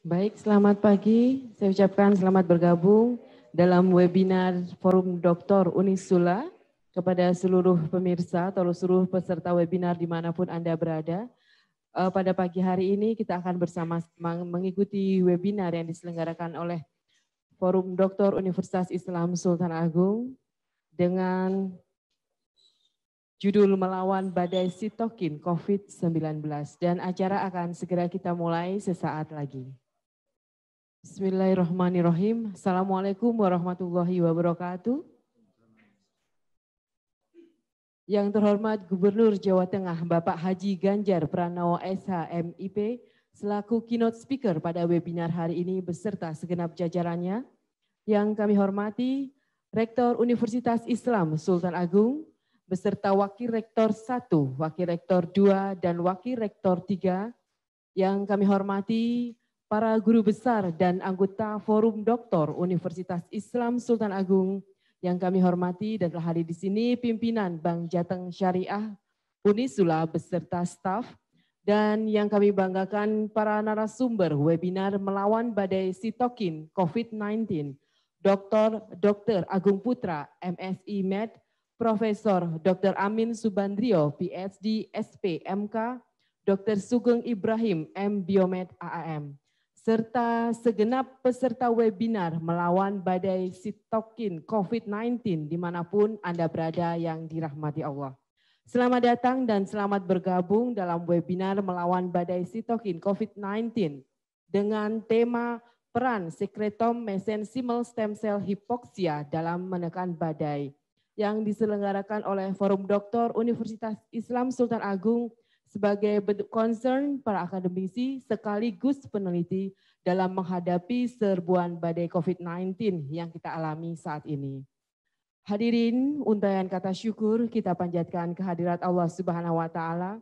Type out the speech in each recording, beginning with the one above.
Baik, selamat pagi. Saya ucapkan selamat bergabung dalam webinar Forum Doktor Unisula kepada seluruh pemirsa atau seluruh peserta webinar dimanapun Anda berada. Eh, pada pagi hari ini kita akan bersama mengikuti webinar yang diselenggarakan oleh Forum Doktor Universitas Islam Sultan Agung dengan judul Melawan Badai Sitokin COVID-19 dan acara akan segera kita mulai sesaat lagi. Bismillahirrahmanirrahim. Assalamualaikum warahmatullahi wabarakatuh. Yang terhormat Gubernur Jawa Tengah Bapak Haji Ganjar Pranowo SHMIP selaku keynote speaker pada webinar hari ini beserta segenap jajarannya. Yang kami hormati Rektor Universitas Islam Sultan Agung beserta Wakil Rektor 1, Wakil Rektor 2, dan Wakil Rektor 3. Yang kami hormati para guru besar dan anggota Forum Doktor Universitas Islam Sultan Agung yang kami hormati dan telah hadir di sini pimpinan Bank Jateng Syariah Unisula beserta staf dan yang kami banggakan para narasumber webinar melawan badai sitokin COVID-19, Dr. Dr. Agung Putra, MSI Med, Profesor Dr. Amin Subandrio, PhD, SP, MK, Dr. Sugeng Ibrahim, M. Biomed, AAM serta segenap peserta webinar melawan badai sitokin COVID-19 dimanapun Anda berada yang dirahmati Allah. Selamat datang dan selamat bergabung dalam webinar melawan badai sitokin COVID-19 dengan tema peran sekretom mesensimal stem cell hipoksia dalam menekan badai yang diselenggarakan oleh Forum Doktor Universitas Islam Sultan Agung sebagai bentuk concern para akademisi sekaligus peneliti dalam menghadapi serbuan badai COVID-19 yang kita alami saat ini. Hadirin, untayan kata syukur kita panjatkan kehadirat Allah Subhanahu wa taala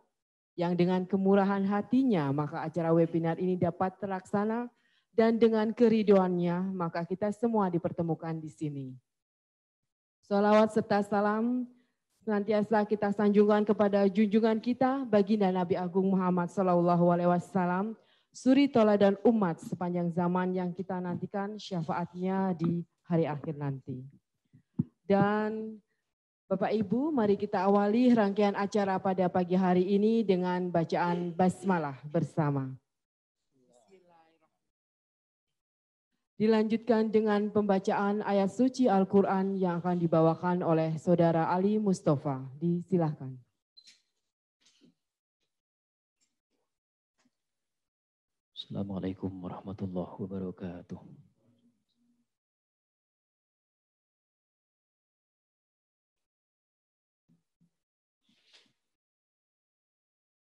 yang dengan kemurahan hatinya maka acara webinar ini dapat terlaksana dan dengan keriduannya maka kita semua dipertemukan di sini. Salawat serta salam senantiasa kita sanjungan kepada junjungan kita baginda Nabi Agung Muhammad Sallallahu Alaihi Wasallam, suri teladan umat sepanjang zaman yang kita nantikan syafaatnya di hari akhir nanti. Dan Bapak Ibu, mari kita awali rangkaian acara pada pagi hari ini dengan bacaan basmalah bersama. Dilanjutkan dengan pembacaan ayat suci Al-Quran yang akan dibawakan oleh Saudara Ali Mustafa. Disilahkan. Assalamualaikum warahmatullahi wabarakatuh.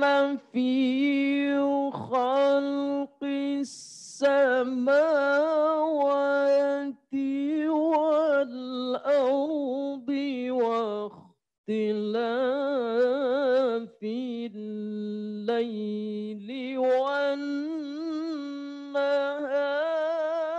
ما في خلق السماوات والأرض واختلاف الليل والنهار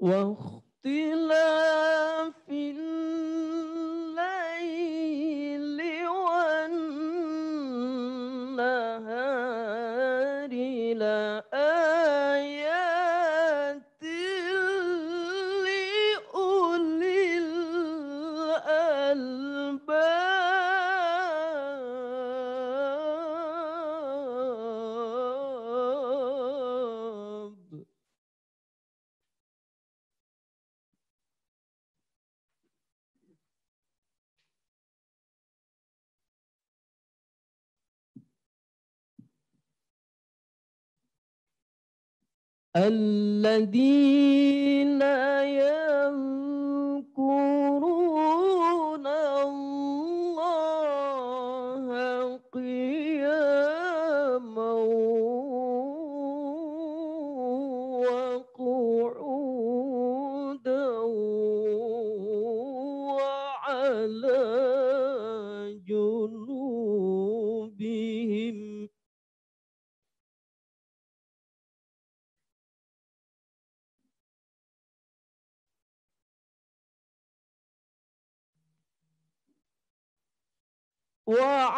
واختلاف الذي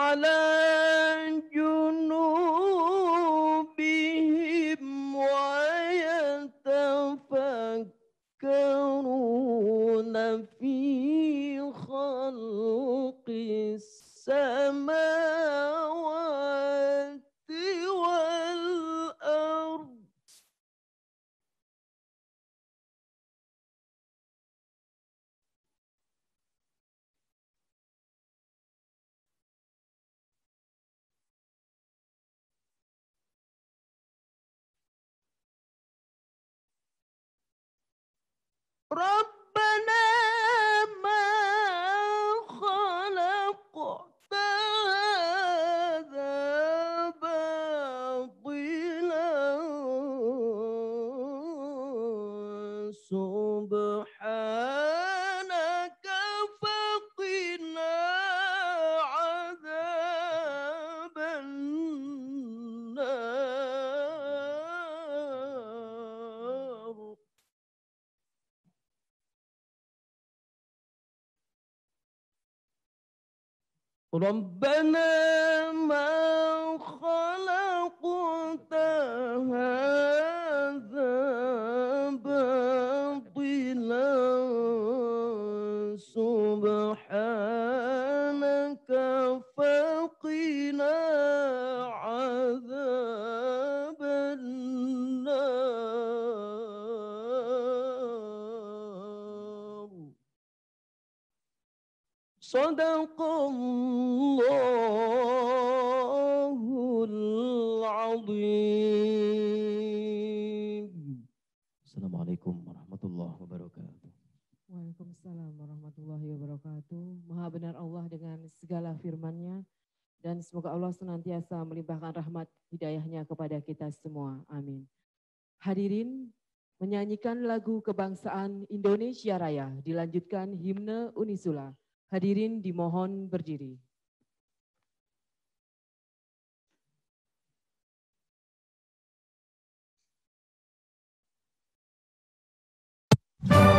على Pronto! Amin. Hadirin, menyanyikan lagu kebangsaan Indonesia Raya dilanjutkan himne Unisula. Hadirin dimohon berdiri. you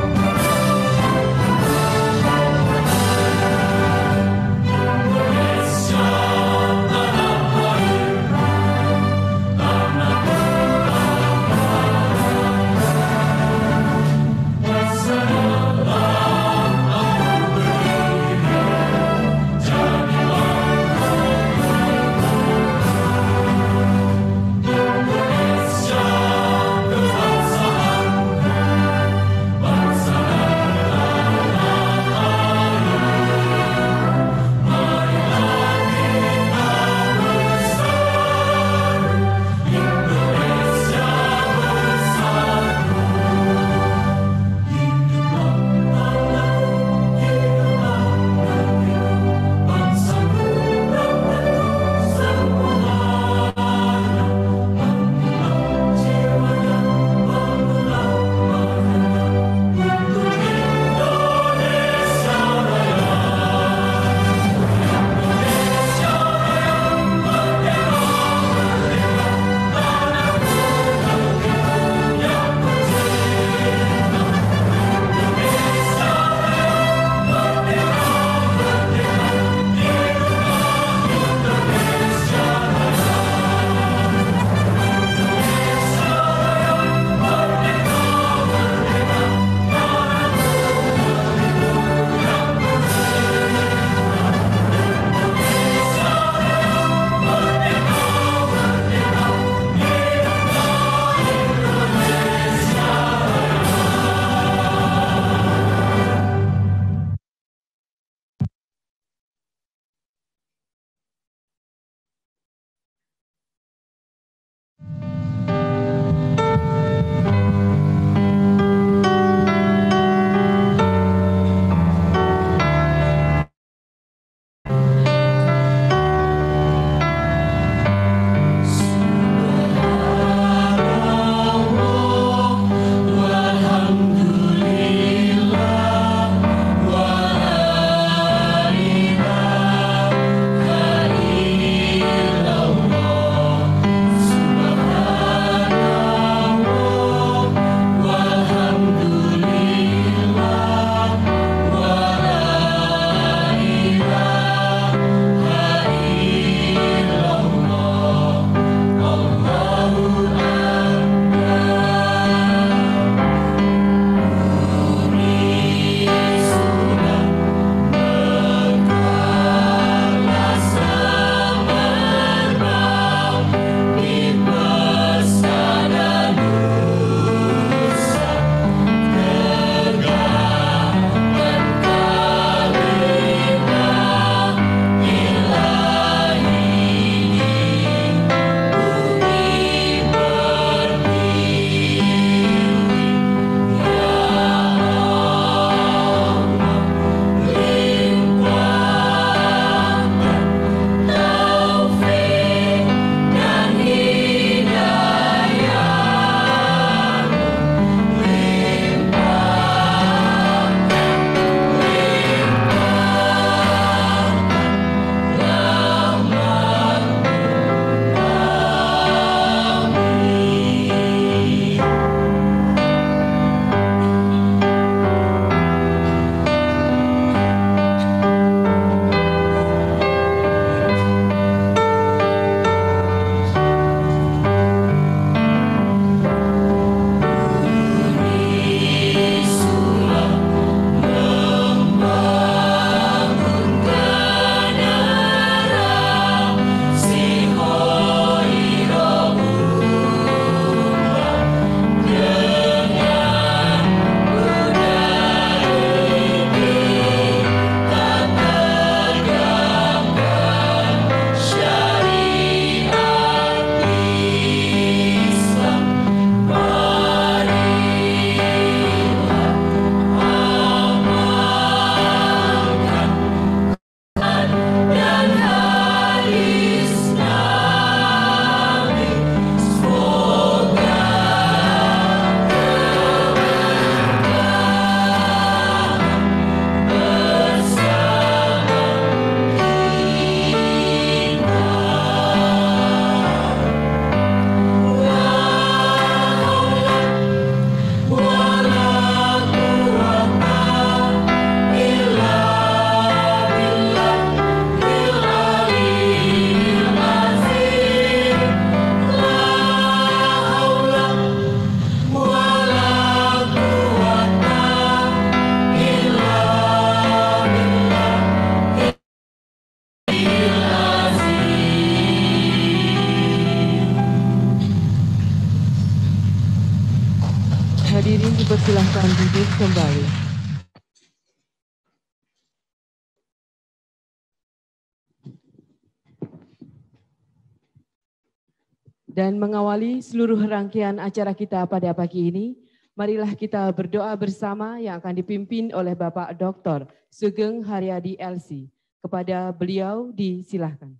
Dan mengawali seluruh rangkaian acara kita pada pagi ini, marilah kita berdoa bersama yang akan dipimpin oleh Bapak Dr. Sugeng Haryadi LC. Kepada beliau disilahkan.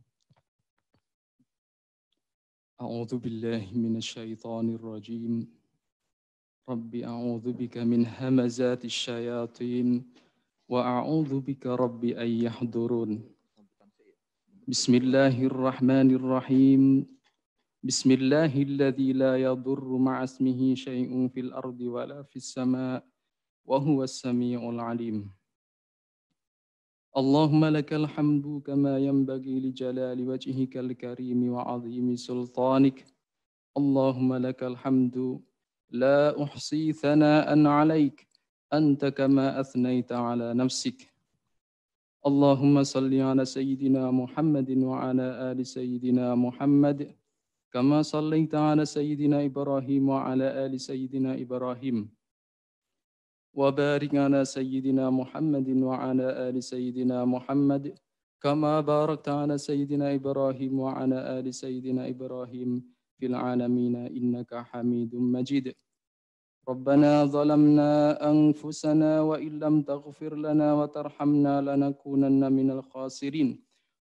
A'udzu billahi minasy syaithanir rajim. Rabbi a'udzu bika min hamazatis syayatin wa a'udzu bika rabbi an yahdurun. Bismillahirrahmanirrahim. بسم الله الذي لا يضر مع اسمه شيء في الأرض ولا في السماء وهو السميع العليم اللهم لك الحمد كما ينبغي لجلال وجهك الكريم وعظيم سلطانك اللهم لك الحمد لا أحصي ثناء عليك أنت كما أثنيت على نفسك اللهم صل على سيدنا محمد وعلى آل سيدنا محمد كما صليت على سيدنا إبراهيم وعلى آل سيدنا إبراهيم وبارك على سيدنا محمد وعلى آل سيدنا محمد كما باركت على سيدنا إبراهيم وعلى آل سيدنا إبراهيم في العالمين إنك حميد مجيد ربنا ظلمنا أنفسنا وإن لم تغفر لنا وترحمنا لنكونن من الخاسرين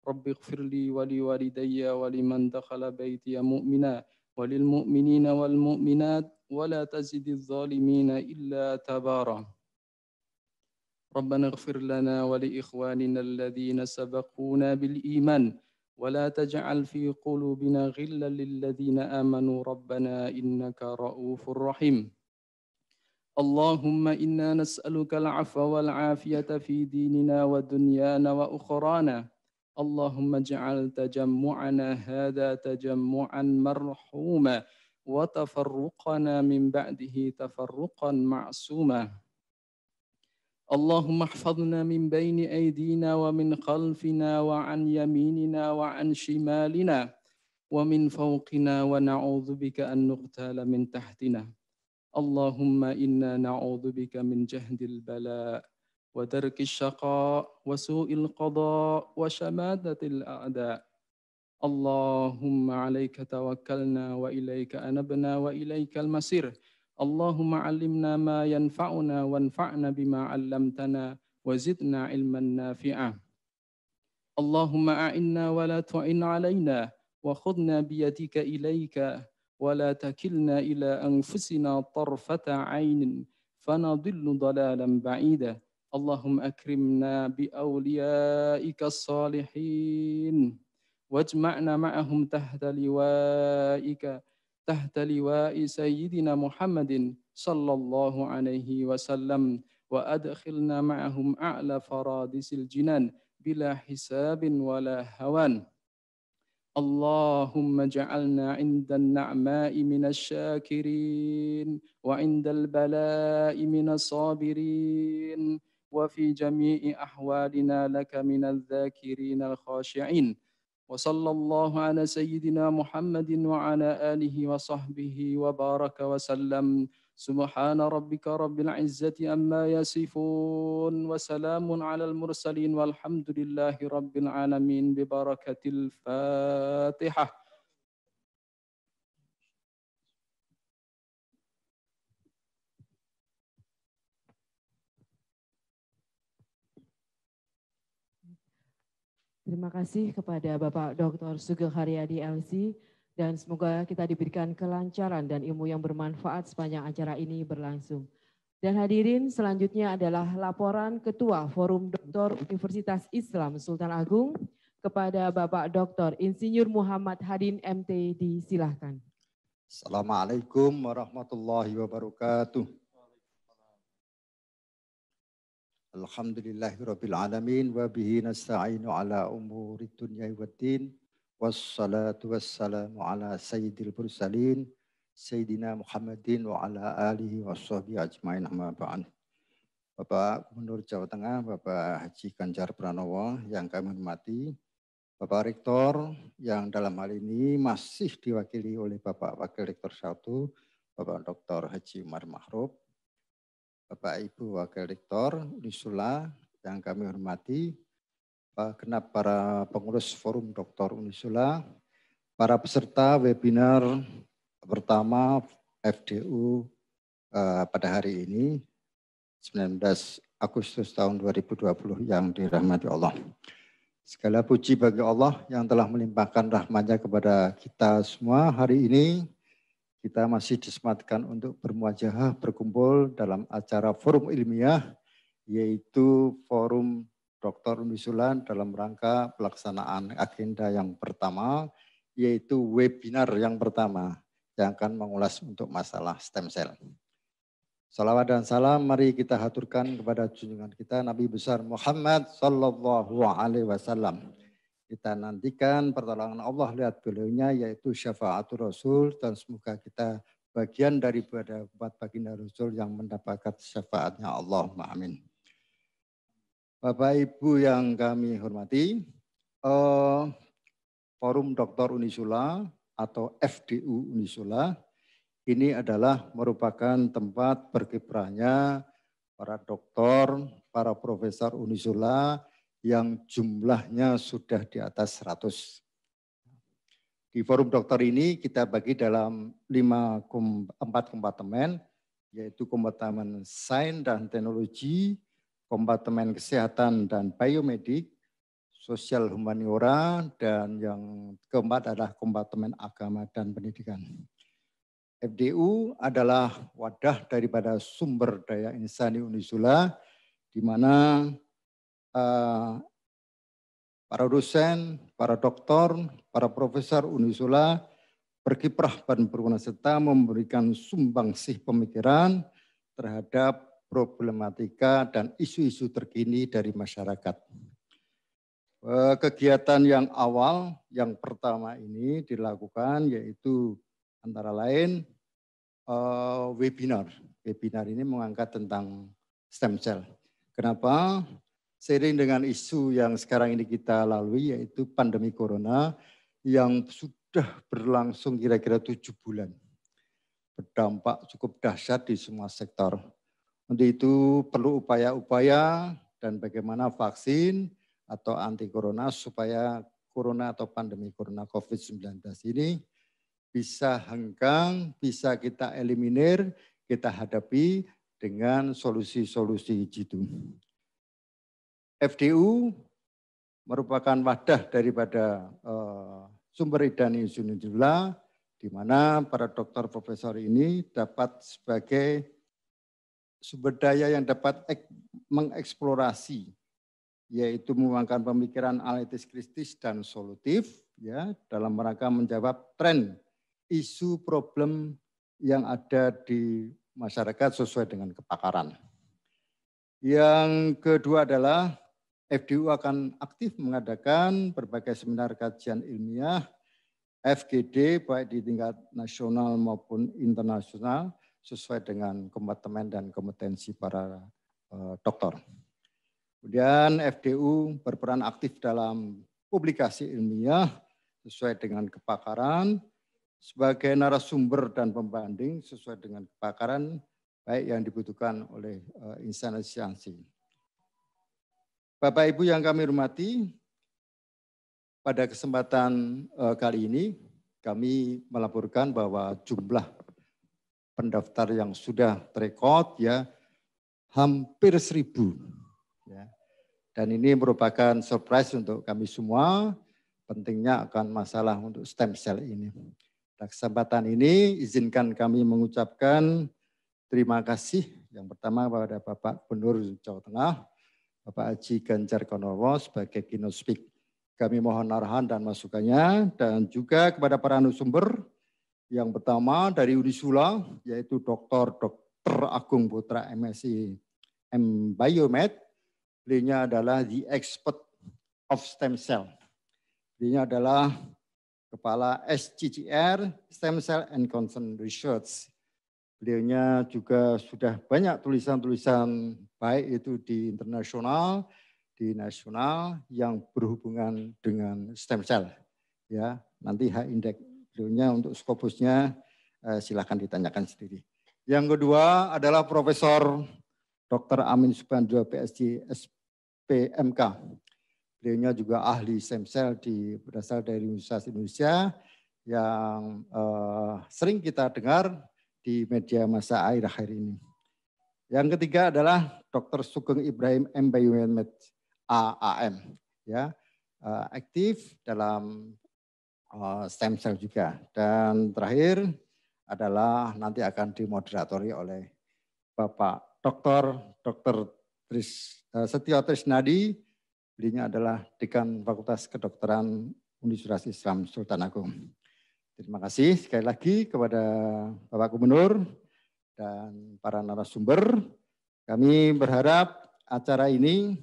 رب اغفر لي ولوالدي ولمن دخل بيتي مؤمنا وللمؤمنين والمؤمنات ولا تزد الظالمين إلا تبارا ربنا اغفر لنا ولإخواننا الذين سبقونا بالإيمان ولا تجعل في قلوبنا غلا للذين آمنوا ربنا إنك رؤوف رحيم اللهم إنا نسألك العفو والعافية في ديننا ودنيانا وأخرانا اللهم اجعل تجمعنا هذا تجمعا مرحوما وتفرقنا من بعده تفرقا معصوما اللهم احفظنا من بين ايدينا ومن خلفنا وعن يميننا وعن شمالنا ومن فوقنا ونعوذ بك ان نغتال من تحتنا اللهم انا نعوذ بك من جهد البلاء وترك الشقاء وسوء القضاء وشماتة الأعداء اللهم عليك توكلنا وإليك أنبنا وإليك المسير اللهم علمنا ما ينفعنا وانفعنا بما علمتنا وزدنا علما نافعا اللهم أعنا ولا تعن علينا وخذنا بيدك إليك ولا تكلنا إلى أنفسنا طرفة عين فنضل ضلالا بعيدا اللهم أكرمنا بأوليائك الصالحين واجمعنا معهم تحت لوائك تحت لواء سيدنا محمد صلى الله عليه وسلم وأدخلنا معهم أعلى فرادس الجنان بلا حساب ولا هوان اللهم اجعلنا عند النعماء من الشاكرين وعند البلاء من الصابرين وفي جميع أحوالنا لك من الذاكرين الخاشعين وصلى الله على سيدنا محمد وعلى آله وصحبه وبارك وسلم سبحان ربك رب العزة أما يصفون وسلام على المرسلين والحمد لله رب العالمين ببركة الفاتحة Terima kasih kepada Bapak Dr. Sugeng Haryadi LC dan semoga kita diberikan kelancaran dan ilmu yang bermanfaat sepanjang acara ini berlangsung. Dan hadirin selanjutnya adalah laporan Ketua Forum Doktor Universitas Islam Sultan Agung kepada Bapak Dr. Insinyur Muhammad Hadin MT. Disilahkan. Assalamualaikum warahmatullahi wabarakatuh. Alhamdulillahirabbil alamin wa bihi nasta'inu ala umuri dunya waddin. Wassalatu wassalamu ala sayyidil mursalin sayyidina Muhammadin wa ala alihi wa ajmain amma ba'd. Bapak Gubernur Jawa Tengah, Bapak Haji Ganjar Pranowo yang kami hormati, Bapak Rektor yang dalam hal ini masih diwakili oleh Bapak Wakil Rektor 1, Bapak Dr. Haji Umar Mahrub, Bapak Ibu Wakil Rektor Unisula yang kami hormati, kenap para pengurus Forum Doktor Unisula, para peserta webinar pertama FDU eh, pada hari ini 19 Agustus tahun 2020 yang dirahmati Allah. Segala puji bagi Allah yang telah melimpahkan rahmatnya kepada kita semua hari ini kita masih disematkan untuk bermuajahah berkumpul dalam acara forum ilmiah yaitu forum Dr. Misulan dalam rangka pelaksanaan agenda yang pertama yaitu webinar yang pertama yang akan mengulas untuk masalah stem cell. Salawat dan salam mari kita haturkan kepada junjungan kita Nabi besar Muhammad sallallahu alaihi wasallam kita nantikan pertolongan Allah lihat beliaunya yaitu syafaatul Rasul dan semoga kita bagian daripada buat baginda Rasul yang mendapatkan syafaatnya Allah. Amin. Bapak Ibu yang kami hormati, eh, Forum Doktor Unisula atau FDU Unisula ini adalah merupakan tempat berkiprahnya para doktor, para profesor Unisula yang jumlahnya sudah di atas 100. Di forum dokter ini kita bagi dalam lima empat kompartemen, yaitu kompartemen sains dan teknologi, kompartemen kesehatan dan biomedik, sosial humaniora, dan yang keempat adalah kompartemen agama dan pendidikan. FDU adalah wadah daripada sumber daya insani Unisula, di mana Eh, para dosen, para doktor, para profesor Unisula berkiprah dan berguna serta memberikan sumbangsih pemikiran terhadap problematika dan isu-isu terkini dari masyarakat. Eh, kegiatan yang awal, yang pertama ini dilakukan yaitu antara lain eh, webinar. Webinar ini mengangkat tentang stem cell. Kenapa? seiring dengan isu yang sekarang ini kita lalui yaitu pandemi corona yang sudah berlangsung kira-kira tujuh bulan. Berdampak cukup dahsyat di semua sektor. Untuk itu perlu upaya-upaya dan bagaimana vaksin atau anti corona supaya corona atau pandemi corona COVID-19 ini bisa hengkang, bisa kita eliminir, kita hadapi dengan solusi-solusi jitu. -solusi FDU merupakan wadah daripada uh, sumber idani jumlah, di mana para dokter profesor ini dapat sebagai sumber daya yang dapat mengeksplorasi yaitu mengembangkan pemikiran analitis kritis dan solutif ya dalam rangka menjawab tren isu problem yang ada di masyarakat sesuai dengan kepakaran. Yang kedua adalah FDU akan aktif mengadakan berbagai seminar kajian ilmiah FGD baik di tingkat nasional maupun internasional sesuai dengan kompetemen dan kompetensi para eh, doktor. dokter. Kemudian FDU berperan aktif dalam publikasi ilmiah sesuai dengan kepakaran sebagai narasumber dan pembanding sesuai dengan kepakaran baik yang dibutuhkan oleh eh, instansi instansi Bapak Ibu yang kami hormati, pada kesempatan eh, kali ini kami melaporkan bahwa jumlah pendaftar yang sudah terekod ya hampir seribu. Ya. Dan ini merupakan surprise untuk kami semua, pentingnya akan masalah untuk stem cell ini. Pada kesempatan ini izinkan kami mengucapkan terima kasih yang pertama kepada Bapak Gubernur Jawa Tengah Bapak Haji Ganjar Konowo sebagai keynote speak. Kami mohon arahan dan masukannya dan juga kepada para sumber yang pertama dari Unisula yaitu Dr. Dr. Agung Putra MSI M Biomed. Belinya adalah the expert of stem cell. Belinya adalah Kepala SCCR Stem Cell and Concern Research Beliaunya juga sudah banyak tulisan-tulisan baik itu di internasional, di nasional yang berhubungan dengan stem cell. Ya, nanti hak indeks beliaunya untuk skopusnya eh, silahkan ditanyakan sendiri. Yang kedua adalah Profesor Dr. Amin Subandra PSG, SPMK. Beliaunya juga ahli stem cell di berasal dari Universitas Indonesia yang eh, sering kita dengar di media masa akhir-akhir ini. Yang ketiga adalah Dr. Sugeng Ibrahim M. Bayumet AAM ya eh, aktif dalam eh, stem cell juga. Dan terakhir adalah nanti akan dimoderatori oleh Bapak Dr. Dr. Tris, eh, Setio Trisnadi, belinya adalah Dekan Fakultas Kedokteran Universitas Islam Sultan Agung. Terima kasih sekali lagi kepada Bapak Gubernur dan para narasumber. Kami berharap acara ini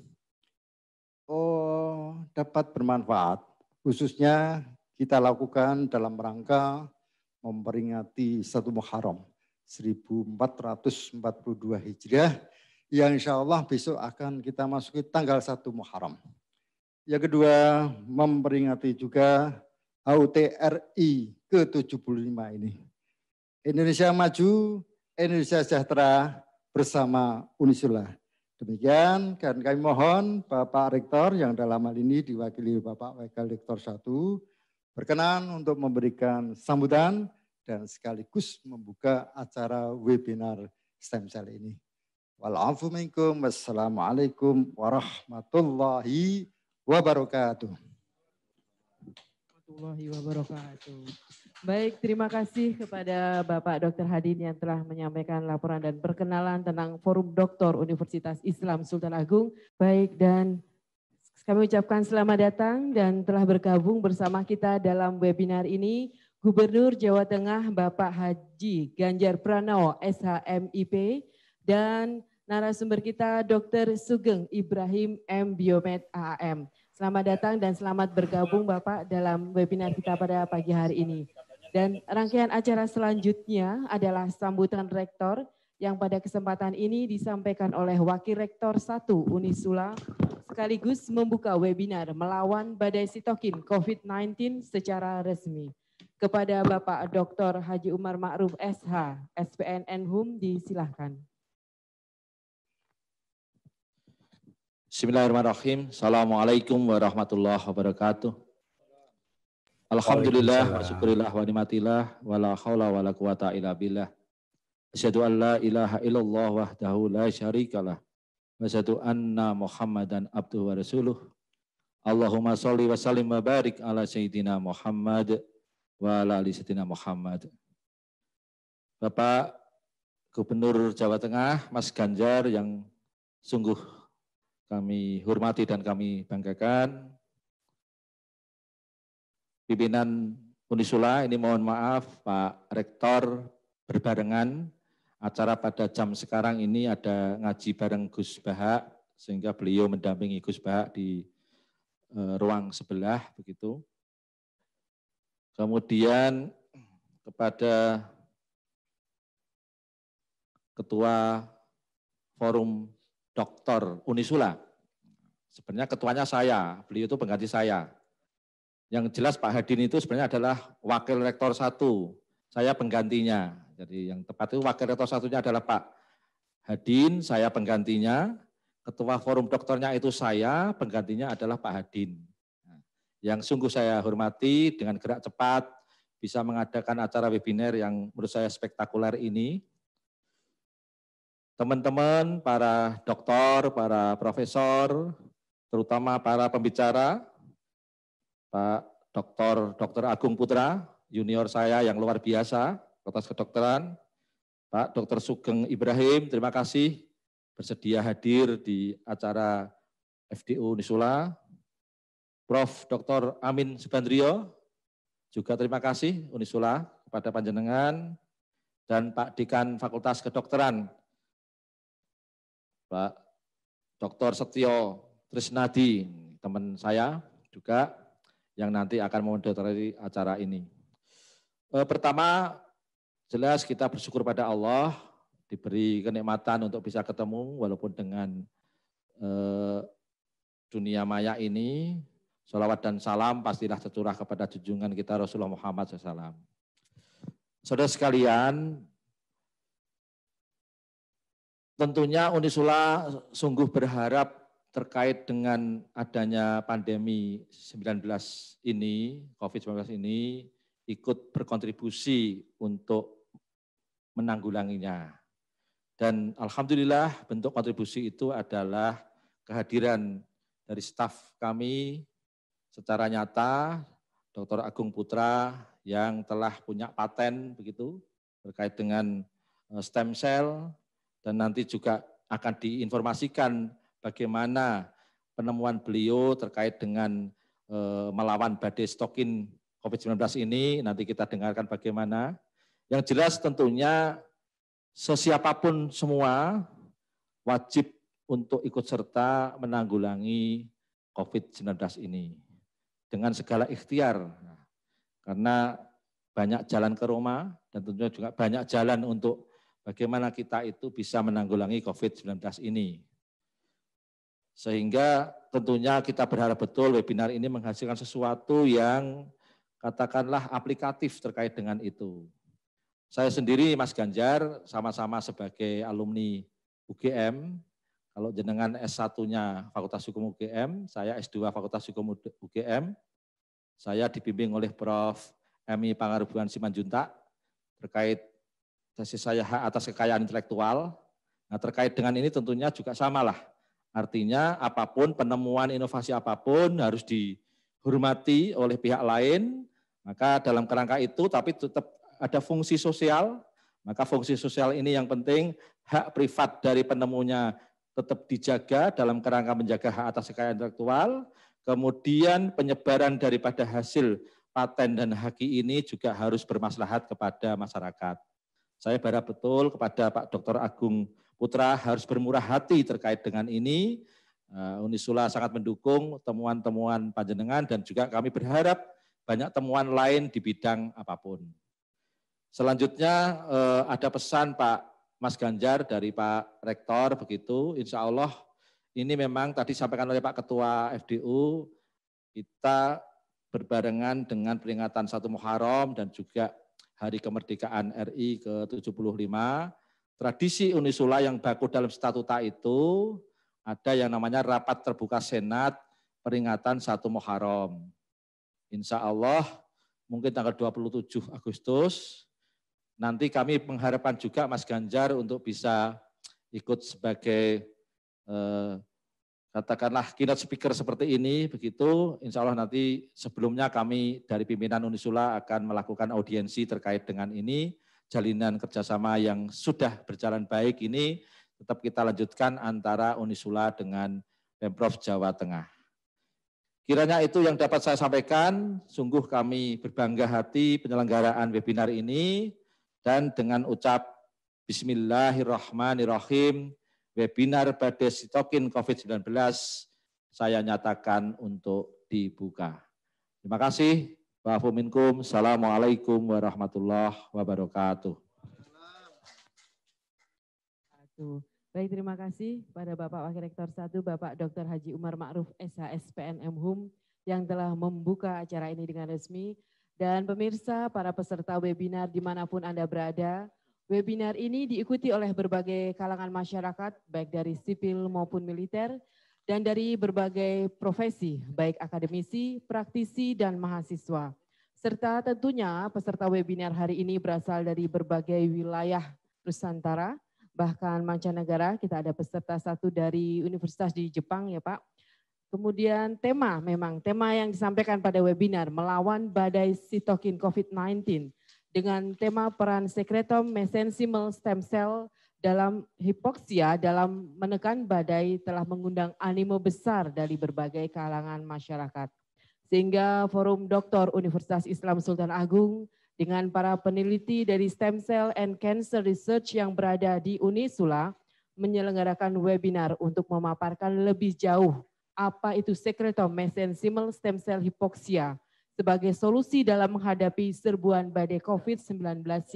oh, dapat bermanfaat, khususnya kita lakukan dalam rangka memperingati satu Muharram 1442 Hijriah yang insya Allah besok akan kita masuki tanggal satu Muharram. Yang kedua, memperingati juga RI ke-75 ini. Indonesia Maju, Indonesia Sejahtera bersama Unisula. Demikian dan kami mohon Bapak Rektor yang dalam hal ini diwakili Bapak Wakil Rektor 1 berkenan untuk memberikan sambutan dan sekaligus membuka acara webinar stem cell ini. Walafu warahmatullahi wabarakatuh warahmatullahi wabarakatuh. Baik, terima kasih kepada Bapak Dr. Hadin yang telah menyampaikan laporan dan perkenalan tentang Forum Doktor Universitas Islam Sultan Agung. Baik, dan kami ucapkan selamat datang dan telah bergabung bersama kita dalam webinar ini Gubernur Jawa Tengah Bapak Haji Ganjar Pranowo SHMIP dan narasumber kita Dr. Sugeng Ibrahim M. Biomed AAM. Selamat datang dan selamat bergabung Bapak dalam webinar kita pada pagi hari ini. Dan rangkaian acara selanjutnya adalah sambutan rektor yang pada kesempatan ini disampaikan oleh Wakil Rektor 1 Unisula sekaligus membuka webinar melawan badai sitokin COVID-19 secara resmi. Kepada Bapak Dr. Haji Umar Ma'ruf SH, SPN Enhum disilahkan. Bismillahirrahmanirrahim. Assalamualaikum warahmatullahi wabarakatuh. Alhamdulillah wa syukurillah wa nimatillah wa la hawla wa la quwata illa billah. Asyadu an la ilaha illallah wahdahu la syarikalah. Asyadu anna Muhammadan abduhu wa rasuluh. Allahumma salli wa sallim wa barik ala sayyidina Muhammad wa ala ali sayyidina Muhammad. Bapak Gubernur Jawa Tengah Mas Ganjar yang sungguh kami hormati dan kami banggakan. Pimpinan Unisula ini mohon maaf Pak Rektor berbarengan acara pada jam sekarang ini ada ngaji bareng Gus Bahak sehingga beliau mendampingi Gus Bahak di e, ruang sebelah begitu. Kemudian kepada Ketua Forum Dr. Unisula. Sebenarnya ketuanya saya, beliau itu pengganti saya. Yang jelas Pak Hadin itu sebenarnya adalah wakil rektor satu, saya penggantinya. Jadi yang tepat itu wakil rektor satunya adalah Pak Hadin, saya penggantinya. Ketua forum dokternya itu saya, penggantinya adalah Pak Hadin. Yang sungguh saya hormati dengan gerak cepat bisa mengadakan acara webinar yang menurut saya spektakuler ini teman-teman, para doktor, para profesor, terutama para pembicara, Pak Dr. Dr. Agung Putra, junior saya yang luar biasa, kota Kedokteran, Pak Dr. Sugeng Ibrahim, terima kasih bersedia hadir di acara FDU Nisula. Prof. Dr. Amin Subandrio, juga terima kasih Unisula kepada Panjenengan dan Pak Dekan Fakultas Kedokteran Pak Dr. Setio Trisnadi, teman saya juga yang nanti akan memoderasi acara ini. Eh, pertama, jelas kita bersyukur pada Allah diberi kenikmatan untuk bisa ketemu walaupun dengan eh, dunia maya ini. Salawat dan salam pastilah tercurah kepada junjungan kita Rasulullah Muhammad SAW. Saudara sekalian, tentunya Unisula sungguh berharap terkait dengan adanya pandemi 19 ini, COVID-19 ini, ikut berkontribusi untuk menanggulanginya. Dan Alhamdulillah bentuk kontribusi itu adalah kehadiran dari staf kami secara nyata, Dr. Agung Putra yang telah punya paten begitu terkait dengan eh, stem cell dan nanti juga akan diinformasikan bagaimana penemuan beliau terkait dengan e, melawan badai stokin COVID-19 ini. Nanti kita dengarkan bagaimana. Yang jelas tentunya sesiapapun semua wajib untuk ikut serta menanggulangi COVID-19 ini dengan segala ikhtiar. Nah, karena banyak jalan ke rumah dan tentunya juga banyak jalan untuk bagaimana kita itu bisa menanggulangi COVID-19 ini. Sehingga tentunya kita berharap betul webinar ini menghasilkan sesuatu yang katakanlah aplikatif terkait dengan itu. Saya sendiri, Mas Ganjar, sama-sama sebagai alumni UGM, kalau jenengan S1-nya Fakultas Hukum UGM, saya S2 Fakultas Hukum UGM, saya dibimbing oleh Prof. Emi Pangarubuan Simanjuntak terkait tesis saya hak atas kekayaan intelektual. Nah, terkait dengan ini tentunya juga samalah. Artinya apapun penemuan inovasi apapun harus dihormati oleh pihak lain. Maka dalam kerangka itu tapi tetap ada fungsi sosial. Maka fungsi sosial ini yang penting hak privat dari penemunya tetap dijaga dalam kerangka menjaga hak atas kekayaan intelektual. Kemudian penyebaran daripada hasil paten dan haki ini juga harus bermaslahat kepada masyarakat. Saya berharap betul kepada Pak Dr. Agung Putra harus bermurah hati terkait dengan ini. Eh, Unisula sangat mendukung temuan-temuan panjenengan dan juga kami berharap banyak temuan lain di bidang apapun. Selanjutnya eh, ada pesan Pak Mas Ganjar dari Pak Rektor begitu. Insya Allah ini memang tadi sampaikan oleh Pak Ketua FDU, kita berbarengan dengan peringatan satu Muharram dan juga Hari Kemerdekaan RI ke-75, tradisi unisula yang baku dalam statuta itu ada yang namanya rapat terbuka Senat peringatan satu Muharram. Insya Allah mungkin tanggal 27 Agustus nanti kami mengharapkan juga Mas Ganjar untuk bisa ikut sebagai eh, katakanlah keynote speaker seperti ini, begitu insya Allah nanti sebelumnya kami dari pimpinan Unisula akan melakukan audiensi terkait dengan ini, jalinan kerjasama yang sudah berjalan baik ini tetap kita lanjutkan antara Unisula dengan Pemprov Jawa Tengah. Kiranya itu yang dapat saya sampaikan, sungguh kami berbangga hati penyelenggaraan webinar ini, dan dengan ucap Bismillahirrahmanirrahim, webinar pada sitokin COVID-19 saya nyatakan untuk dibuka. Terima kasih. Wafuminkum. Assalamualaikum warahmatullahi wabarakatuh. Baik, terima kasih pada Bapak Wakil Rektor 1, Bapak Dr. Haji Umar Ma'ruf, SHS PNM HUM, yang telah membuka acara ini dengan resmi. Dan pemirsa, para peserta webinar dimanapun Anda berada, Webinar ini diikuti oleh berbagai kalangan masyarakat, baik dari sipil maupun militer, dan dari berbagai profesi, baik akademisi, praktisi, dan mahasiswa. Serta tentunya peserta webinar hari ini berasal dari berbagai wilayah Nusantara, bahkan mancanegara. Kita ada peserta satu dari universitas di Jepang ya Pak. Kemudian tema memang, tema yang disampaikan pada webinar melawan badai sitokin COVID-19 dengan tema peran sekretum mesensimal stem cell dalam hipoksia dalam menekan badai telah mengundang animo besar dari berbagai kalangan masyarakat. Sehingga Forum Doktor Universitas Islam Sultan Agung dengan para peneliti dari Stem Cell and Cancer Research yang berada di Unisula menyelenggarakan webinar untuk memaparkan lebih jauh apa itu sekretum mesensimal stem cell hipoksia sebagai solusi dalam menghadapi serbuan badai COVID-19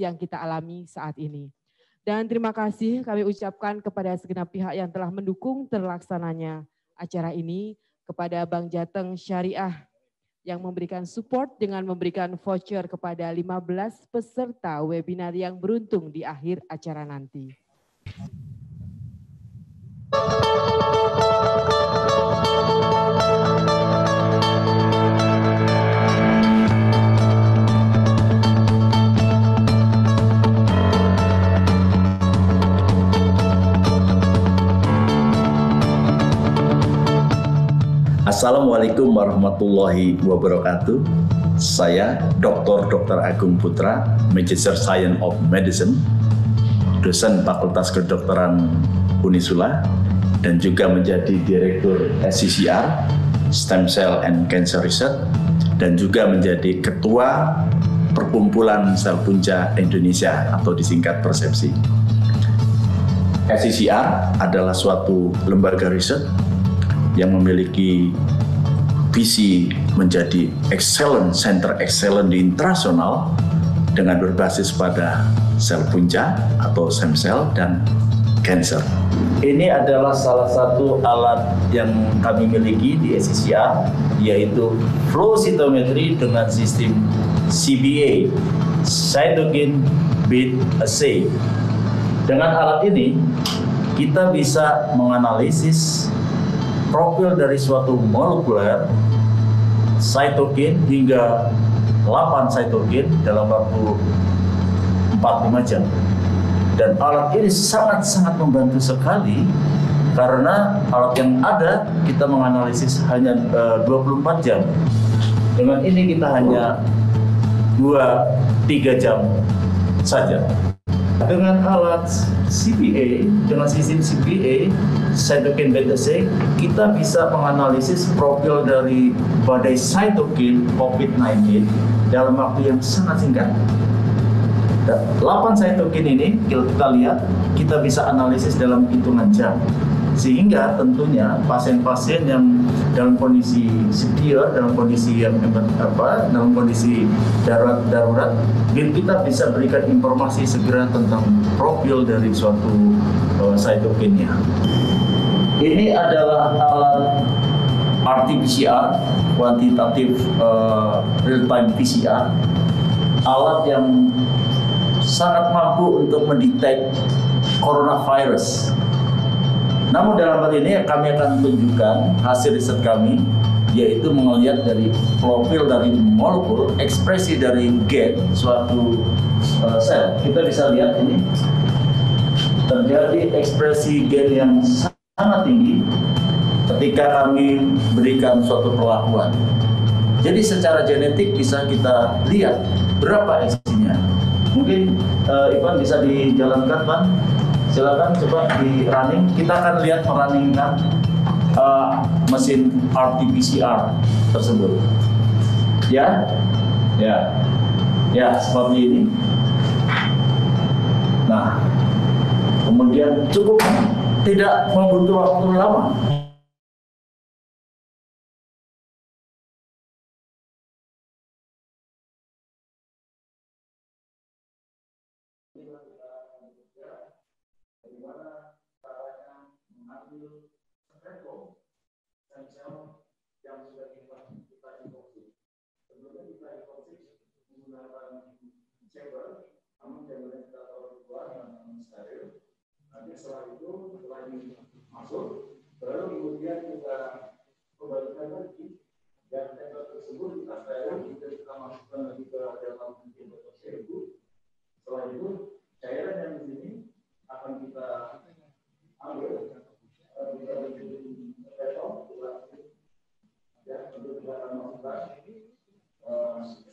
yang kita alami saat ini. Dan terima kasih kami ucapkan kepada segenap pihak yang telah mendukung terlaksananya acara ini, kepada Bank Jateng Syariah yang memberikan support dengan memberikan voucher kepada 15 peserta webinar yang beruntung di akhir acara nanti. Assalamualaikum warahmatullahi wabarakatuh. Saya Dr. Dr. Agung Putra, Magister Science of Medicine, dosen Fakultas Kedokteran Unisula, dan juga menjadi Direktur SCCR, Stem Cell and Cancer Research, dan juga menjadi Ketua Perkumpulan Sel Punca Indonesia atau disingkat Persepsi. SCCR adalah suatu lembaga riset yang memiliki visi menjadi excellent center excellent di internasional dengan berbasis pada sel punca atau stem cell dan cancer. Ini adalah salah satu alat yang kami miliki di SCCA yaitu flow cytometry dengan sistem CBA cytokine bead assay. Dengan alat ini kita bisa menganalisis profil dari suatu molekuler cytokine hingga 8 cytokine dalam waktu 45 jam. Dan alat ini sangat-sangat membantu sekali karena alat yang ada kita menganalisis hanya e, eh, 24 jam. Dengan ini kita hanya 2 3 jam saja dengan alat CPA, dengan sistem CPA, cytokine beta C, kita bisa menganalisis profil dari badai cytokine COVID-19 dalam waktu yang sangat singkat. 8 cytokine ini kita lihat kita bisa analisis dalam hitungan jam sehingga tentunya pasien-pasien yang dalam kondisi sedia dalam kondisi yang apa dalam kondisi darurat darurat kita bisa berikan informasi segera tentang profil dari suatu uh, eh, cytokine ini adalah alat eh, RT-PCR kuantitatif uh, real-time PCR alat yang sangat mampu untuk mendetek coronavirus namun dalam hal ini kami akan tunjukkan hasil riset kami yaitu melihat dari profil dari molekul, ekspresi dari gen suatu uh, sel. Kita bisa lihat ini terjadi ekspresi gen yang sangat tinggi ketika kami berikan suatu perlakuan. Jadi secara genetik bisa kita lihat berapa eksinya. Mungkin uh, Ivan bisa dijalankan, Pak silakan coba di running kita akan lihat merunningkan uh, eh, mesin RT-PCR tersebut ya ya ya seperti ini nah kemudian cukup tidak membutuhkan waktu lama cebel, namun cebelnya kita taruh di luar dan steril. Nanti setelah itu, setelah ini masuk, baru kemudian kita kembalikan lagi dan cebel tersebut kita steril, kita, kita masukkan lagi ke dalam botol seribu. Setelah itu, cairan yang di sini akan kita ambil, eh, kita bikin petong, kita ya, untuk kita masukkan eh,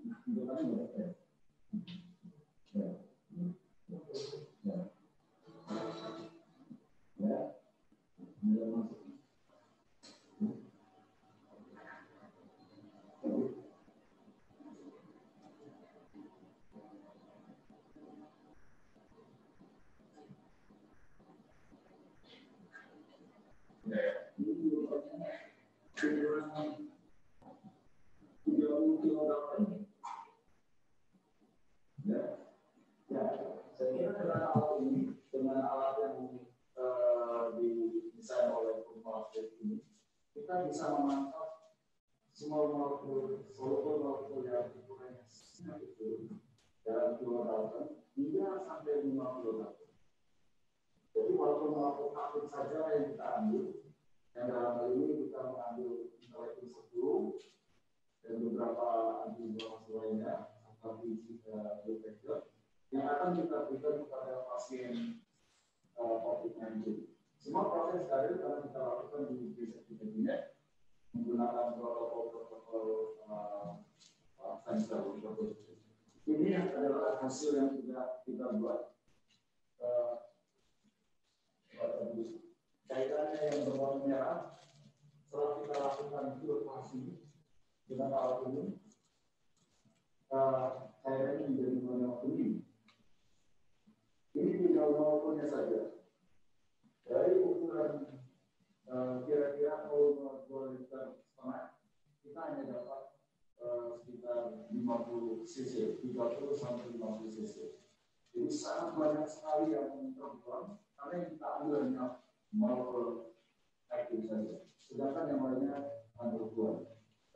Yeah. Ya. ya. Saya kira dengan alat ini, dengan alat yang uh, didesain oleh Kumar ini, kita bisa memantau semua molekul, seluruh molekul yang ukurannya itu dalam dua kilodalton hingga sampai lima puluh tahun. Jadi waktu molekul aktif saja yang kita ambil, yang dalam hal ini kita mengambil molekul 10 dan beberapa antibiotik lainnya, bioteknologi yang akan kita berikan kepada pasien uh, eh, COVID-19. Semua proses dari akan kita lakukan di desa kita menggunakan protokol-protokol eh, eh, sensor -protokol, ini adalah hasil yang sudah kita buat. Uh, kaitannya yang berwarna merah setelah kita lakukan filtrasi dengan alat ini saya eh, menjadi pada waktu ini. Ini tinggal maupunnya saja. Dari ukuran eh, kira-kira kalau dua liter setengah, kita hanya dapat eh, sekitar 50 cc, 30 sampai 50 cc. Jadi sangat banyak sekali yang terbuang karena yang kita ambil hanya mau saja. Sedangkan yang lainnya underground.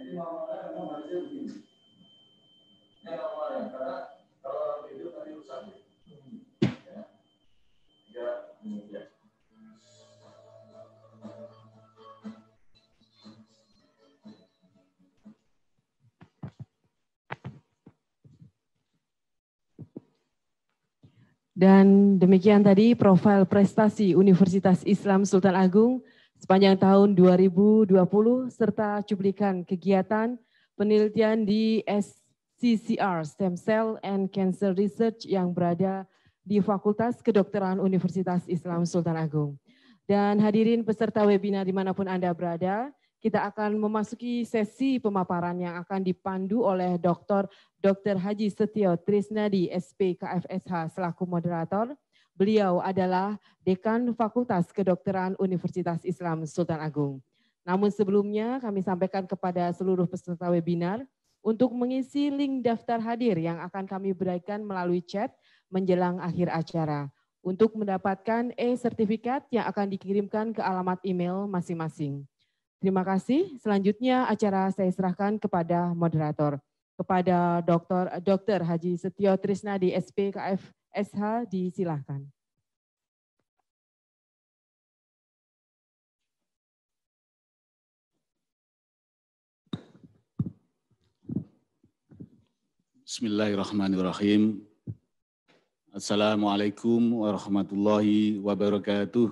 Jadi normalnya memang harusnya begini. Ini yang karena kalau orang tidur nanti rusak ya. Ya, ya. Dan demikian tadi profil prestasi Universitas Islam Sultan Agung sepanjang tahun 2020 serta cuplikan kegiatan penelitian di SCCR Stem Cell and Cancer Research yang berada di Fakultas Kedokteran Universitas Islam Sultan Agung. Dan hadirin peserta webinar dimanapun Anda berada, kita akan memasuki sesi pemaparan yang akan dipandu oleh Dr. Dr. Haji Setio Trisnadi, SP KFSH selaku moderator Beliau adalah Dekan Fakultas Kedokteran Universitas Islam Sultan Agung. Namun sebelumnya kami sampaikan kepada seluruh peserta webinar untuk mengisi link daftar hadir yang akan kami berikan melalui chat menjelang akhir acara untuk mendapatkan e-sertifikat yang akan dikirimkan ke alamat email masing-masing. Terima kasih. Selanjutnya acara saya serahkan kepada moderator, kepada Dr. Dr. Haji Setio Trisnadi, SPKF SH disilahkan. Bismillahirrahmanirrahim. Assalamualaikum warahmatullahi wabarakatuh.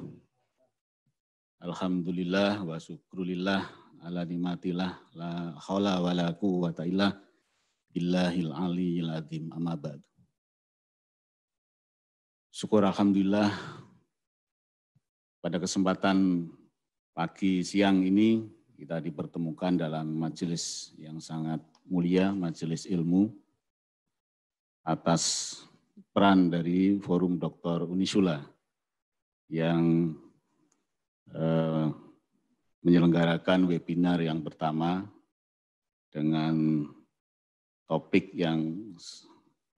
Alhamdulillah wa syukrulillah ala nimatillah la haula wa la quwwata illa billahil aliyil azim amabadu. Syukur Alhamdulillah pada kesempatan pagi siang ini kita dipertemukan dalam majelis yang sangat mulia, majelis ilmu atas peran dari Forum Dr. Unisula yang eh, menyelenggarakan webinar yang pertama dengan topik yang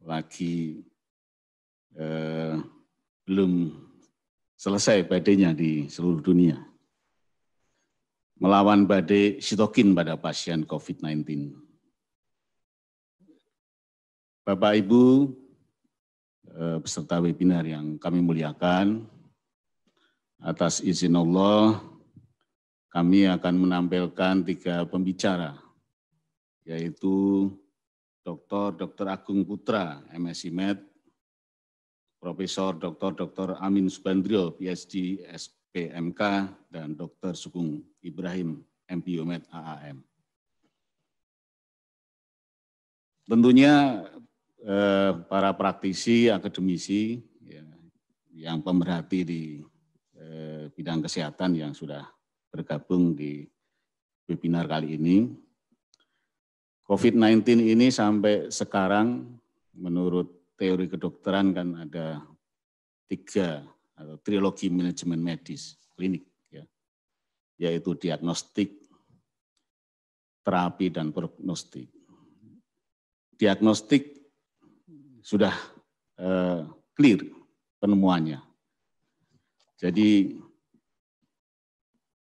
lagi eh, belum selesai badainya di seluruh dunia. Melawan badai sitokin pada pasien COVID-19. Bapak Ibu eh, peserta webinar yang kami muliakan, atas izin Allah kami akan menampilkan tiga pembicara yaitu Dr. Dr. Agung Putra, MSI Med, Profesor Dr. Dr. Amin Subandrio, PhD, SPMK, dan Dr. Sugeng Ibrahim, MPUMED, AAM. Tentunya eh, para praktisi, akademisi, ya, yang pemerhati di eh, bidang kesehatan yang sudah bergabung di webinar kali ini. COVID-19 ini sampai sekarang menurut teori kedokteran kan ada tiga atau trilogi manajemen medis klinik ya yaitu diagnostik terapi dan prognostik diagnostik sudah eh, clear penemuannya jadi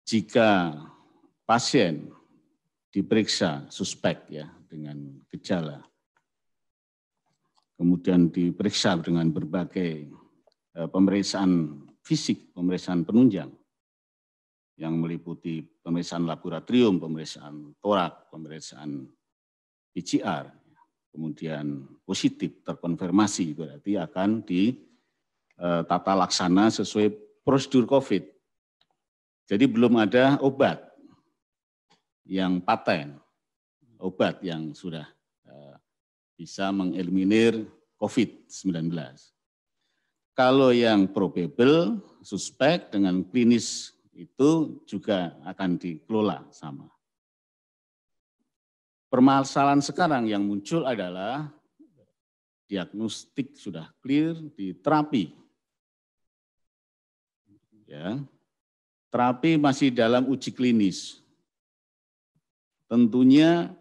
jika pasien diperiksa suspek ya dengan gejala kemudian diperiksa dengan berbagai eh, pemeriksaan fisik, pemeriksaan penunjang yang meliputi pemeriksaan laboratorium, pemeriksaan torak, pemeriksaan PCR, kemudian positif terkonfirmasi berarti akan ditata eh, laksana sesuai prosedur COVID. Jadi belum ada obat yang paten, obat yang sudah bisa mengeliminir COVID-19. Kalau yang probable, suspek dengan klinis itu juga akan dikelola sama. Permasalahan sekarang yang muncul adalah diagnostik sudah clear di terapi. Ya. Terapi masih dalam uji klinis. Tentunya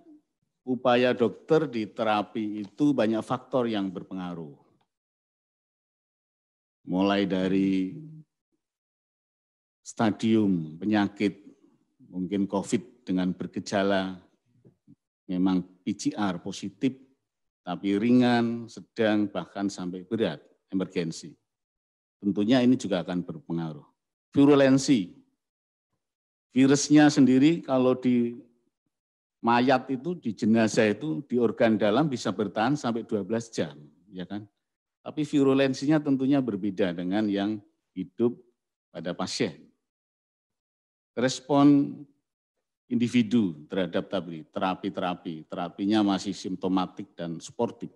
upaya dokter di terapi itu banyak faktor yang berpengaruh. Mulai dari stadium penyakit, mungkin COVID dengan bergejala, memang PCR positif, tapi ringan, sedang, bahkan sampai berat, emergensi. Tentunya ini juga akan berpengaruh. Virulensi, virusnya sendiri kalau di mayat itu di jenazah itu di organ dalam bisa bertahan sampai 12 jam, ya kan? Tapi virulensinya tentunya berbeda dengan yang hidup pada pasien. Respon individu terhadap terapi-terapi, terapinya masih simptomatik dan sportif.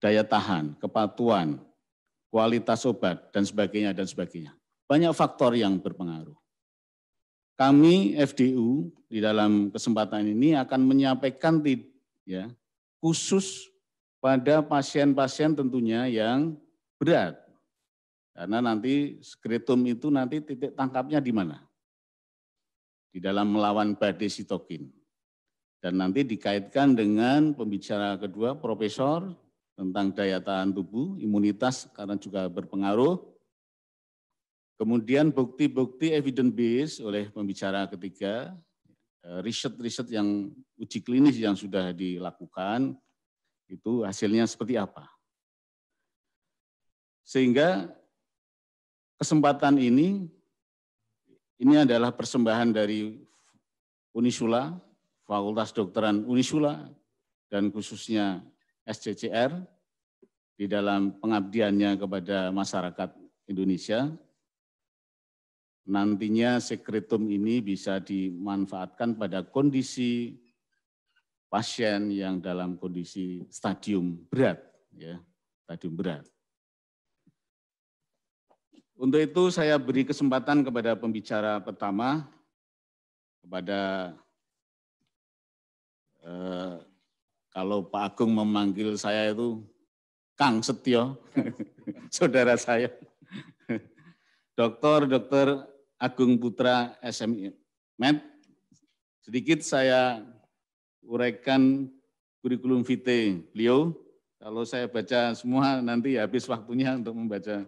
Daya tahan, kepatuan, kualitas obat, dan sebagainya, dan sebagainya. Banyak faktor yang berpengaruh kami FDU di dalam kesempatan ini akan menyampaikan ya, khusus pada pasien-pasien tentunya yang berat. Karena nanti skritum itu nanti titik tangkapnya di mana? Di dalam melawan badai sitokin. Dan nanti dikaitkan dengan pembicara kedua, Profesor, tentang daya tahan tubuh, imunitas, karena juga berpengaruh Kemudian bukti-bukti evidence based oleh pembicara ketiga, eh, riset-riset yang uji klinis yang sudah dilakukan, itu hasilnya seperti apa. Sehingga kesempatan ini, ini adalah persembahan dari Unisula, Fakultas Dokteran Unisula, dan khususnya SCCR di dalam pengabdiannya kepada masyarakat Indonesia Nantinya sekretum ini bisa dimanfaatkan pada kondisi pasien yang dalam kondisi stadium berat, ya, stadium berat. Untuk itu saya beri kesempatan kepada pembicara pertama, kepada eh, kalau Pak Agung memanggil saya itu Kang Setio, saudara saya, dokter, dokter Agung Putra SMI. Med. sedikit saya uraikan kurikulum vitae beliau. Kalau saya baca semua nanti habis waktunya untuk membaca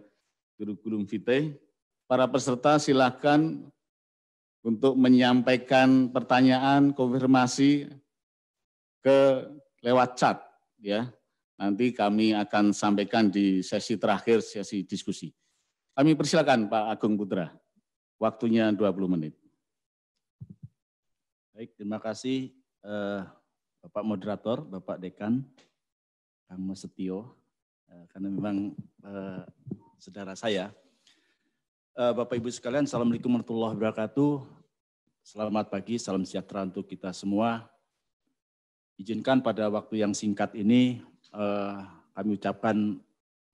kurikulum vitae. Para peserta silahkan untuk menyampaikan pertanyaan, konfirmasi ke lewat chat ya. Nanti kami akan sampaikan di sesi terakhir sesi diskusi. Kami persilakan Pak Agung Putra. Waktunya 20 menit. Baik, terima kasih eh, Bapak Moderator, Bapak Dekan, Kang Setio, eh, karena memang eh, saudara saya. Eh, Bapak Ibu sekalian, Assalamualaikum warahmatullahi wabarakatuh. Selamat pagi, salam sejahtera untuk kita semua. Izinkan pada waktu yang singkat ini eh, kami ucapkan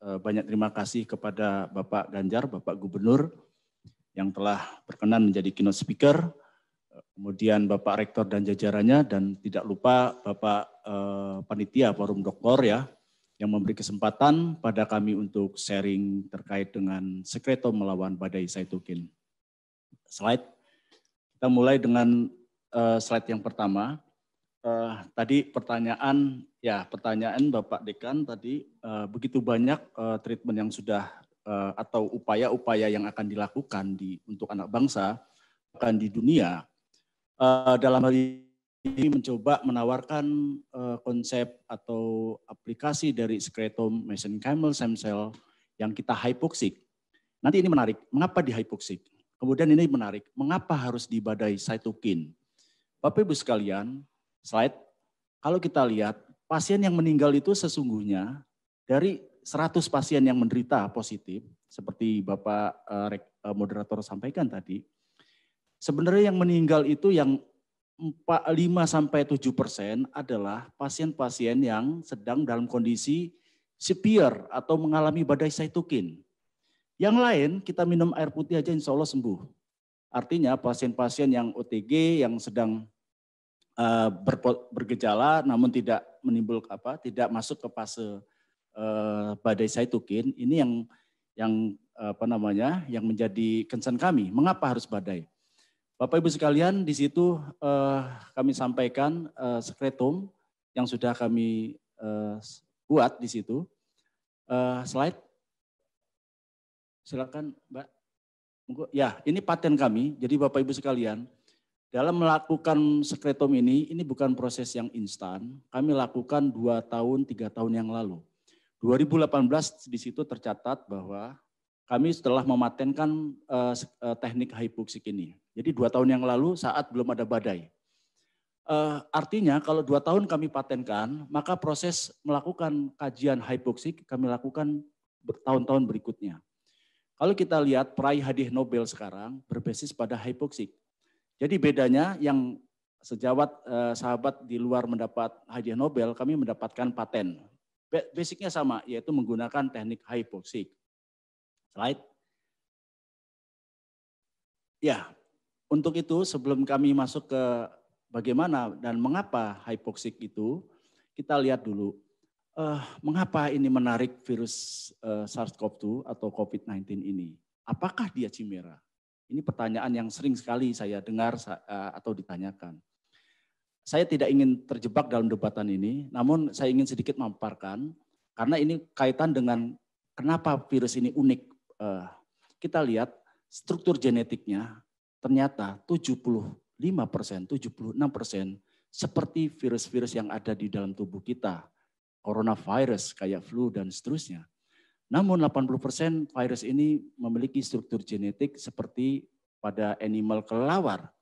eh, banyak terima kasih kepada Bapak Ganjar, Bapak Gubernur, yang telah berkenan menjadi keynote speaker, kemudian Bapak Rektor dan jajarannya, dan tidak lupa Bapak eh, Panitia Forum Doktor ya, yang memberi kesempatan pada kami untuk sharing terkait dengan sekreto melawan badai Saitukin. Slide. Kita mulai dengan eh, slide yang pertama. Uh, tadi pertanyaan, ya pertanyaan Bapak Dekan tadi, uh, begitu banyak uh, treatment yang sudah Eh, atau upaya-upaya yang akan dilakukan di untuk anak bangsa akan di dunia eh, dalam hal ini mencoba menawarkan eh, konsep atau aplikasi dari Scretum mesenchymal stem cell yang kita hypoxic. Nanti ini menarik, mengapa di hypoxic? Kemudian ini menarik, mengapa harus dibadai cytokine? Bapak Ibu sekalian, slide kalau kita lihat pasien yang meninggal itu sesungguhnya dari 100 pasien yang menderita positif, seperti Bapak eh, eh, moderator sampaikan tadi, sebenarnya yang meninggal itu yang 5 sampai 7 persen adalah pasien-pasien yang sedang dalam kondisi severe atau mengalami badai saitukin. Yang lain kita minum air putih aja insya Allah sembuh. Artinya pasien-pasien yang OTG yang sedang eh, bergejala namun tidak menimbul apa tidak masuk ke fase uh, badai Saitukin ini yang yang apa namanya yang menjadi concern kami. Mengapa harus badai? Bapak Ibu sekalian, di situ eh, kami sampaikan eh, sekretum yang sudah kami eh, buat di situ. Eh, slide, silakan Mbak. Ya, ini paten kami. Jadi Bapak Ibu sekalian, dalam melakukan sekretum ini, ini bukan proses yang instan. Kami lakukan dua tahun, tiga tahun yang lalu. 2018 di situ tercatat bahwa kami setelah mematenkan uh, teknik hipoksik ini. Jadi dua tahun yang lalu saat belum ada badai. Uh, artinya kalau dua tahun kami patenkan, maka proses melakukan kajian hipoksik kami lakukan bertahun-tahun berikutnya. Kalau kita lihat peraih hadiah Nobel sekarang berbasis pada hipoksik. Jadi bedanya yang sejawat eh, sahabat di luar mendapat hadiah Nobel, kami mendapatkan paten Basicnya sama, yaitu menggunakan teknik hypoxic. Slide. Ya, untuk itu sebelum kami masuk ke bagaimana dan mengapa hypoxic itu, kita lihat dulu uh, mengapa ini menarik virus uh, eh, SARS-CoV-2 atau COVID-19 ini. Apakah dia cimera? Ini pertanyaan yang sering sekali saya dengar eh, atau ditanyakan saya tidak ingin terjebak dalam debatan ini, namun saya ingin sedikit memaparkan karena ini kaitan dengan kenapa virus ini unik. Eh, kita lihat struktur genetiknya ternyata 75 persen, 76 persen seperti virus-virus yang ada di dalam tubuh kita. Coronavirus kayak flu dan seterusnya. Namun 80 persen virus ini memiliki struktur genetik seperti pada animal kelawar.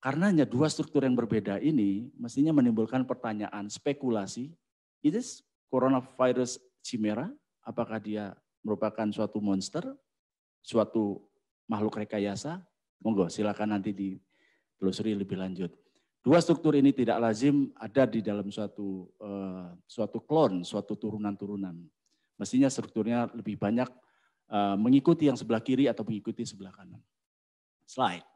Karenanya dua struktur yang berbeda ini mestinya menimbulkan pertanyaan, spekulasi. It is coronavirus chimera? Apakah dia merupakan suatu monster, suatu makhluk rekayasa? Monggo, silakan nanti ditelusuri lebih lanjut. Dua struktur ini tidak lazim ada di dalam suatu uh, suatu klon, suatu turunan-turunan. Mestinya strukturnya lebih banyak uh, mengikuti yang sebelah kiri atau mengikuti sebelah kanan. Slide.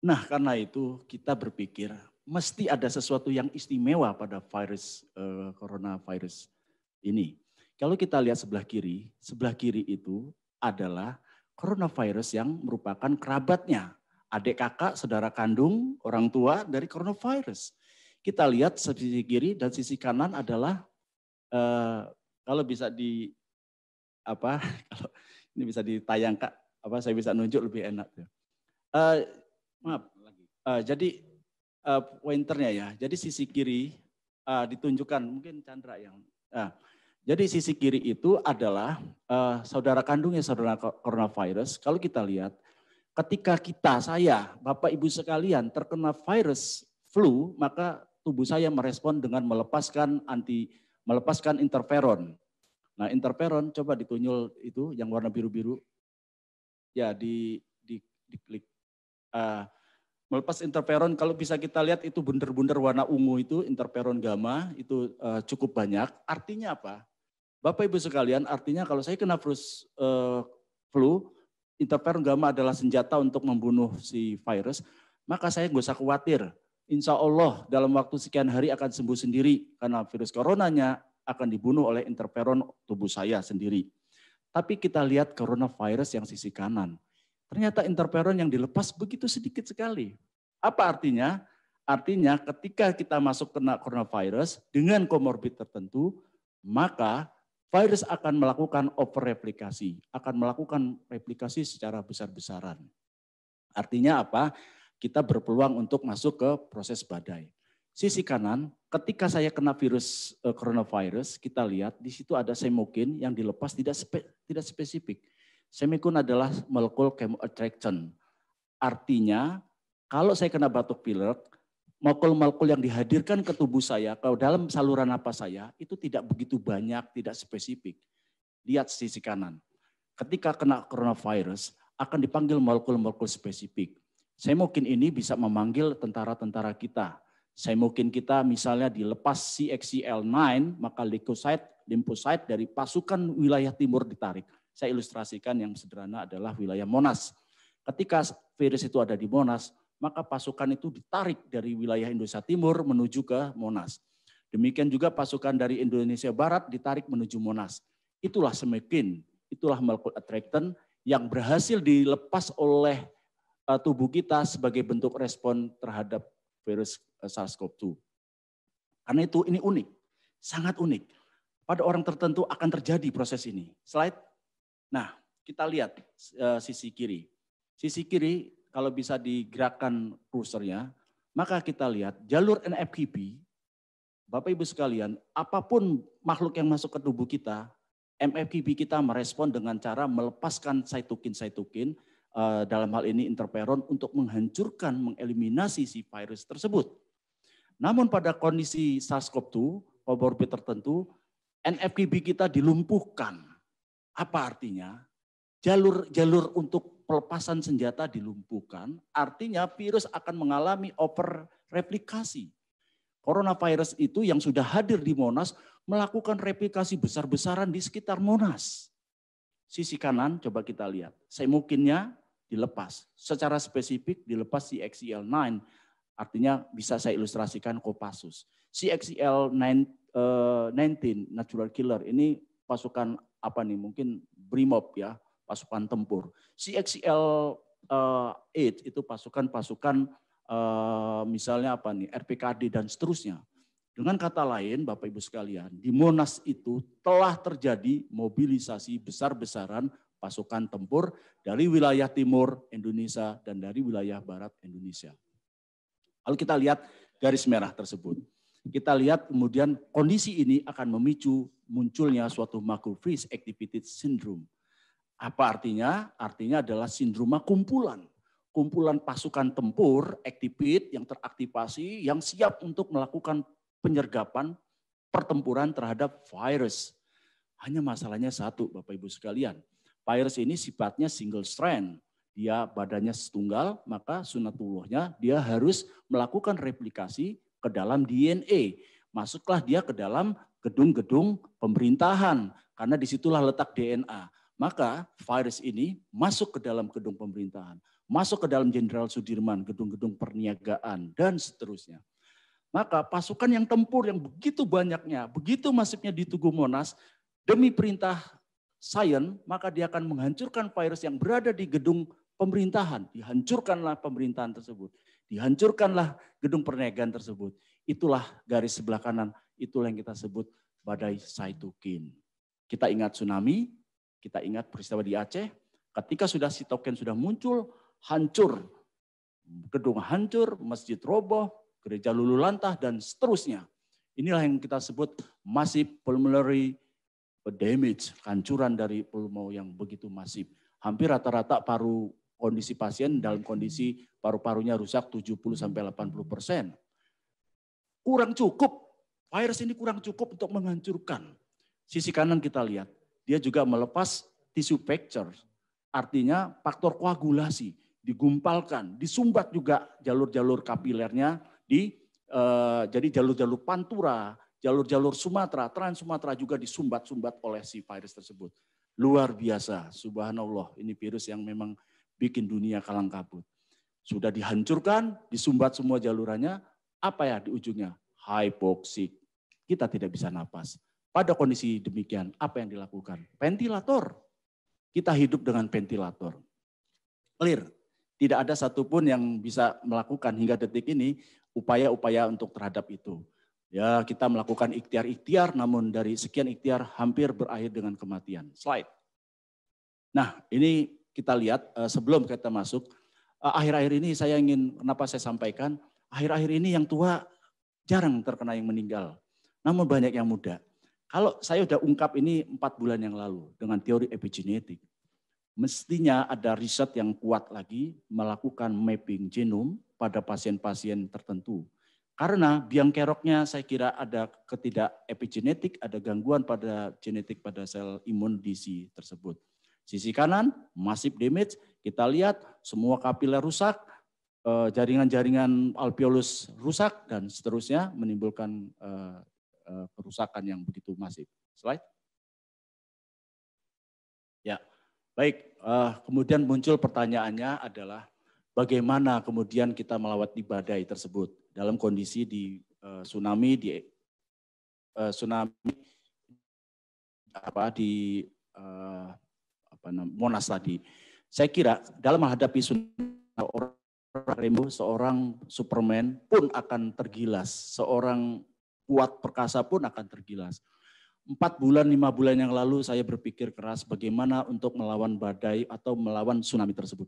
Nah karena itu kita berpikir mesti ada sesuatu yang istimewa pada virus corona eh, coronavirus ini. Kalau kita lihat sebelah kiri, sebelah kiri itu adalah coronavirus yang merupakan kerabatnya, adik kakak, saudara kandung, orang tua dari coronavirus. Kita lihat sisi kiri dan sisi kanan adalah uh, kalau bisa di apa kalau ini bisa ditayangkan apa saya bisa nunjuk lebih enak ya. Maaf. Uh, jadi uh, pointernya ya. Jadi sisi kiri uh, ditunjukkan mungkin Chandra yang. Uh, jadi sisi kiri itu adalah uh, saudara kandungnya saudara coronavirus. Kalau kita lihat, ketika kita, saya, Bapak Ibu sekalian terkena virus flu, maka tubuh saya merespon dengan melepaskan anti melepaskan interferon. Nah, interferon coba ditunjul itu yang warna biru-biru. Ya, di di diklik. Uh, melepas interferon kalau bisa kita lihat itu bunder-bunder warna ungu itu interferon gamma itu uh, cukup banyak. Artinya apa? Bapak Ibu sekalian, artinya kalau saya kena virus uh, flu, interferon gamma adalah senjata untuk membunuh si virus, maka saya nggak usah khawatir. Insya Allah dalam waktu sekian hari akan sembuh sendiri karena virus coronanya akan dibunuh oleh interferon tubuh saya sendiri. Tapi kita lihat coronavirus yang sisi kanan Ternyata interferon yang dilepas begitu sedikit sekali. Apa artinya? Artinya ketika kita masuk kena coronavirus dengan komorbid tertentu, maka virus akan melakukan overreplikasi, akan melakukan replikasi secara besar-besaran. Artinya apa? Kita berpeluang untuk masuk ke proses badai. Sisi kanan, ketika saya kena virus eh, coronavirus, kita lihat di situ ada semokin yang dilepas tidak spe, tidak spesifik Semikun adalah molekul attraction. Eh, Artinya, kalau saya kena batuk pilek, molekul-molekul yang dihadirkan ke tubuh saya, kalau dalam saluran napas saya, itu tidak begitu banyak, tidak spesifik. Lihat sisi kanan. Ketika kena coronavirus, akan dipanggil molekul-molekul spesifik. Saya mungkin ini bisa memanggil tentara-tentara kita. Saya mungkin kita misalnya dilepas CXCL9, maka leukocyte, limfosit dari pasukan wilayah timur ditarik saya ilustrasikan yang sederhana adalah wilayah Monas. Ketika virus itu ada di Monas, maka pasukan itu ditarik dari wilayah Indonesia Timur menuju ke Monas. Demikian juga pasukan dari Indonesia Barat ditarik menuju Monas. Itulah semakin, itulah molecule attractant yang berhasil dilepas oleh eh, tubuh kita sebagai bentuk respon terhadap virus eh, SARS-CoV-2. Karena itu ini unik, sangat unik. Pada orang tertentu akan terjadi proses ini. Slide. Nah, kita lihat e, sisi kiri. Sisi kiri kalau bisa digerakkan cruisernya, maka kita lihat jalur NFPP, Bapak Ibu sekalian, apapun makhluk yang masuk ke tubuh kita, MFQB kita merespon dengan cara melepaskan cytokine-cytokine e, dalam hal ini interferon untuk menghancurkan, mengeliminasi si virus tersebut. Namun pada kondisi SARS-CoV-2, komorbid tertentu, NFkB kita dilumpuhkan apa artinya? Jalur-jalur untuk pelepasan senjata dilumpuhkan, artinya virus akan mengalami over-replikasi. Coronavirus itu yang sudah hadir di Monas melakukan replikasi besar-besaran di sekitar Monas. Sisi kanan coba kita lihat. saya mungkinnya dilepas. Secara spesifik dilepas si XCL9 Artinya bisa saya ilustrasikan Kopassus. Si CXCL19 eh, Natural Killer ini pasukan apa nih mungkin BRIMOB ya, pasukan tempur. CXCL uh, eh, 8 itu pasukan-pasukan uh, misalnya apa nih RPKD dan seterusnya. Dengan kata lain, Bapak Ibu sekalian, di Monas itu telah terjadi mobilisasi besar-besaran pasukan tempur dari wilayah timur Indonesia dan dari wilayah barat Indonesia. Lalu kita lihat garis merah tersebut kita lihat kemudian kondisi ini akan memicu munculnya suatu macro freeze activated syndrome. Apa artinya? Artinya adalah sindroma kumpulan. Kumpulan pasukan tempur, activate yang teraktivasi, yang siap untuk melakukan penyergapan pertempuran terhadap virus. Hanya masalahnya satu, Bapak Ibu sekalian. Virus ini sifatnya single strand. Dia badannya setunggal, maka sunatullahnya dia harus melakukan replikasi ke dalam DNA. Masuklah dia ke dalam gedung-gedung pemerintahan karena disitulah letak DNA. Maka virus ini masuk ke dalam gedung pemerintahan, masuk ke dalam Jenderal Sudirman, gedung-gedung perniagaan dan seterusnya. Maka pasukan yang tempur yang begitu banyaknya, begitu masifnya di Tugu Monas demi perintah Sayen, maka dia akan menghancurkan virus yang berada di gedung pemerintahan, dihancurkanlah pemerintahan tersebut. Dihancurkanlah gedung perniagaan tersebut. Itulah garis sebelah kanan, itulah yang kita sebut badai Saitukin. Kita ingat tsunami, kita ingat peristiwa di Aceh, ketika sudah si token sudah muncul, hancur. Gedung hancur, masjid roboh, gereja lulu lantah, dan seterusnya. Inilah yang kita sebut masif pulmonary damage, hancuran dari pulmo yang begitu masif. Hampir rata-rata paru kondisi pasien dalam kondisi paru-parunya rusak 70 80 persen. Kurang cukup, virus ini kurang cukup untuk menghancurkan. Sisi kanan kita lihat, dia juga melepas tisu picture, artinya faktor koagulasi digumpalkan, disumbat juga jalur-jalur kapilernya di eh, jadi jalur-jalur pantura, jalur-jalur Sumatera, Trans Sumatera juga disumbat-sumbat oleh si virus tersebut. Luar biasa, subhanallah. Ini virus yang memang bikin dunia kalang kabut. Sudah dihancurkan, disumbat semua jalurannya, apa ya di ujungnya? Hypoxic. Kita tidak bisa napas. Pada kondisi demikian, apa yang dilakukan? Ventilator. Kita hidup dengan ventilator. Clear. Tidak ada satupun yang bisa melakukan hingga detik ini upaya-upaya untuk terhadap itu. Ya, kita melakukan ikhtiar-ikhtiar, namun dari sekian ikhtiar hampir berakhir dengan kematian. Slide. Nah, ini kita lihat eh, sebelum kita masuk, eh, akhir-akhir ini saya ingin kenapa saya sampaikan, akhir-akhir ini yang tua jarang terkena yang meninggal, namun banyak yang muda. Kalau saya sudah ungkap ini empat bulan yang lalu dengan teori epigenetik, mestinya ada riset yang kuat lagi melakukan mapping genom pada pasien-pasien tertentu. Karena biang keroknya saya kira ada ketidak epigenetik, ada gangguan pada genetik pada sel imun DC tersebut. Sisi kanan, masif damage. Kita lihat semua kapiler rusak, eh, jaringan-jaringan alveolus rusak, dan seterusnya menimbulkan eh, eh, kerusakan yang begitu masif. Slide. Ya, baik. Kemudian muncul pertanyaannya adalah bagaimana kemudian kita melawat di badai tersebut dalam kondisi di tsunami di tsunami apa di apa Monas tadi. Saya kira dalam menghadapi sunnah orang seorang Superman pun akan tergilas, seorang kuat perkasa pun akan tergilas. Empat bulan, lima bulan yang lalu saya berpikir keras bagaimana untuk melawan badai atau melawan tsunami tersebut.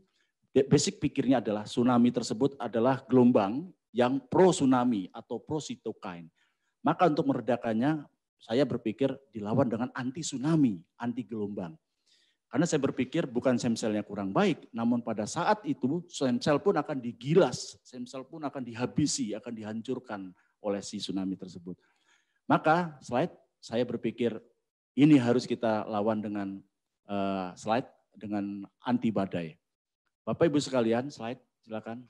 Basic pikirnya adalah tsunami tersebut adalah gelombang yang pro tsunami atau pro sitokain. Maka untuk meredakannya, saya berpikir dilawan dengan anti tsunami, anti gelombang. Karena saya berpikir bukan stem cell kurang baik, namun pada saat itu stem cell pun akan digilas, stem cell pun akan dihabisi, akan dihancurkan oleh si tsunami tersebut. Maka slide saya berpikir ini harus kita lawan dengan uh, slide dengan anti badai. Bapak Ibu sekalian, slide silakan.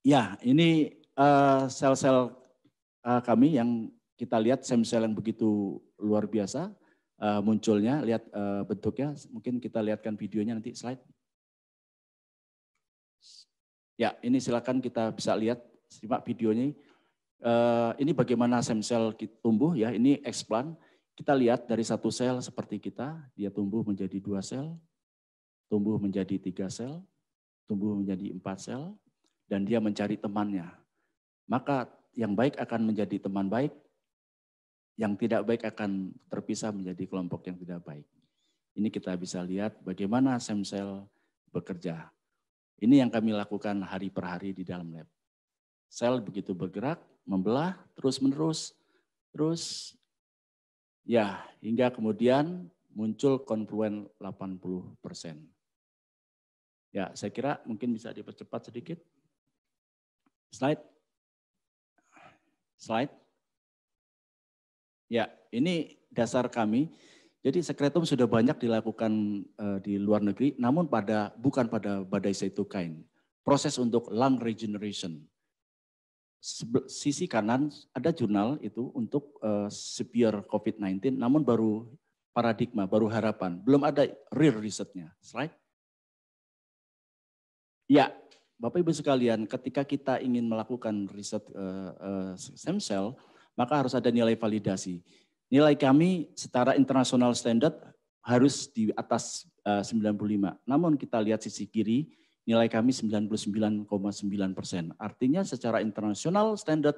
Ya, ini eh, sel-sel uh, uh, kami yang kita lihat stem cell yang begitu luar biasa uh, munculnya, lihat uh, bentuknya. Mungkin kita lihatkan videonya nanti slide. Ya, ini silakan kita bisa lihat simak videonya. Uh, ini bagaimana stem cell tumbuh ya. Ini explant. Kita lihat dari satu sel seperti kita, dia tumbuh menjadi dua sel, tumbuh menjadi tiga sel, tumbuh menjadi empat sel, dan dia mencari temannya. Maka yang baik akan menjadi teman baik, yang tidak baik akan terpisah menjadi kelompok yang tidak baik. Ini kita bisa lihat bagaimana stem cell bekerja. Ini yang kami lakukan hari per hari di dalam lab. Sel begitu bergerak, membelah, terus-menerus, terus ya hingga kemudian muncul konfluen 80 persen. Ya, saya kira mungkin bisa dipercepat sedikit. Slide. Slide. Ya, ini dasar kami. Jadi sekretum sudah banyak dilakukan uh, di luar negeri, namun pada bukan pada badai kain. Proses untuk lung regeneration. sisi kanan ada jurnal itu untuk uh, eh, severe COVID-19, namun baru paradigma, baru harapan. Belum ada real risetnya. Slide. Ya, Bapak Ibu sekalian, ketika kita ingin melakukan riset uh, uh, stem cell, maka harus ada nilai validasi. Nilai kami secara internasional standar harus di atas 95. Eh, Namun kita lihat sisi kiri, nilai kami 99,9 persen. Artinya secara internasional standar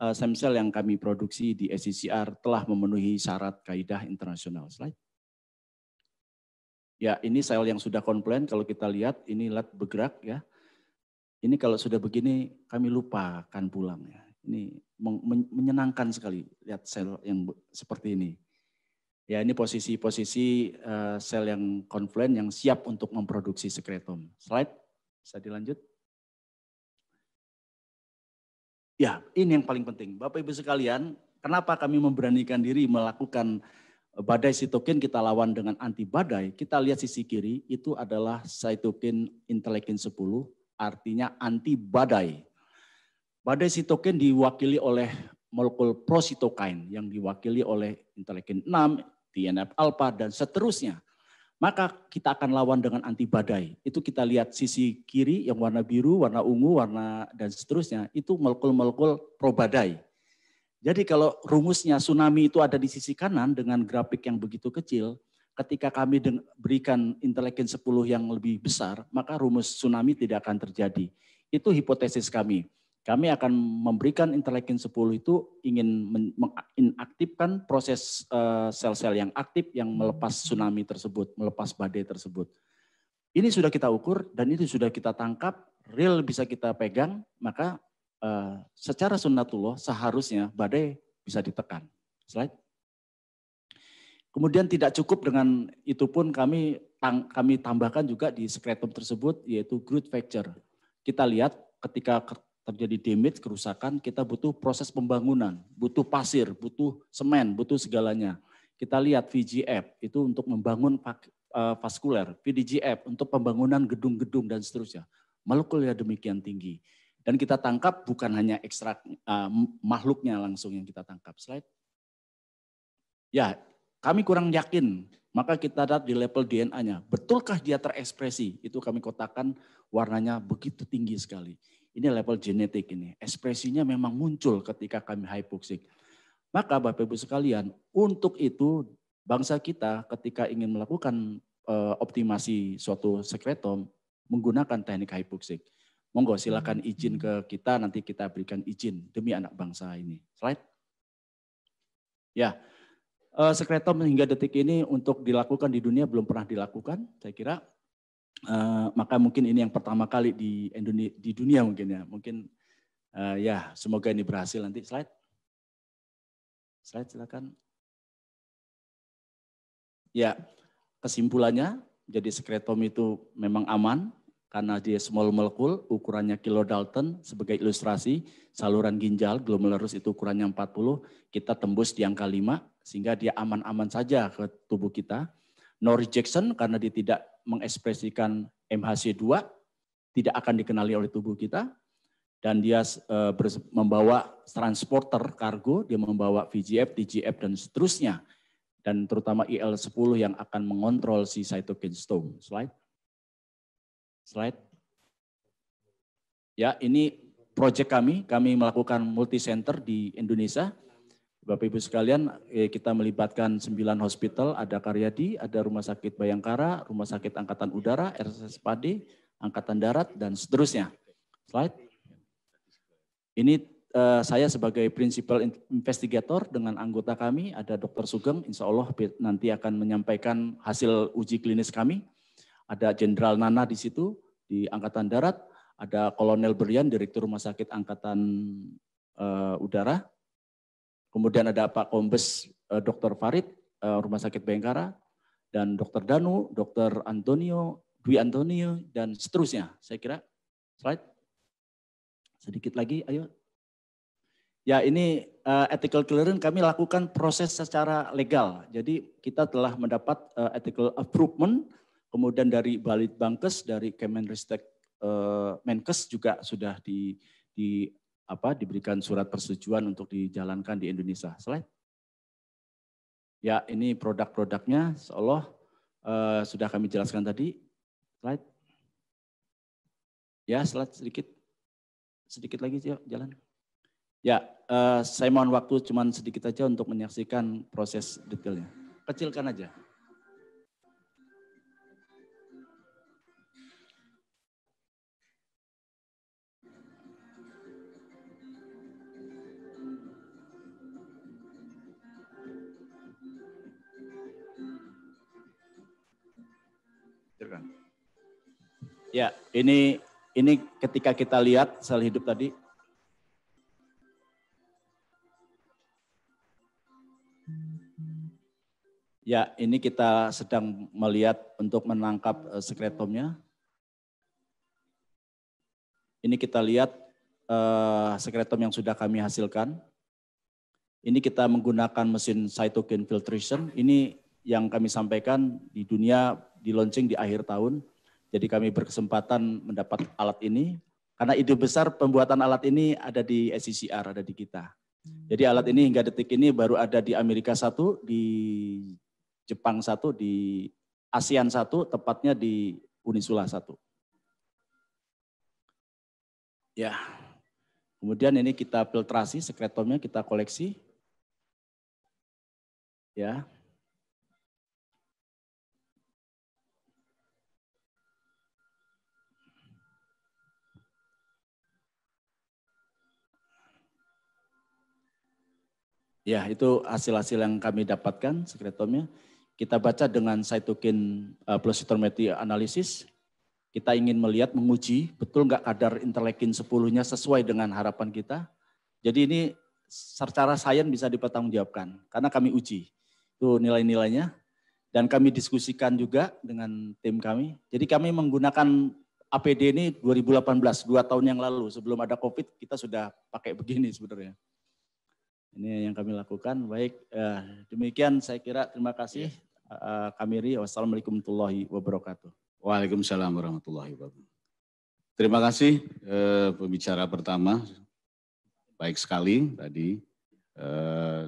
eh, stem cell yang kami produksi di SCCR telah memenuhi syarat kaidah internasional. Slide. Ya, ini sel yang sudah komplain kalau kita lihat ini lat bergerak ya. Ini kalau sudah begini kami lupakan pulang ya. Ini menyenangkan sekali lihat sel yang seperti ini. Ya, ini posisi-posisi eh, sel yang konfluen yang siap untuk memproduksi sekretum. Slide bisa dilanjut. Ya, ini yang paling penting. Bapak Ibu sekalian, kenapa kami memberanikan diri melakukan eh, badai sitokin kita lawan dengan anti badai, kita lihat sisi kiri itu adalah sitokin interleukin 10, artinya anti badai. Badai sitokin diwakili oleh molekul prositokin yang diwakili oleh interleukin 6, TNF alpha dan seterusnya. Maka kita akan lawan dengan antibadai. Itu kita lihat sisi kiri yang warna biru, warna ungu, warna dan seterusnya itu molekul-molekul probadai. Jadi kalau rumusnya tsunami itu ada di sisi kanan dengan grafik yang begitu kecil, ketika kami berikan interleukin 10 yang lebih besar, maka rumus tsunami tidak akan terjadi. Itu hipotesis kami kami akan memberikan interleukin 10 itu ingin mengaktifkan proses eh, sel-sel yang aktif yang melepas tsunami tersebut, melepas badai tersebut. Ini sudah kita ukur dan itu sudah kita tangkap, real bisa kita pegang, maka eh, secara sunnatullah seharusnya badai bisa ditekan. Slide. Kemudian tidak cukup dengan itu pun kami kami tambahkan juga di sekretum tersebut yaitu growth factor. Kita lihat ketika terjadi damage, kerusakan, kita butuh proses pembangunan, butuh pasir, butuh semen, butuh segalanya. Kita lihat VGF itu untuk membangun eh, vaskuler, VDGF untuk pembangunan gedung-gedung dan seterusnya. Molekul ya demikian tinggi. Dan kita tangkap bukan hanya ekstrak uh, eh, makhluknya langsung yang kita tangkap. Slide. Ya, kami kurang yakin. Maka kita lihat di level DNA-nya. Betulkah dia terekspresi? Itu kami kotakan warnanya begitu tinggi sekali ini level genetik ini. Ekspresinya memang muncul ketika kami hypoxic. Maka Bapak Ibu sekalian, untuk itu bangsa kita ketika ingin melakukan eh, optimasi suatu sekretom menggunakan teknik hypoxic. Monggo silakan izin ke kita nanti kita berikan izin demi anak bangsa ini. Slide. Ya. Eh, sekretom hingga detik ini untuk dilakukan di dunia belum pernah dilakukan, saya kira Uh, maka mungkin ini yang pertama kali di Indonesia, di dunia mungkin ya. Mungkin uh, ya semoga ini berhasil nanti slide. Slide silakan. Ya, kesimpulannya jadi sekretom itu memang aman karena dia small molecule, ukurannya kilo Dalton sebagai ilustrasi, saluran ginjal glomerulus itu ukurannya 40, kita tembus di angka 5 sehingga dia aman-aman saja ke tubuh kita. No rejection karena dia tidak mengekspresikan MHC2 tidak akan dikenali oleh tubuh kita dan dia eh, membawa transporter kargo, dia membawa VGF, TGF dan seterusnya dan terutama IL10 yang akan mengontrol si cytokine storm. Slide. Slide. Ya, ini proyek kami, kami melakukan multi center di Indonesia Bapak Ibu sekalian, eh, kita melibatkan 9 hospital, ada Karyadi, ada Rumah Sakit Bayangkara, Rumah Sakit Angkatan Udara, Padi, Angkatan Darat, dan seterusnya. Slide. Ini uh, saya sebagai Principal investigator dengan anggota kami, ada Dr. Sugeng, insya Allah nanti akan menyampaikan hasil uji klinis kami. Ada Jenderal Nana di situ, di Angkatan Darat, ada Kolonel Berian, Direktur Rumah Sakit Angkatan uh, Udara, Kemudian ada Pak Kombes eh, Dr. Farid, eh, Rumah Sakit Bengkara dan Dr. Danu, Dr. Antonio, Dwi Antonio, dan seterusnya. Saya kira slide. Sedikit lagi, ayo. Ya ini uh, ethical clearance kami lakukan proses secara legal. Jadi kita telah mendapat uh, ethical approval, kemudian dari Balit Bankes, dari Kemenristek uh, Menkes juga sudah di, di apa diberikan surat persetujuan untuk dijalankan di Indonesia. Slide. Ya, ini produk-produknya seolah uh, eh, sudah kami jelaskan tadi. Slide. Ya, slide sedikit. Sedikit lagi yuk, jalan. Ya, uh, saya mohon waktu cuman sedikit aja untuk menyaksikan proses detailnya. Kecilkan aja. Ya, ini ini ketika kita lihat sel hidup tadi Ya, ini kita sedang melihat untuk menangkap eh, sekretomnya. Ini kita lihat uh, sekretom yang sudah kami hasilkan. Ini kita menggunakan mesin cytokine filtration. Ini yang kami sampaikan di dunia di launching di akhir tahun jadi kami berkesempatan mendapat alat ini karena ide besar pembuatan alat ini ada di SCCR, ada di kita. Hmm. Jadi alat ini hingga detik ini baru ada di Amerika satu, di Jepang satu, di ASEAN satu, tepatnya di Unisula satu. Ya. Kemudian ini kita filtrasi, sekretomnya kita koleksi. Ya, Ya, itu hasil-hasil yang kami dapatkan sekretomnya. Kita baca dengan cytokine eh, plus cytometry analysis. Kita ingin melihat, menguji betul nggak kadar interleukin 10-nya sesuai dengan harapan kita. Jadi ini secara sains bisa dipertanggungjawabkan karena kami uji itu nilai-nilainya dan kami diskusikan juga dengan tim kami. Jadi kami menggunakan APD ini 2018, dua tahun yang lalu sebelum ada COVID kita sudah pakai begini sebenarnya. Ini yang kami lakukan. Baik, eh, demikian saya kira. Terima kasih. Iya. Eh, eh Wassalamualaikum warahmatullahi wabarakatuh. Waalaikumsalam warahmatullahi wabarakatuh. Terima kasih eh, pembicara pertama. Baik sekali tadi. Eh,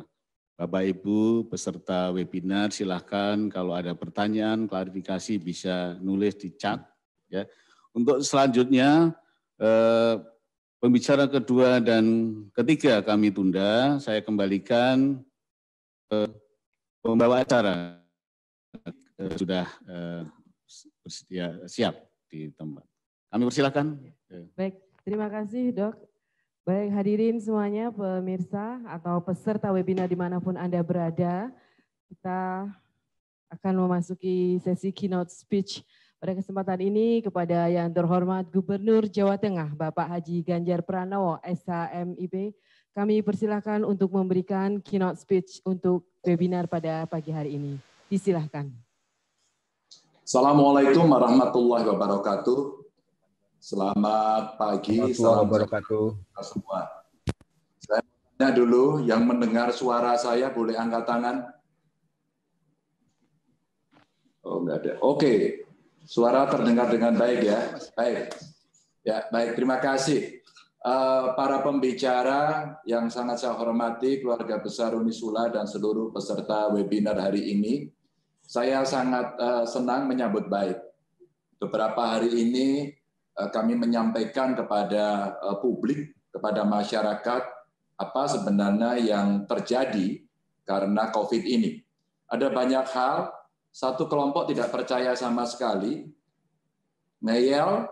Bapak Ibu peserta webinar silahkan kalau ada pertanyaan, klarifikasi bisa nulis di chat ya. Untuk selanjutnya eh, Pembicara kedua dan ketiga kami tunda, saya kembalikan ke pembawa acara eh, sudah eh, bersedia siap di tempat. Kami persilahkan. Ya. Baik, terima kasih dok. Baik hadirin semuanya pemirsa atau peserta webinar dimanapun Anda berada, kita akan memasuki sesi keynote speech pada kesempatan ini kepada yang terhormat Gubernur Jawa Tengah Bapak Haji Ganjar Pranowo SHMIB, kami persilahkan untuk memberikan keynote speech untuk webinar pada pagi hari ini. Disilahkan. Assalamualaikum warahmatullahi wabarakatuh. Selamat pagi, Assalamualaikum. wabarakatuh. semua. Saya tanya dulu, yang mendengar suara saya boleh angkat tangan? Oh, enggak ada. Oke, okay. Suara terdengar dengan baik ya. Baik. Ya, baik. Terima kasih. Eh, para pembicara yang sangat saya hormati, keluarga besar Unisula dan seluruh peserta webinar hari ini, saya sangat eh, senang menyambut baik. Beberapa hari ini eh, kami menyampaikan kepada publik, kepada masyarakat, apa sebenarnya yang terjadi karena COVID ini. Ada banyak hal satu kelompok tidak percaya sama sekali, ngeyel,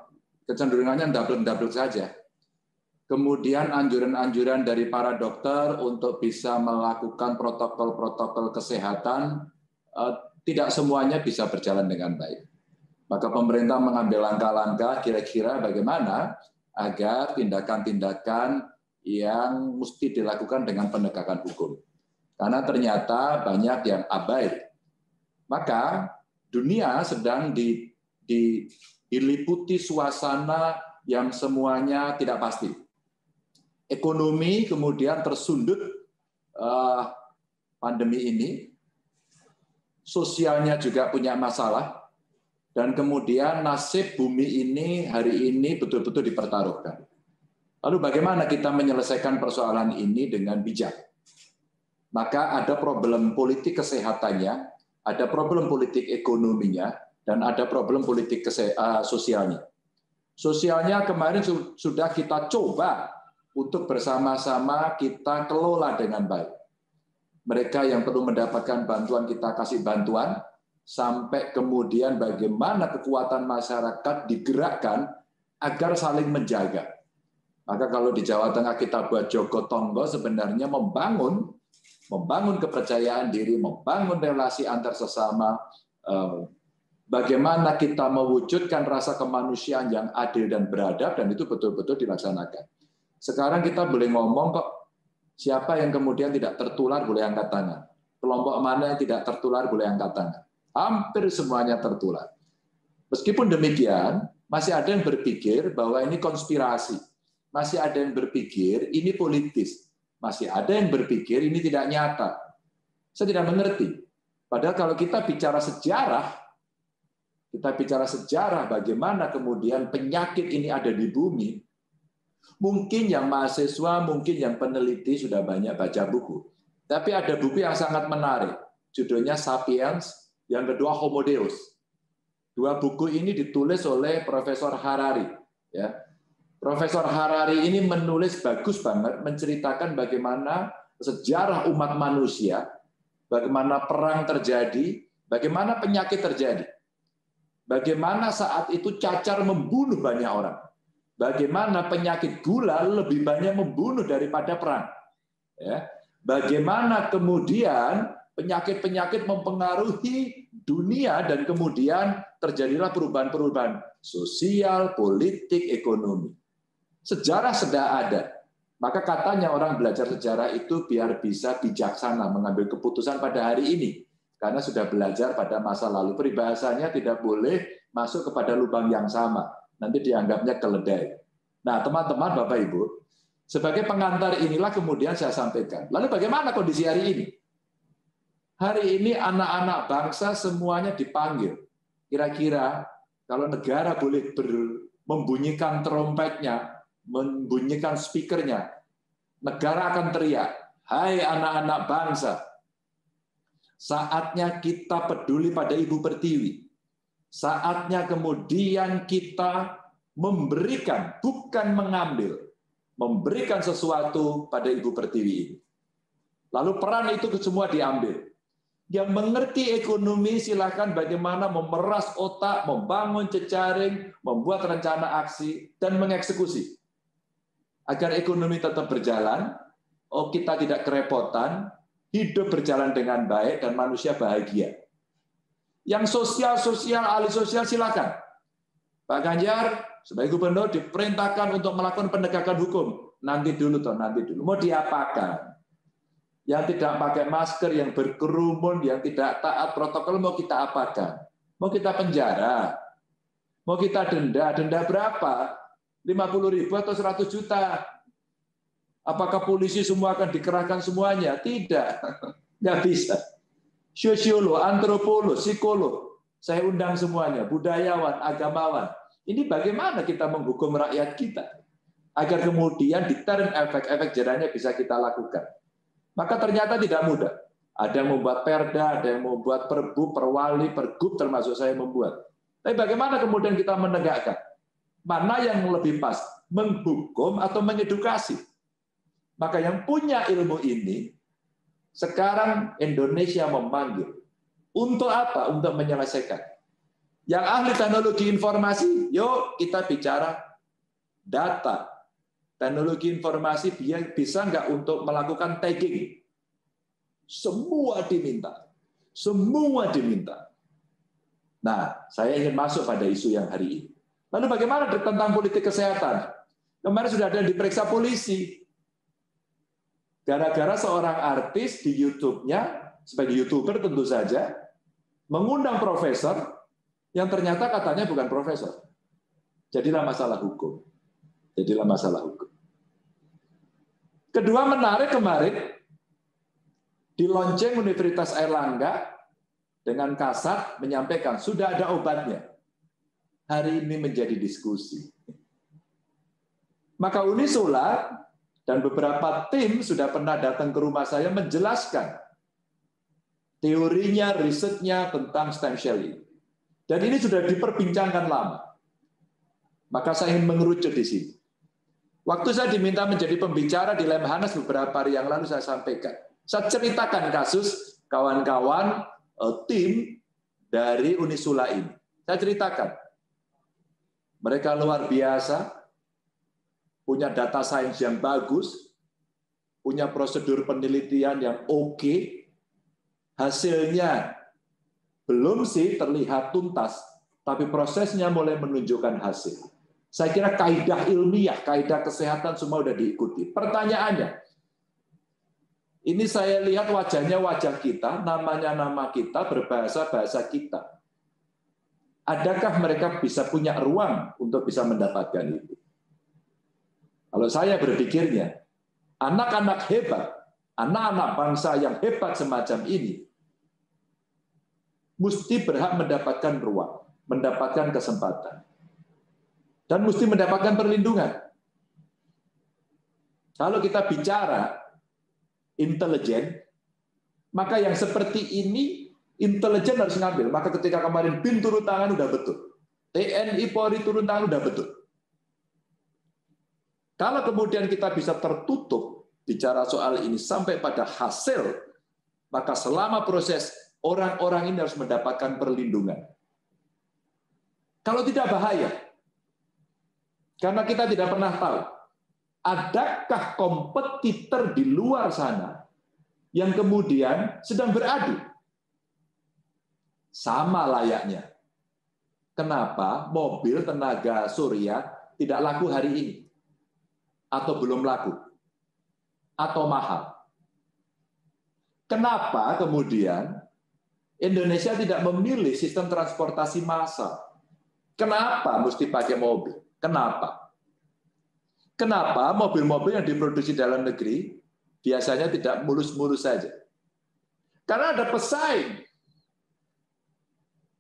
kecenderungannya double-double saja. Kemudian anjuran-anjuran dari para dokter untuk bisa melakukan protokol-protokol kesehatan eh, tidak semuanya bisa berjalan dengan baik. Maka pemerintah mengambil langkah-langkah kira-kira bagaimana agar tindakan-tindakan yang mesti dilakukan dengan penegakan hukum. Karena ternyata banyak yang abai maka dunia sedang di, di, diliputi suasana yang semuanya tidak pasti. Ekonomi kemudian tersundut uh, pandemi ini, sosialnya juga punya masalah, dan kemudian nasib bumi ini hari ini betul-betul dipertaruhkan. Lalu bagaimana kita menyelesaikan persoalan ini dengan bijak? Maka ada problem politik kesehatannya ada problem politik ekonominya dan ada problem politik eh, sosialnya. Sosialnya kemarin sudah kita coba untuk bersama-sama kita kelola dengan baik. Mereka yang perlu mendapatkan bantuan kita kasih bantuan sampai kemudian bagaimana kekuatan masyarakat digerakkan agar saling menjaga. Maka kalau di Jawa Tengah kita buat Jogotongo sebenarnya membangun membangun kepercayaan diri, membangun relasi antar sesama, eh, bagaimana kita mewujudkan rasa kemanusiaan yang adil dan beradab, dan itu betul-betul dilaksanakan. Sekarang kita boleh ngomong kok, siapa yang kemudian tidak tertular boleh angkat tangan. Kelompok mana yang tidak tertular boleh angkat tangan. Hampir semuanya tertular. Meskipun demikian, masih ada yang berpikir bahwa ini konspirasi. Masih ada yang berpikir ini politis masih ada yang berpikir ini tidak nyata. Saya tidak mengerti. Padahal kalau kita bicara sejarah, kita bicara sejarah bagaimana kemudian penyakit ini ada di bumi, mungkin yang mahasiswa, mungkin yang peneliti sudah banyak baca buku. Tapi ada buku yang sangat menarik, judulnya Sapiens, yang kedua Homo Deus. Dua buku ini ditulis oleh Profesor Harari. Ya, Profesor Harari ini menulis bagus banget, menceritakan bagaimana sejarah umat manusia, bagaimana perang terjadi, bagaimana penyakit terjadi, bagaimana saat itu cacar membunuh banyak orang, bagaimana penyakit gula lebih banyak membunuh daripada perang, ya. bagaimana kemudian penyakit-penyakit mempengaruhi dunia dan kemudian terjadilah perubahan-perubahan sosial, politik, ekonomi. Sejarah sudah ada. Maka katanya orang belajar sejarah itu biar bisa bijaksana mengambil keputusan pada hari ini. Karena sudah belajar pada masa lalu. Peribahasanya tidak boleh masuk kepada lubang yang sama. Nanti dianggapnya keledai. Nah, teman-teman, Bapak Ibu, sebagai pengantar inilah kemudian saya sampaikan. Lalu bagaimana kondisi hari ini? Hari ini anak-anak bangsa semuanya dipanggil. Kira-kira kalau negara boleh ber, membunyikan trompetnya, membunyikan speakernya, negara akan teriak, "Hai anak-anak bangsa, saatnya kita peduli pada Ibu Pertiwi. Saatnya kemudian kita memberikan, bukan mengambil, memberikan sesuatu pada Ibu Pertiwi ini." Lalu peran itu semua diambil. Yang mengerti ekonomi silahkan bagaimana memeras otak, membangun jejaring, membuat rencana aksi, dan mengeksekusi agar ekonomi tetap berjalan, oh kita tidak kerepotan, hidup berjalan dengan baik dan manusia bahagia. Yang sosial-sosial, ahli sosial silakan. Pak Ganjar sebagai gubernur diperintahkan untuk melakukan penegakan hukum. Nanti dulu toh, nanti dulu. Mau diapakan? Yang tidak pakai masker, yang berkerumun, yang tidak taat protokol mau kita apakan? Mau kita penjara? Mau kita denda? Denda berapa? 50 ribu atau 100 juta. Apakah polisi semua akan dikerahkan semuanya? Tidak. Nggak bisa. Sosiolo, antropolo, psikolo, Saya undang semuanya. Budayawan, agamawan. Ini bagaimana kita menghukum rakyat kita. Agar kemudian deterrent efek-efek jerahnya bisa kita lakukan. Maka ternyata tidak mudah. Ada yang membuat perda, ada yang membuat perbu, perwali, pergub, termasuk saya membuat. Tapi bagaimana kemudian kita menegakkan? Mana yang lebih pas, menghukum atau mengedukasi? Maka yang punya ilmu ini, sekarang Indonesia memanggil. Untuk apa? Untuk menyelesaikan. Yang ahli teknologi informasi, yuk kita bicara data. Teknologi informasi biar bisa nggak untuk melakukan tagging? Semua diminta. Semua diminta. Nah, saya ingin masuk pada isu yang hari ini. Lalu bagaimana tentang politik kesehatan? Kemarin sudah ada yang diperiksa polisi. Gara-gara seorang artis di YouTube-nya, sebagai YouTuber tentu saja, mengundang profesor yang ternyata katanya bukan profesor. Jadilah masalah hukum. Jadilah masalah hukum. Kedua menarik kemarin, di lonceng Universitas Airlangga dengan kasar menyampaikan, sudah ada obatnya hari ini menjadi diskusi. Maka Uni dan beberapa tim sudah pernah datang ke rumah saya menjelaskan teorinya, risetnya tentang stem cell ini. Dan ini sudah diperbincangkan lama. Maka saya ingin mengerucut di sini. Waktu saya diminta menjadi pembicara di Lemhanas beberapa hari yang lalu saya sampaikan. Saya ceritakan kasus kawan-kawan eh, tim dari Unisula ini. Saya ceritakan mereka luar biasa, punya data sains yang bagus, punya prosedur penelitian yang oke, okay. hasilnya belum sih terlihat tuntas, tapi prosesnya mulai menunjukkan hasil. Saya kira kaidah ilmiah, kaidah kesehatan semua sudah diikuti. Pertanyaannya, ini saya lihat wajahnya wajah kita, namanya nama kita, berbahasa bahasa kita adakah mereka bisa punya ruang untuk bisa mendapatkan itu? Kalau saya berpikirnya, anak-anak hebat, anak-anak bangsa yang hebat semacam ini, mesti berhak mendapatkan ruang, mendapatkan kesempatan, dan mesti mendapatkan perlindungan. Kalau kita bicara intelijen, maka yang seperti ini intelijen harus ngambil. Maka ketika kemarin BIN turun tangan udah betul. TNI Polri turun tangan udah betul. Kalau kemudian kita bisa tertutup bicara soal ini sampai pada hasil, maka selama proses orang-orang ini harus mendapatkan perlindungan. Kalau tidak bahaya, karena kita tidak pernah tahu, adakah kompetitor di luar sana yang kemudian sedang beradu sama layaknya. Kenapa mobil tenaga surya tidak laku hari ini? Atau belum laku? Atau mahal? Kenapa kemudian Indonesia tidak memilih sistem transportasi massal? Kenapa mesti pakai mobil? Kenapa? Kenapa mobil-mobil yang diproduksi dalam negeri biasanya tidak mulus-mulus saja? Karena ada pesaing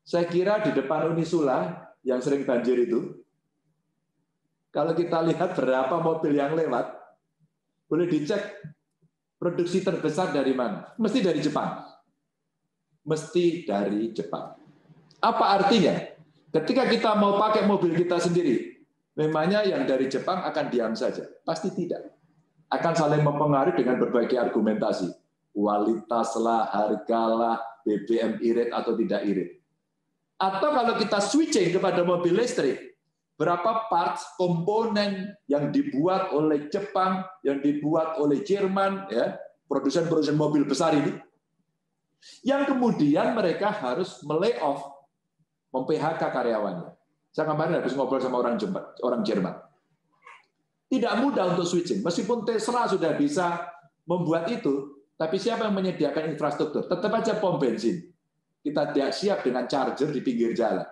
saya kira di depan Unisula yang sering banjir itu, kalau kita lihat berapa mobil yang lewat, boleh dicek produksi terbesar dari mana? Mesti dari Jepang. Mesti dari Jepang. Apa artinya? Ketika kita mau pakai mobil kita sendiri, memangnya yang dari Jepang akan diam saja? Pasti tidak. Akan saling mempengaruhi dengan berbagai argumentasi. Kualitaslah, hargalah, BBM irit atau tidak irit. Atau kalau kita switching kepada mobil listrik, berapa parts komponen yang dibuat oleh Jepang, yang dibuat oleh Jerman, ya, produsen-produsen mobil besar ini, yang kemudian mereka harus melay-off, mem-PHK karyawannya. Saya kemarin habis ngobrol sama orang Jerman, orang Jerman. Tidak mudah untuk switching, meskipun Tesla sudah bisa membuat itu, tapi siapa yang menyediakan infrastruktur? Tetap aja pom bensin kita tidak siap dengan charger di pinggir jalan.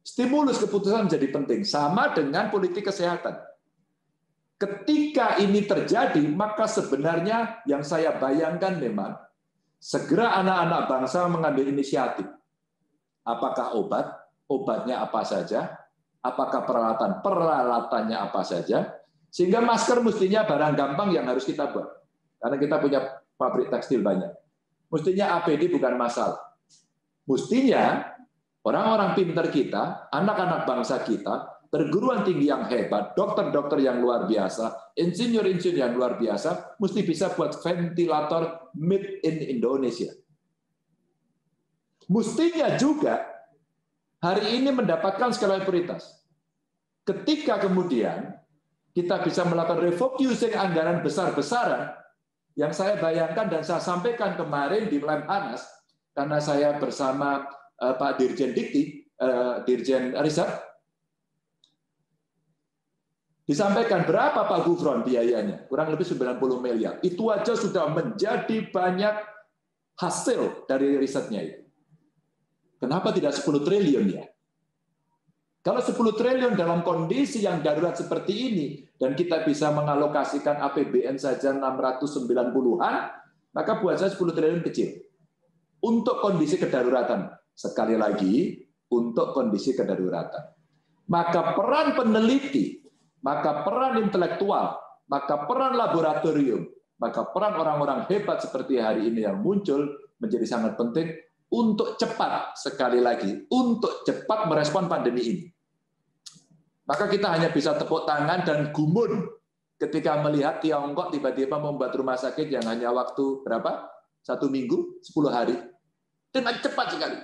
Stimulus keputusan menjadi penting, sama dengan politik kesehatan. Ketika ini terjadi, maka sebenarnya yang saya bayangkan memang segera anak-anak bangsa mengambil inisiatif. Apakah obat? Obatnya apa saja? Apakah peralatan? Peralatannya apa saja? Sehingga masker mestinya barang gampang yang harus kita buat. Karena kita punya pabrik tekstil banyak. Mestinya APD bukan masalah. Mestinya orang-orang pinter kita, anak-anak bangsa kita, perguruan tinggi yang hebat, dokter-dokter yang luar biasa, insinyur-insinyur yang luar biasa, mesti bisa buat ventilator made in Indonesia. Mestinya juga hari ini mendapatkan skala prioritas. Ketika kemudian kita bisa melakukan refocusing anggaran besar-besaran, yang saya bayangkan dan saya sampaikan kemarin di Lemhanas, karena saya bersama eh, Pak Dirjen Dikti, eh, Dirjen Riset, disampaikan berapa Pak Gufron biayanya? Kurang lebih 90 miliar. Itu aja sudah menjadi banyak hasil dari risetnya itu. Kenapa tidak 10 triliun ya? Kalau 10 triliun dalam kondisi yang darurat seperti ini, dan kita bisa mengalokasikan APBN saja 690-an, maka buat saya 10 triliun kecil. Untuk kondisi kedaruratan. Sekali lagi, untuk kondisi kedaruratan. Maka peran peneliti, maka peran intelektual, maka peran laboratorium, maka peran orang-orang hebat seperti hari ini yang muncul menjadi sangat penting untuk cepat sekali lagi untuk cepat merespon pandemi ini. Maka kita hanya bisa tepuk tangan dan gumun ketika melihat Tiongkok tiba-tiba membuat rumah sakit yang hanya waktu berapa? Satu minggu, sepuluh hari. Dengan cepat sekali.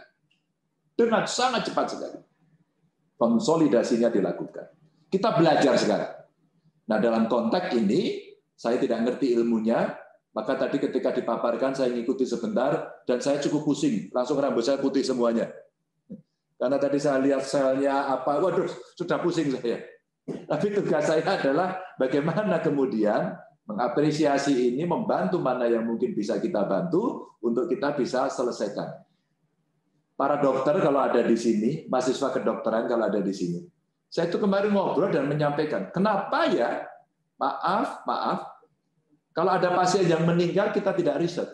Dengan sangat cepat sekali. Konsolidasinya dilakukan. Kita belajar sekarang. Nah, dalam konteks ini, saya tidak ngerti ilmunya, maka tadi ketika dipaparkan saya ngikuti sebentar dan saya cukup pusing, langsung rambut saya putih semuanya. Karena tadi saya lihat selnya apa, waduh sudah pusing saya. Tapi tugas saya adalah bagaimana kemudian mengapresiasi ini, membantu mana yang mungkin bisa kita bantu untuk kita bisa selesaikan. Para dokter kalau ada di sini, mahasiswa kedokteran kalau ada di sini, saya itu kemarin ngobrol dan menyampaikan, kenapa ya, maaf, maaf, kalau ada pasien yang meninggal, kita tidak riset.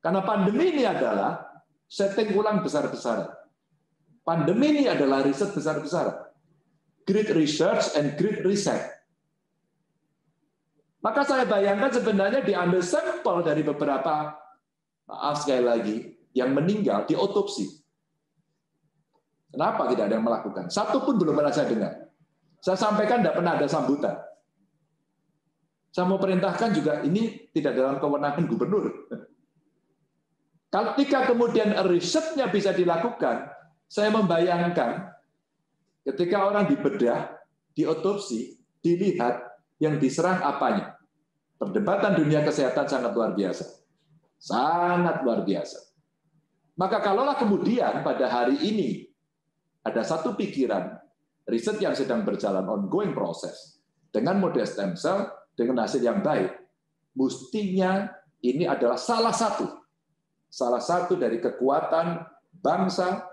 Karena pandemi ini adalah setting ulang besar-besaran. Pandemi ini adalah riset besar-besaran. Great research and great reset. Maka saya bayangkan sebenarnya diambil sampel dari beberapa, maaf sekali lagi, yang meninggal di otopsi. Kenapa tidak ada yang melakukan? Satu pun belum pernah saya dengar. Saya sampaikan tidak pernah ada sambutan. Saya mau perintahkan juga ini tidak dalam kewenangan gubernur. Ketika kemudian risetnya bisa dilakukan, saya membayangkan ketika orang dibedah, diotopsi, dilihat yang diserang apanya. Perdebatan dunia kesehatan sangat luar biasa. Sangat luar biasa. Maka kalaulah kemudian pada hari ini ada satu pikiran, riset yang sedang berjalan ongoing proses dengan model stem cell dengan hasil yang baik, mestinya ini adalah salah satu salah satu dari kekuatan bangsa,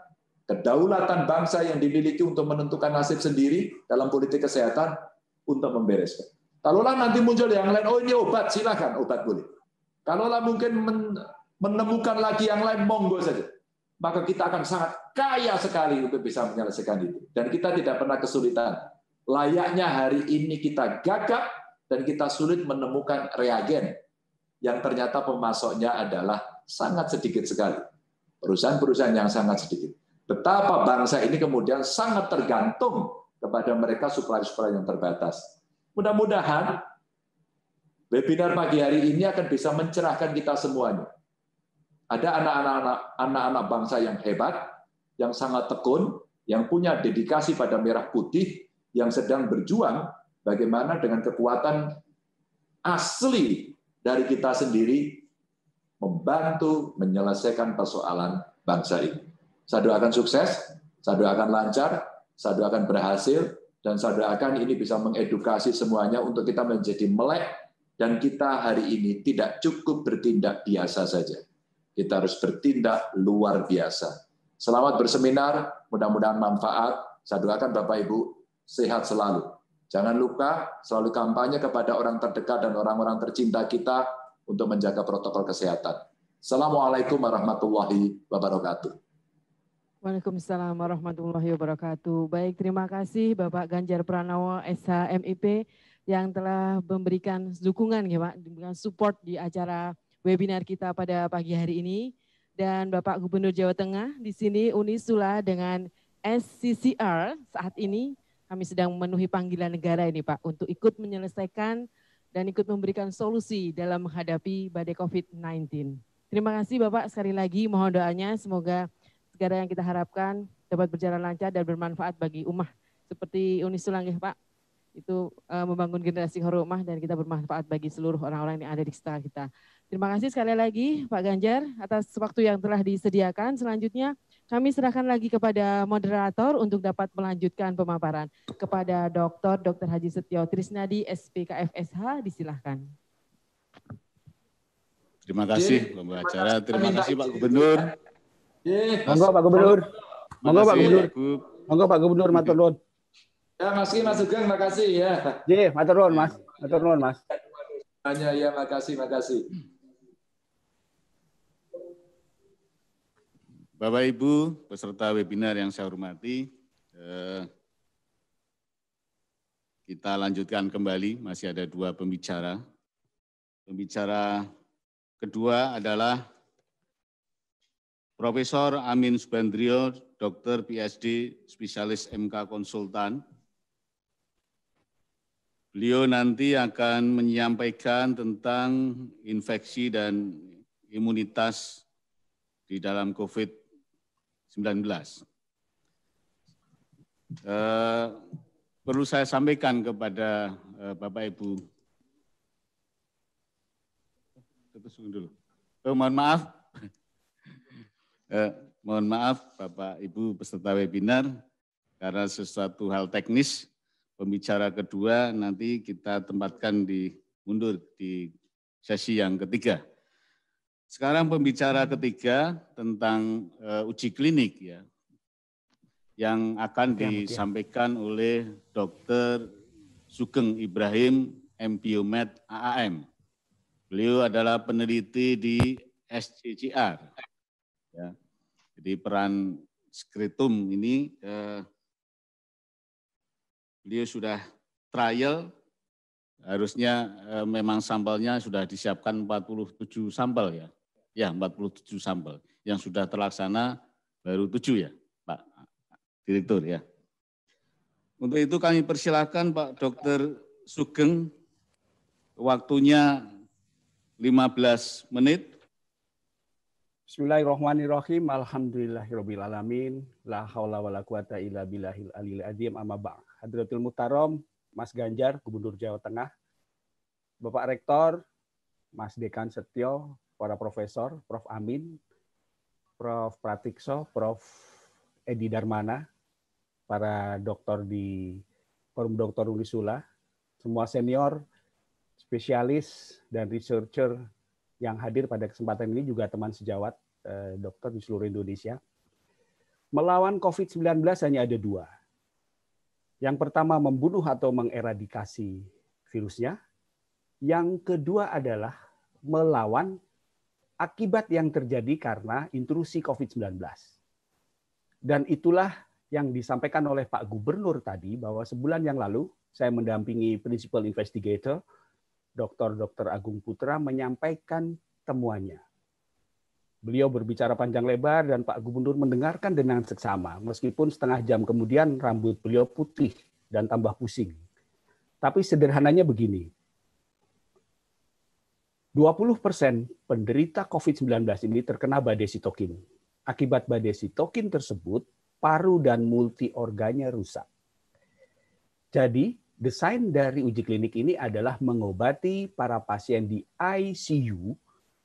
kedaulatan bangsa yang dimiliki untuk menentukan nasib sendiri dalam politik kesehatan untuk membereskan. Kalaulah nanti muncul yang lain, oh ini obat, silakan obat boleh. Kalaulah mungkin menemukan lagi yang lain, monggo saja. Maka kita akan sangat kaya sekali untuk bisa menyelesaikan itu. Dan kita tidak pernah kesulitan. Layaknya hari ini kita gagap, dan kita sulit menemukan reagen yang ternyata pemasoknya adalah sangat sedikit sekali. Perusahaan-perusahaan yang sangat sedikit. Betapa bangsa ini kemudian sangat tergantung kepada mereka suplai-suplai yang terbatas. Mudah-mudahan webinar pagi hari ini akan bisa mencerahkan kita semuanya. Ada anak-anak bangsa yang hebat, yang sangat tekun, yang punya dedikasi pada merah putih, yang sedang berjuang Bagaimana dengan kekuatan asli dari kita sendiri membantu menyelesaikan persoalan bangsa ini. Saya doakan sukses, saya doakan lancar, saya doakan berhasil, dan saya doakan ini bisa mengedukasi semuanya untuk kita menjadi melek dan kita hari ini tidak cukup bertindak biasa saja. Kita harus bertindak luar biasa. Selamat berseminar, mudah-mudahan manfaat. Saya doakan Bapak Ibu sehat selalu. Jangan lupa selalu kampanye kepada orang terdekat dan orang-orang tercinta kita untuk menjaga protokol kesehatan. Assalamualaikum warahmatullahi wabarakatuh. Waalaikumsalam warahmatullahi wabarakatuh. Baik, terima kasih Bapak Ganjar Pranowo SHMIP yang telah memberikan dukungan ya Pak, memberikan support di acara webinar kita pada pagi hari ini. Dan Bapak Gubernur Jawa Tengah di sini Unisula dengan SCCR saat ini kami sedang memenuhi panggilan negara ini Pak untuk ikut menyelesaikan dan ikut memberikan solusi dalam menghadapi badai COVID-19. Terima kasih Bapak sekali lagi mohon doanya semoga segala yang kita harapkan dapat berjalan lancar dan bermanfaat bagi umat seperti Uni Sulanggih Pak itu uh, membangun generasi rumah dan kita bermanfaat bagi seluruh orang-orang yang ada di sekitar kita. Terima kasih sekali lagi Pak Ganjar atas waktu yang telah disediakan. Selanjutnya kami serahkan lagi kepada moderator untuk dapat melanjutkan pemaparan. Kepada Dr. Dr. Haji Setio Trisnadi, SPKFSH, disilahkan. Terima kasih pembicara, terima kasih Pak Gubernur. Monggo Pak Gubernur. Monggo Pak Gubernur. Monggo Pak Gubernur matur nuwun. Ya, makasih Mas Sugeng, makasih ya. Nggih, matur nuwun Mas. Matur nuwun Mas. Hanya ya makasih, makasih. Bapak Ibu peserta webinar yang saya hormati, eh, kita lanjutkan kembali, masih ada dua pembicara. Pembicara kedua adalah Profesor Amin Subandrio, Dokter PhD, spesialis MK Konsultan. Beliau nanti akan menyampaikan tentang infeksi dan imunitas di dalam COVID-19. Uh, perlu saya sampaikan kepada uh, Bapak Ibu. Terus dulu. Oh, mohon maaf. uh, mohon maaf Bapak Ibu peserta webinar karena sesuatu hal teknis pembicara kedua nanti kita tempatkan di mundur di sesi yang ketiga. Sekarang pembicara ketiga tentang uh, uji klinik ya yang akan iya, disampaikan oleh Dr. Sugeng Ibrahim MPUMED AAM. Beliau adalah peneliti di SCCR. Ya. Jadi peran skritum ini eh, beliau sudah trial harusnya eh, memang sampelnya sudah disiapkan 47 sampel ya ya 47 sampel Yang sudah terlaksana baru 7 ya Pak Direktur ya. Untuk itu kami persilahkan Pak Dr. Sugeng waktunya 15 menit. Bismillahirrahmanirrahim. Alhamdulillahirrahmanirrahim. La haula wa la quwata illa billahil alil azim amma ba'd. Hadratul Mutarom, Mas Ganjar, Gubernur Jawa Tengah, Bapak Rektor, Mas Dekan Setio, para profesor, Prof. Amin, Prof. Pratikso, Prof. Edi Darmana, para dokter di Forum Dokter Unisula, semua senior, spesialis, dan researcher yang hadir pada kesempatan ini juga teman sejawat eh, dokter di seluruh Indonesia. Melawan COVID-19 hanya ada dua. Yang pertama membunuh atau mengeradikasi virusnya. Yang kedua adalah melawan akibat yang terjadi karena intrusi COVID-19. Dan itulah yang disampaikan oleh Pak Gubernur tadi bahwa sebulan yang lalu saya mendampingi Principal Investigator Dr. Dr. Agung Putra menyampaikan temuannya. Beliau berbicara panjang lebar dan Pak Gubernur mendengarkan dengan seksama meskipun setengah jam kemudian rambut beliau putih dan tambah pusing. Tapi sederhananya begini, 20% penderita COVID-19 ini terkena badai sitokin. Akibat badai sitokin tersebut, paru dan multi organnya rusak. Jadi, desain dari uji klinik ini adalah mengobati para pasien di ICU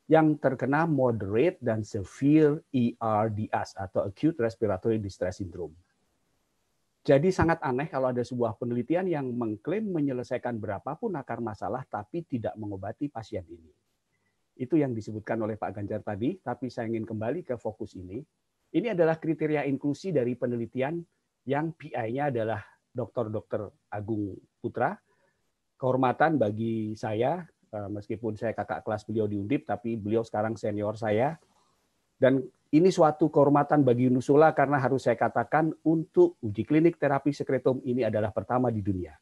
yang terkena moderate dan severe ERDS atau acute respiratory distress syndrome. Jadi sangat aneh kalau ada sebuah penelitian yang mengklaim menyelesaikan berapapun akar masalah tapi tidak mengobati pasien ini. Itu yang disebutkan oleh Pak Ganjar tadi, tapi saya ingin kembali ke fokus ini. Ini adalah kriteria inklusi dari penelitian yang PI-nya adalah Dr. Dr. Agung Putra. Kehormatan bagi saya, eh, meskipun saya kakak kelas beliau di Undip, tapi beliau sekarang senior saya, dan ini suatu kehormatan bagi Nusula karena harus saya katakan untuk uji klinik terapi sekretum ini adalah pertama di dunia.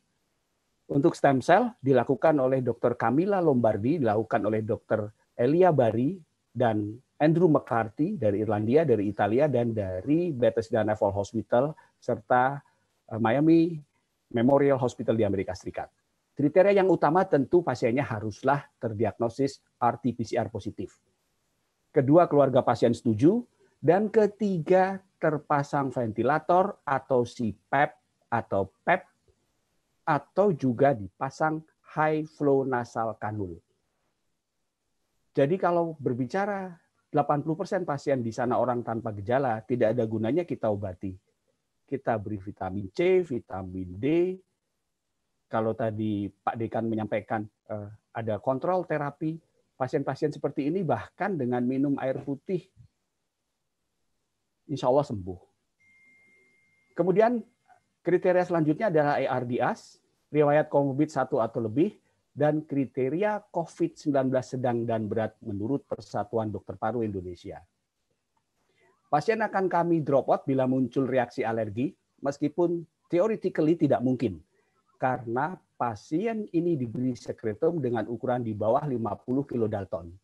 Untuk stem cell dilakukan oleh Dr. Camilla Lombardi, dilakukan oleh Dr. Elia Bari dan Andrew McCarthy dari Irlandia, dari Italia dan dari Bethesda Naval Hospital serta eh, Miami Memorial Hospital di Amerika Serikat. Kriteria yang utama tentu pasiennya haruslah terdiagnosis RT-PCR positif kedua keluarga pasien setuju, dan ketiga terpasang ventilator atau CPAP e atau PEP e atau juga dipasang high flow nasal kanul. Jadi kalau berbicara 80% pasien di sana orang tanpa gejala, tidak ada gunanya kita obati. Kita beri vitamin C, vitamin D. Kalau tadi Pak Dekan menyampaikan eh, ada kontrol terapi, pasien-pasien seperti ini bahkan dengan minum air putih, insya Allah sembuh. Kemudian kriteria selanjutnya adalah ARDS, riwayat komorbid satu atau lebih, dan kriteria COVID-19 sedang dan berat menurut Persatuan Dokter Paru Indonesia. Pasien akan kami drop out bila muncul reaksi alergi, meskipun teoretically tidak mungkin karena pasien ini diberi sekretum dengan ukuran di bawah 50 kilodalton.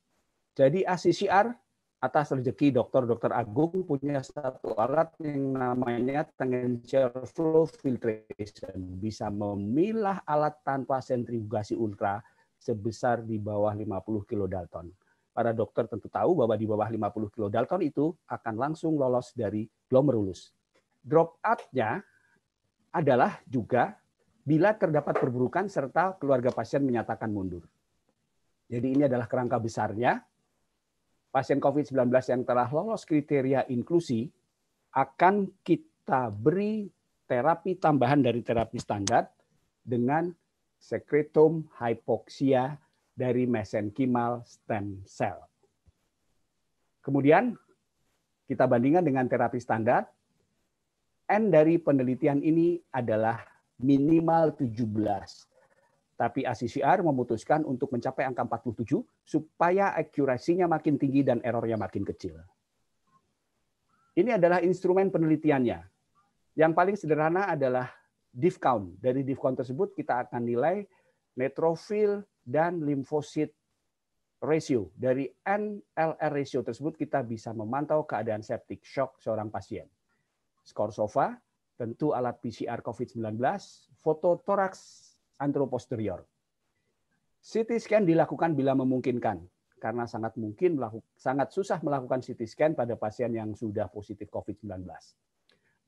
Jadi ACCR atas rezeki dokter-dokter Agung punya satu alat yang namanya tangential flow filtration. Bisa memilah alat tanpa sentrifugasi ultra sebesar di bawah 50 kilodalton. Para dokter tentu tahu bahwa di bawah 50 kilodalton itu akan langsung lolos dari glomerulus. Drop out-nya adalah juga bila terdapat perburukan serta keluarga pasien menyatakan mundur. Jadi ini adalah kerangka besarnya. Pasien COVID-19 yang telah lolos kriteria inklusi akan kita beri terapi tambahan dari terapi standar dengan sekretum hipoksia dari mesenkimal stem cell. Kemudian kita bandingkan dengan terapi standar. N dari penelitian ini adalah minimal 17 tapi ACCR memutuskan untuk mencapai angka 47 supaya akurasinya makin tinggi dan errornya makin kecil. Ini adalah instrumen penelitiannya. Yang paling sederhana adalah diff count. Dari diff count tersebut kita akan nilai neutrofil dan limfosit ratio. Dari NLR ratio tersebut kita bisa memantau keadaan septic shock seorang pasien. Skor SOFA tentu alat PCR COVID-19, foto toraks antroposterior. CT scan dilakukan bila memungkinkan, karena sangat mungkin sangat susah melakukan CT scan pada pasien yang sudah positif COVID-19.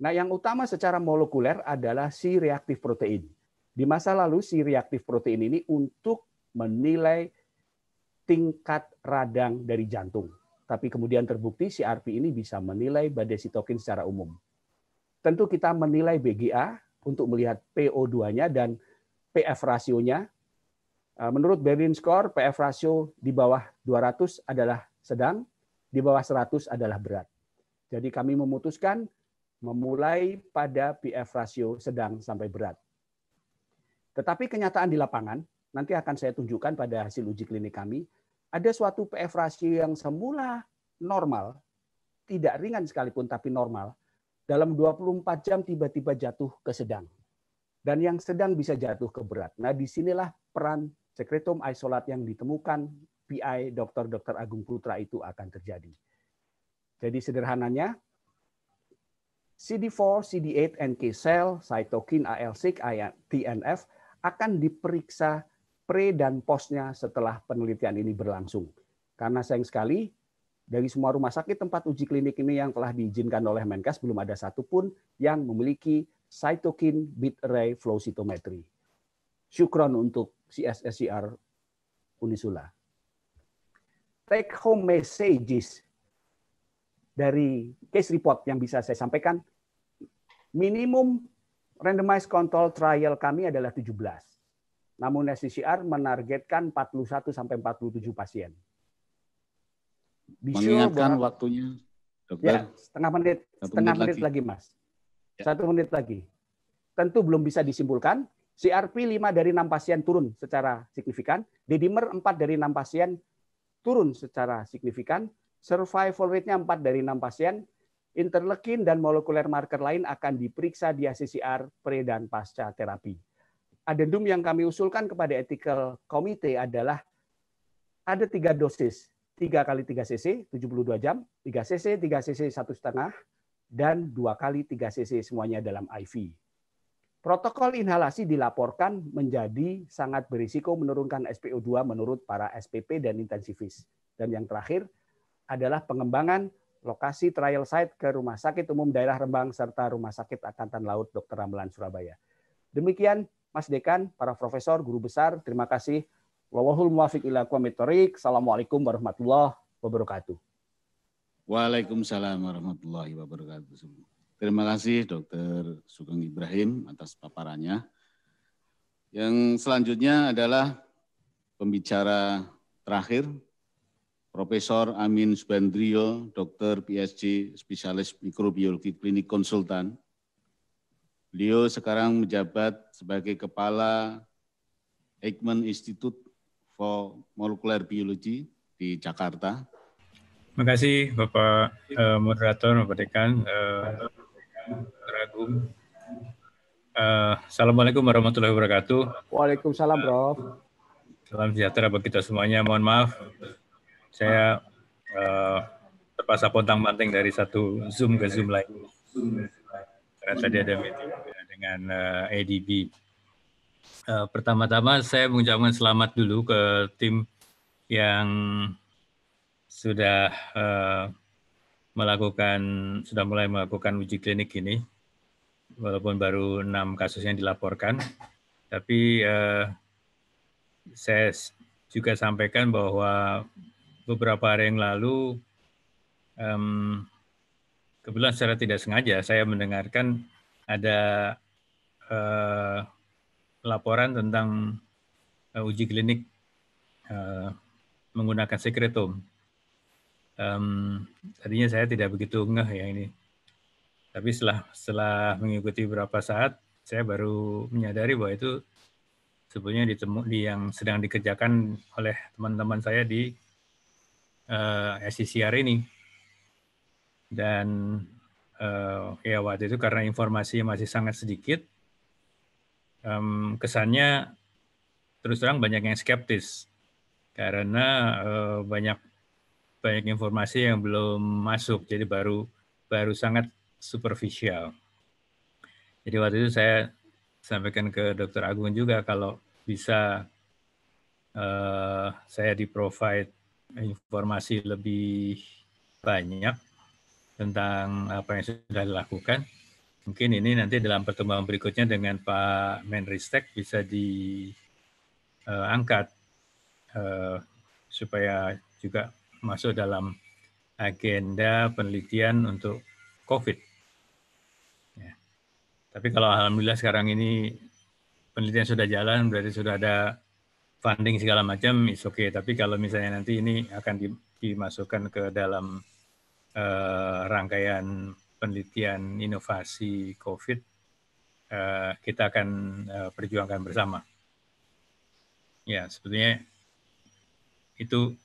Nah, yang utama secara molekuler adalah si reaktif protein. Di masa lalu si reaktif protein ini untuk menilai tingkat radang dari jantung. Tapi kemudian terbukti CRP ini bisa menilai badai sitokin secara umum. Tentu kita menilai BGA untuk melihat PO2-nya dan PF rasionya. Eh, menurut Berlin Score, PF rasio di bawah 200 adalah sedang, di bawah 100 adalah berat. Jadi kami memutuskan memulai pada PF rasio sedang sampai berat. Tetapi kenyataan di lapangan, nanti akan saya tunjukkan pada hasil uji klinik kami, ada suatu PF rasio yang semula normal, tidak ringan sekalipun tapi normal, dalam 24 jam tiba-tiba jatuh ke sedang. Dan yang sedang bisa jatuh ke berat. Nah, disinilah peran sekretum isolat yang ditemukan PI Dr. Dr. Agung Putra itu akan terjadi. Jadi sederhananya, CD4, CD8, NK cell, cytokine il 6 TNF akan diperiksa pre dan postnya setelah penelitian ini berlangsung. Karena sayang sekali, dari semua rumah sakit tempat uji klinik ini yang telah diizinkan oleh Menkes belum ada satupun yang memiliki cytokine beat array flow cytometry. Syukron untuk CSSCR Unisula. Take home messages dari case report yang bisa saya sampaikan, minimum randomized control trial kami adalah 17. Namun SCCR menargetkan 41 sampai 47 pasien. Bisa Mengingatkan waktunya. Dokter. Ya, setengah menit, Satu setengah menit, menit lagi. lagi, Mas. Ya. Satu menit lagi. Tentu belum bisa disimpulkan. CRP 5 dari 6 pasien turun secara signifikan. Dedimer 4 dari 6 pasien turun secara signifikan. Survival rate-nya 4 dari 6 pasien. Interleukin dan molekuler marker lain akan diperiksa di ACCR pre dan pasca terapi. Adendum yang kami usulkan kepada ethical committee adalah ada tiga dosis 3 kali 3 cc 72 jam, 3 cc, 3 cc satu setengah, dan 2 kali 3 cc semuanya dalam IV. Protokol inhalasi dilaporkan menjadi sangat berisiko menurunkan SPO2 menurut para SPP dan intensivis. Dan yang terakhir adalah pengembangan lokasi trial site ke Rumah Sakit Umum Daerah Rembang serta Rumah Sakit Angkatan Laut Dr. Ramelan Surabaya. Demikian Mas Dekan, para profesor, guru besar, terima kasih. Wallahul muwafiq ila aqwamit Assalamualaikum warahmatullahi wabarakatuh. Waalaikumsalam warahmatullahi wabarakatuh. semua. Terima kasih Dr. Sugeng Ibrahim atas paparannya. Yang selanjutnya adalah pembicara terakhir, Profesor Amin Subandrio, Dr. PSG, spesialis mikrobiologi klinik konsultan. Beliau sekarang menjabat sebagai Kepala Eijkman Institute for Molecular Biology di Jakarta. Terima kasih Bapak uh, Moderator, Bapak Dekan, uh, eh, Ragung. Uh, eh, Assalamualaikum warahmatullahi wabarakatuh. Waalaikumsalam, Prof. Salam sejahtera bagi kita semuanya. Mohon maaf, saya uh, terpaksa pontang-panting dari satu Zoom ke Zoom lain. Karena tadi ada meeting dengan uh, ADB. Eh, pertama-tama saya mengucapkan selamat dulu ke tim yang sudah eh, melakukan sudah mulai melakukan uji klinik ini walaupun baru enam kasus yang dilaporkan tapi eh, saya juga sampaikan bahwa beberapa hari yang lalu kebetulan secara tidak sengaja saya mendengarkan ada laporan tentang uh, uji klinik uh, menggunakan sekretum. Um, tadinya saya tidak begitu ngeh ya ini. Tapi setelah setelah mengikuti beberapa saat, saya baru menyadari bahwa itu sebetulnya ditemu di yang sedang dikerjakan oleh teman-teman saya di uh, eh, SCCR ini. Dan uh, ya waktu itu karena informasi masih sangat sedikit, um, kesannya terus terang banyak yang skeptis karena uh, banyak banyak informasi yang belum masuk jadi baru baru sangat superficial. Jadi waktu itu saya sampaikan ke Dr. Agung juga kalau bisa uh, saya di provide informasi lebih banyak tentang apa yang sudah dilakukan Mungkin ini nanti dalam pertemuan berikutnya dengan Pak Menristek bisa diangkat eh, uh, eh, uh, supaya juga masuk dalam agenda penelitian untuk COVID. Ya. Tapi kalau alhamdulillah sekarang ini penelitian sudah jalan, berarti sudah ada funding segala macam, is oke. Okay. Tapi kalau misalnya nanti ini akan dimasukkan ke dalam uh, rangkaian penelitian inovasi COVID eh, kita akan eh, perjuangkan bersama. Ya, sebetulnya itu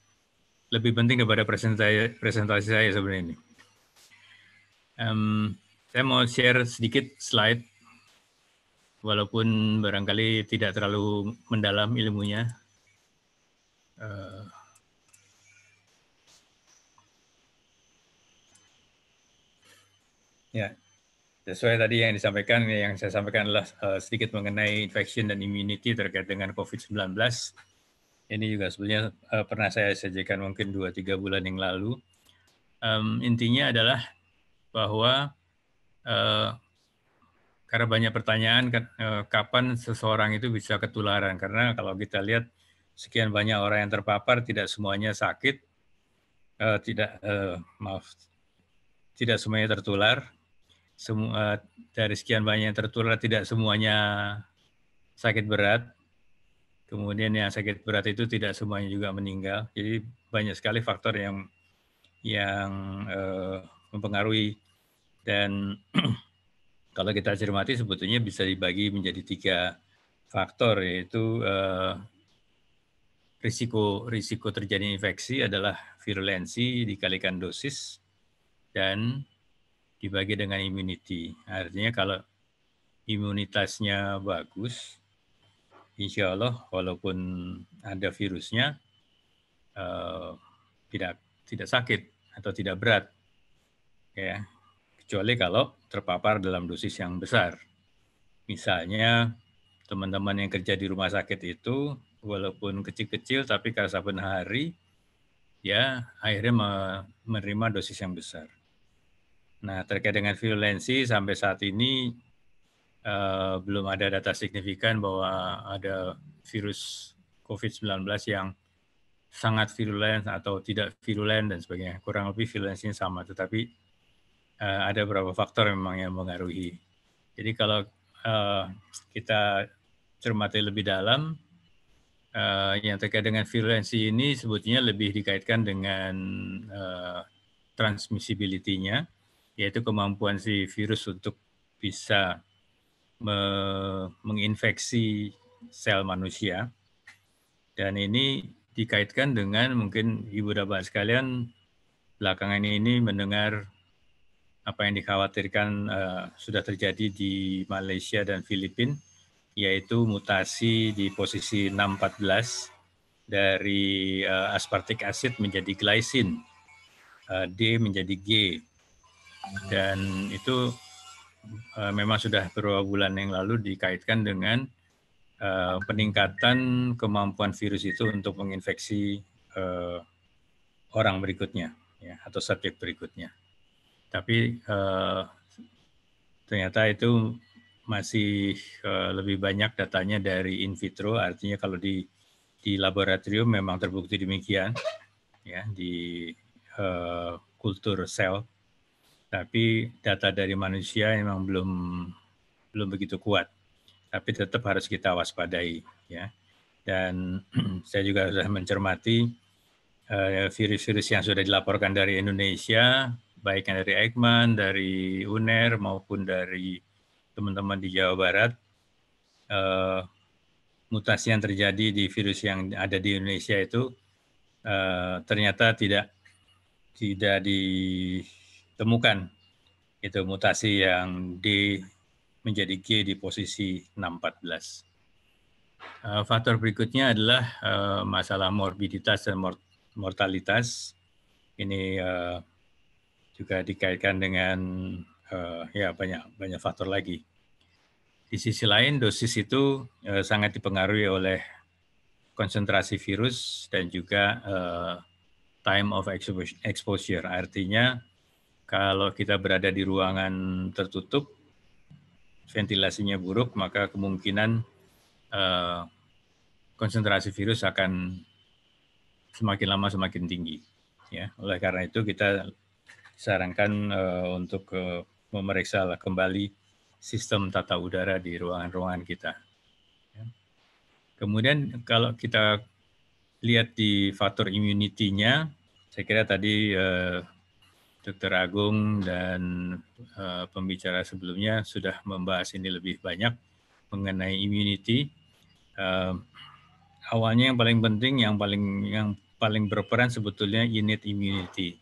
lebih penting daripada presentasi, presentasi saya sebenarnya ini. Um, saya mau share sedikit slide, walaupun barangkali tidak terlalu mendalam ilmunya. Uh, Ya, sesuai tadi yang disampaikan, yang saya sampaikan adalah eh, sedikit mengenai infection dan immunity terkait dengan COVID-19. Ini juga sebenarnya eh, pernah saya sajikan mungkin 2-3 bulan yang lalu. Um, intinya adalah bahwa uh, karena banyak pertanyaan kan, kapan seseorang itu bisa ketularan karena kalau kita lihat sekian banyak orang yang terpapar tidak semuanya sakit tidak maaf tidak semuanya tertular semua eh, dari sekian banyak yang tertular tidak semuanya sakit berat. Kemudian yang sakit berat itu tidak semuanya juga meninggal. Jadi banyak sekali faktor yang yang eh, mempengaruhi dan kalau kita cermati sebetulnya bisa dibagi menjadi tiga faktor yaitu eh, risiko risiko terjadi infeksi adalah virulensi dikalikan dosis dan dibagi dengan immunity. Artinya kalau imunitasnya bagus, insya Allah walaupun ada virusnya uh, tidak tidak sakit atau tidak berat, ya kecuali kalau terpapar dalam dosis yang besar. Misalnya teman-teman yang kerja di rumah sakit itu walaupun kecil-kecil tapi karena saben hari ya akhirnya menerima dosis yang besar. Nah, terkait dengan virulensi sampai saat ini uh, belum ada data signifikan bahwa ada virus COVID-19 yang sangat virulen atau tidak virulen dan sebagainya. Kurang lebih virulensinya sama, tetapi uh, ada beberapa faktor memang yang mengaruhi. Jadi kalau uh, kita cermati lebih dalam, uh, yang terkait dengan virulensi ini sebetulnya lebih dikaitkan dengan uh, transmissibility-nya yaitu kemampuan si virus untuk bisa me menginfeksi sel manusia. Dan ini dikaitkan dengan mungkin Ibu Bapak sekalian belakangan ini mendengar apa yang dikhawatirkan uh, sudah terjadi di Malaysia dan Filipina yaitu mutasi di posisi 614 dari uh, aspartic acid menjadi glycine, uh, D menjadi G, dan itu uh, memang sudah beberapa bulan yang lalu dikaitkan dengan uh, peningkatan kemampuan virus itu untuk menginfeksi uh, orang berikutnya ya, atau subjek berikutnya. Tapi uh, ternyata itu masih uh, lebih banyak datanya dari in vitro, artinya kalau di di laboratorium memang terbukti demikian, ya di uh, kultur sel tapi data dari manusia memang belum belum begitu kuat. Tapi tetap harus kita waspadai, ya. Dan saya juga sudah mencermati eh, virus-virus uh, yang sudah dilaporkan dari Indonesia, baik yang dari Eijkman, dari UNER maupun dari teman-teman di Jawa Barat, uh, mutasi yang terjadi di virus yang ada di Indonesia itu uh, ternyata tidak tidak di ditemukan itu mutasi yang D menjadi G di posisi 614. belas. Eh, faktor berikutnya adalah eh, masalah morbiditas dan mortalitas. Ini eh, juga dikaitkan dengan ya banyak banyak faktor lagi. Di sisi lain, dosis itu sangat dipengaruhi oleh konsentrasi virus dan juga time of exposure. Artinya kalau kita berada di ruangan tertutup, ventilasinya buruk, maka kemungkinan eh, konsentrasi virus akan semakin lama semakin tinggi. Ya, oleh karena itu kita sarankan eh, untuk eh, memeriksa kembali sistem tata udara di ruangan-ruangan kita. Ya. Kemudian kalau kita lihat di faktor immunity saya kira tadi eh, Dr. Agung dan uh, pembicara sebelumnya sudah membahas ini lebih banyak mengenai immunity. Uh, awalnya yang paling penting, yang paling yang paling berperan sebetulnya unit immunity.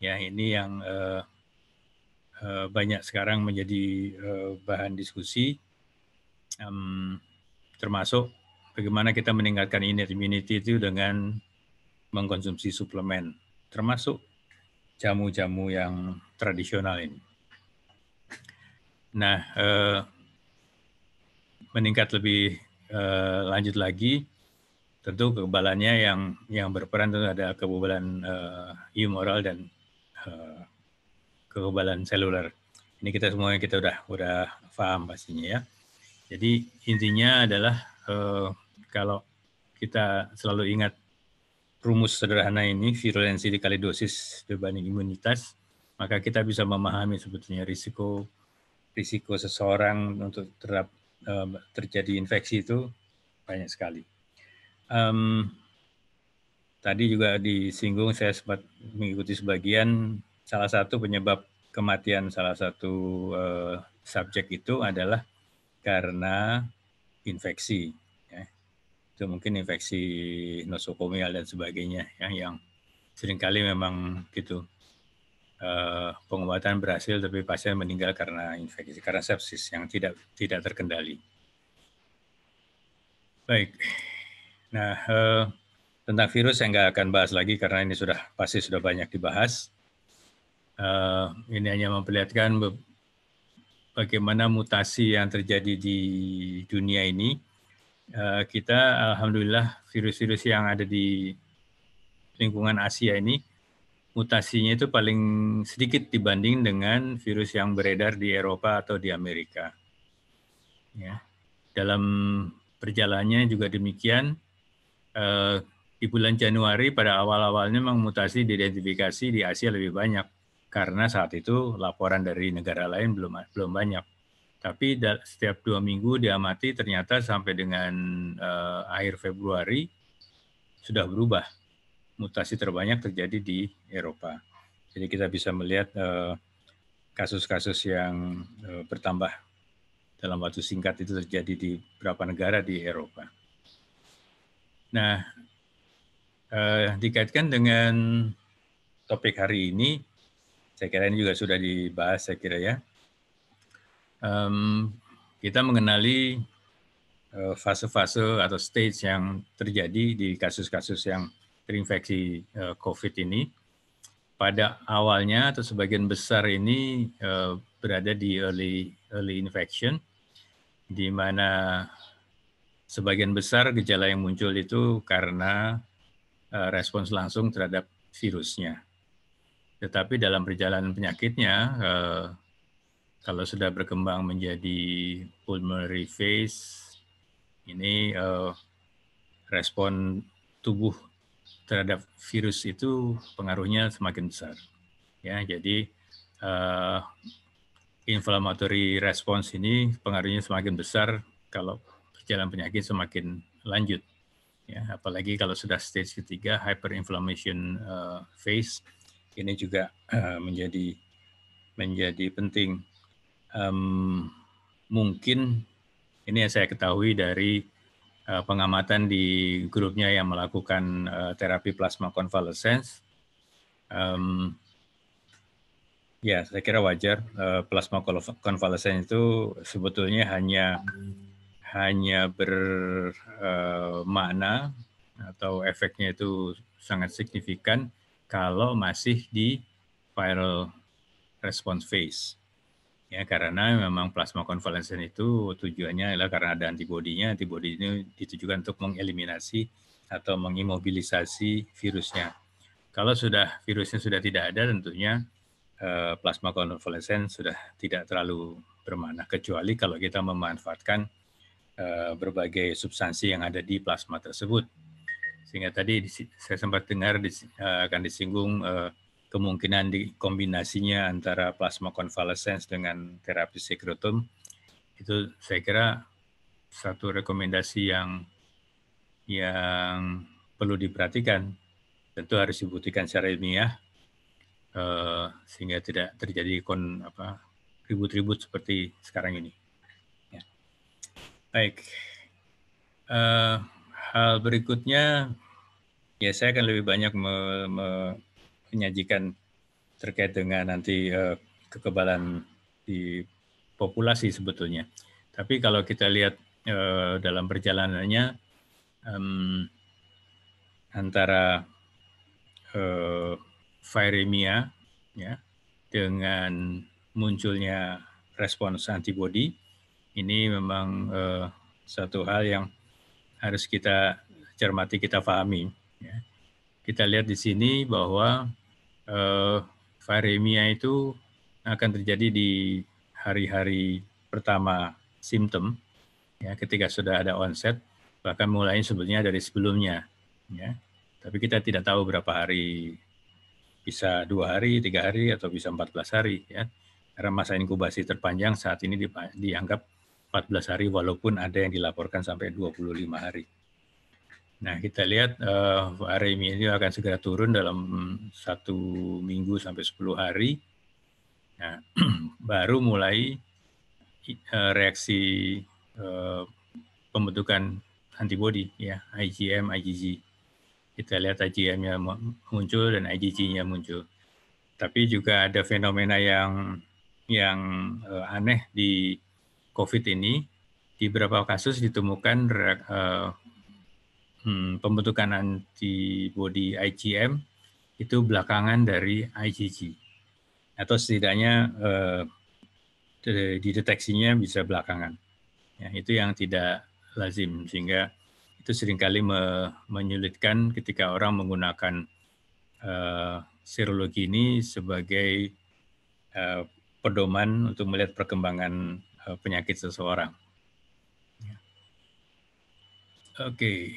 Ya ini yang uh, uh, banyak sekarang menjadi uh, bahan diskusi, um, termasuk bagaimana kita meningkatkan unit immunity itu dengan mengkonsumsi suplemen, termasuk jamu-jamu yang tradisional ini. Nah, eh, meningkat lebih eh, lanjut lagi, tentu kekebalannya yang yang berperan tentu ada kekebalan eh, humoral dan eh, kekebalan seluler. Ini kita semuanya kita udah udah paham pastinya ya. Jadi intinya adalah eh, kalau kita selalu ingat rumus sederhana ini, virulensi dikali dosis dibanding imunitas, maka kita bisa memahami sebetulnya risiko risiko seseorang untuk terap, eh, terjadi infeksi itu banyak sekali. Um, tadi juga disinggung saya sempat mengikuti sebagian salah satu penyebab kematian salah satu uh, subjek itu adalah karena infeksi itu mungkin infeksi nosokomial dan sebagainya ya, yang seringkali memang gitu eh, pengobatan berhasil tapi pasien meninggal karena infeksi karena sepsis yang tidak tidak terkendali. Baik, nah eh, tentang virus saya nggak akan bahas lagi karena ini sudah pasti sudah banyak dibahas. Eh, ini hanya memperlihatkan bagaimana mutasi yang terjadi di dunia ini Eh, kita alhamdulillah virus-virus yang ada di lingkungan Asia ini mutasinya itu paling sedikit dibanding dengan virus yang beredar di Eropa atau di Amerika. Ya. Dalam perjalanannya juga demikian. Eh, di bulan Januari pada awal-awalnya memang mutasi diidentifikasi di Asia lebih banyak karena saat itu laporan dari negara lain belum belum banyak tapi setiap dua minggu diamati ternyata sampai dengan uh, akhir Februari sudah berubah. Mutasi terbanyak terjadi di Eropa. Jadi kita bisa melihat kasus eh, kasus-kasus yang uh, bertambah dalam waktu singkat itu terjadi di beberapa negara di Eropa. Nah, uh, dikaitkan dengan topik hari ini, saya kira ini juga sudah dibahas, saya kira ya um, kita mengenali e, fase-fase uh, atau stage yang terjadi di kasus-kasus yang terinfeksi uh, COVID ini. Pada awalnya atau sebagian besar ini uh, berada di early early infection, di mana sebagian besar gejala yang muncul itu karena uh, respons langsung terhadap virusnya. Tetapi dalam perjalanan penyakitnya, uh, kalau sudah berkembang menjadi pulmonary phase, ini uh, respon tubuh terhadap virus itu pengaruhnya semakin besar. Ya, jadi uh, inflammatory response ini pengaruhnya semakin besar kalau perjalanan penyakit semakin lanjut. Ya, apalagi kalau sudah stage ketiga hyperinflammation uh, phase ini juga uh, menjadi menjadi penting um, mungkin ini yang saya ketahui dari uh, pengamatan di grupnya yang melakukan uh, terapi plasma konvalesens. Um, Ya, saya kira wajar. Eh, plasma konvalesen itu sebetulnya hanya hanya bermakna atau efeknya itu sangat signifikan kalau masih di viral response phase ya karena memang plasma konvalesen itu tujuannya adalah karena ada antibodinya antibodi ini ditujukan untuk mengeliminasi atau mengimobilisasi virusnya kalau sudah virusnya sudah tidak ada tentunya eh, plasma konvalesen sudah tidak terlalu bermakna kecuali kalau kita memanfaatkan eh, berbagai substansi yang ada di plasma tersebut sehingga tadi saya sempat dengar eh, akan disinggung kemungkinan dikombinasinya antara plasma konvalesens dengan terapi sekretum itu saya kira satu rekomendasi yang yang perlu diperhatikan tentu harus dibuktikan secara ilmiah eh, sehingga tidak terjadi kon apa ribut-ribut seperti sekarang ini. Ya. Baik, eh, hal berikutnya ya saya akan lebih banyak me, me, menyajikan terkait dengan nanti uh, kekebalan di populasi sebetulnya. Tapi kalau kita lihat uh, dalam perjalanannya um, antara uh, viremia ya dengan munculnya respons antibody, ini memang uh, satu hal yang harus kita cermati kita pahami ya. kita lihat di sini bahwa eh, viremia itu akan terjadi di hari-hari pertama simptom ya ketika sudah ada onset bahkan mulai sebetulnya dari sebelumnya ya tapi kita tidak tahu berapa hari bisa dua hari tiga hari atau bisa 14 hari ya karena masa inkubasi terpanjang saat ini dianggap dianggap 14 hari walaupun ada yang dilaporkan sampai 25 hari Nah, kita lihat uh, ini akan segera turun dalam satu minggu sampai sepuluh hari. Nah, baru mulai uh, reaksi uh, pembentukan antibodi ya, IgM, IgG. Kita lihat IgM-nya muncul dan IgG-nya muncul. Tapi juga ada fenomena yang yang uh, aneh di COVID ini. Di beberapa kasus ditemukan reak, uh, hmm, pembentukan antibody IgM itu belakangan dari IgG atau setidaknya eh, dideteksinya bisa belakangan. Ya, itu yang tidak lazim sehingga itu seringkali me menyulitkan ketika orang menggunakan eh, serologi ini sebagai eh, pedoman untuk melihat perkembangan eh, penyakit seseorang. Ya. Oke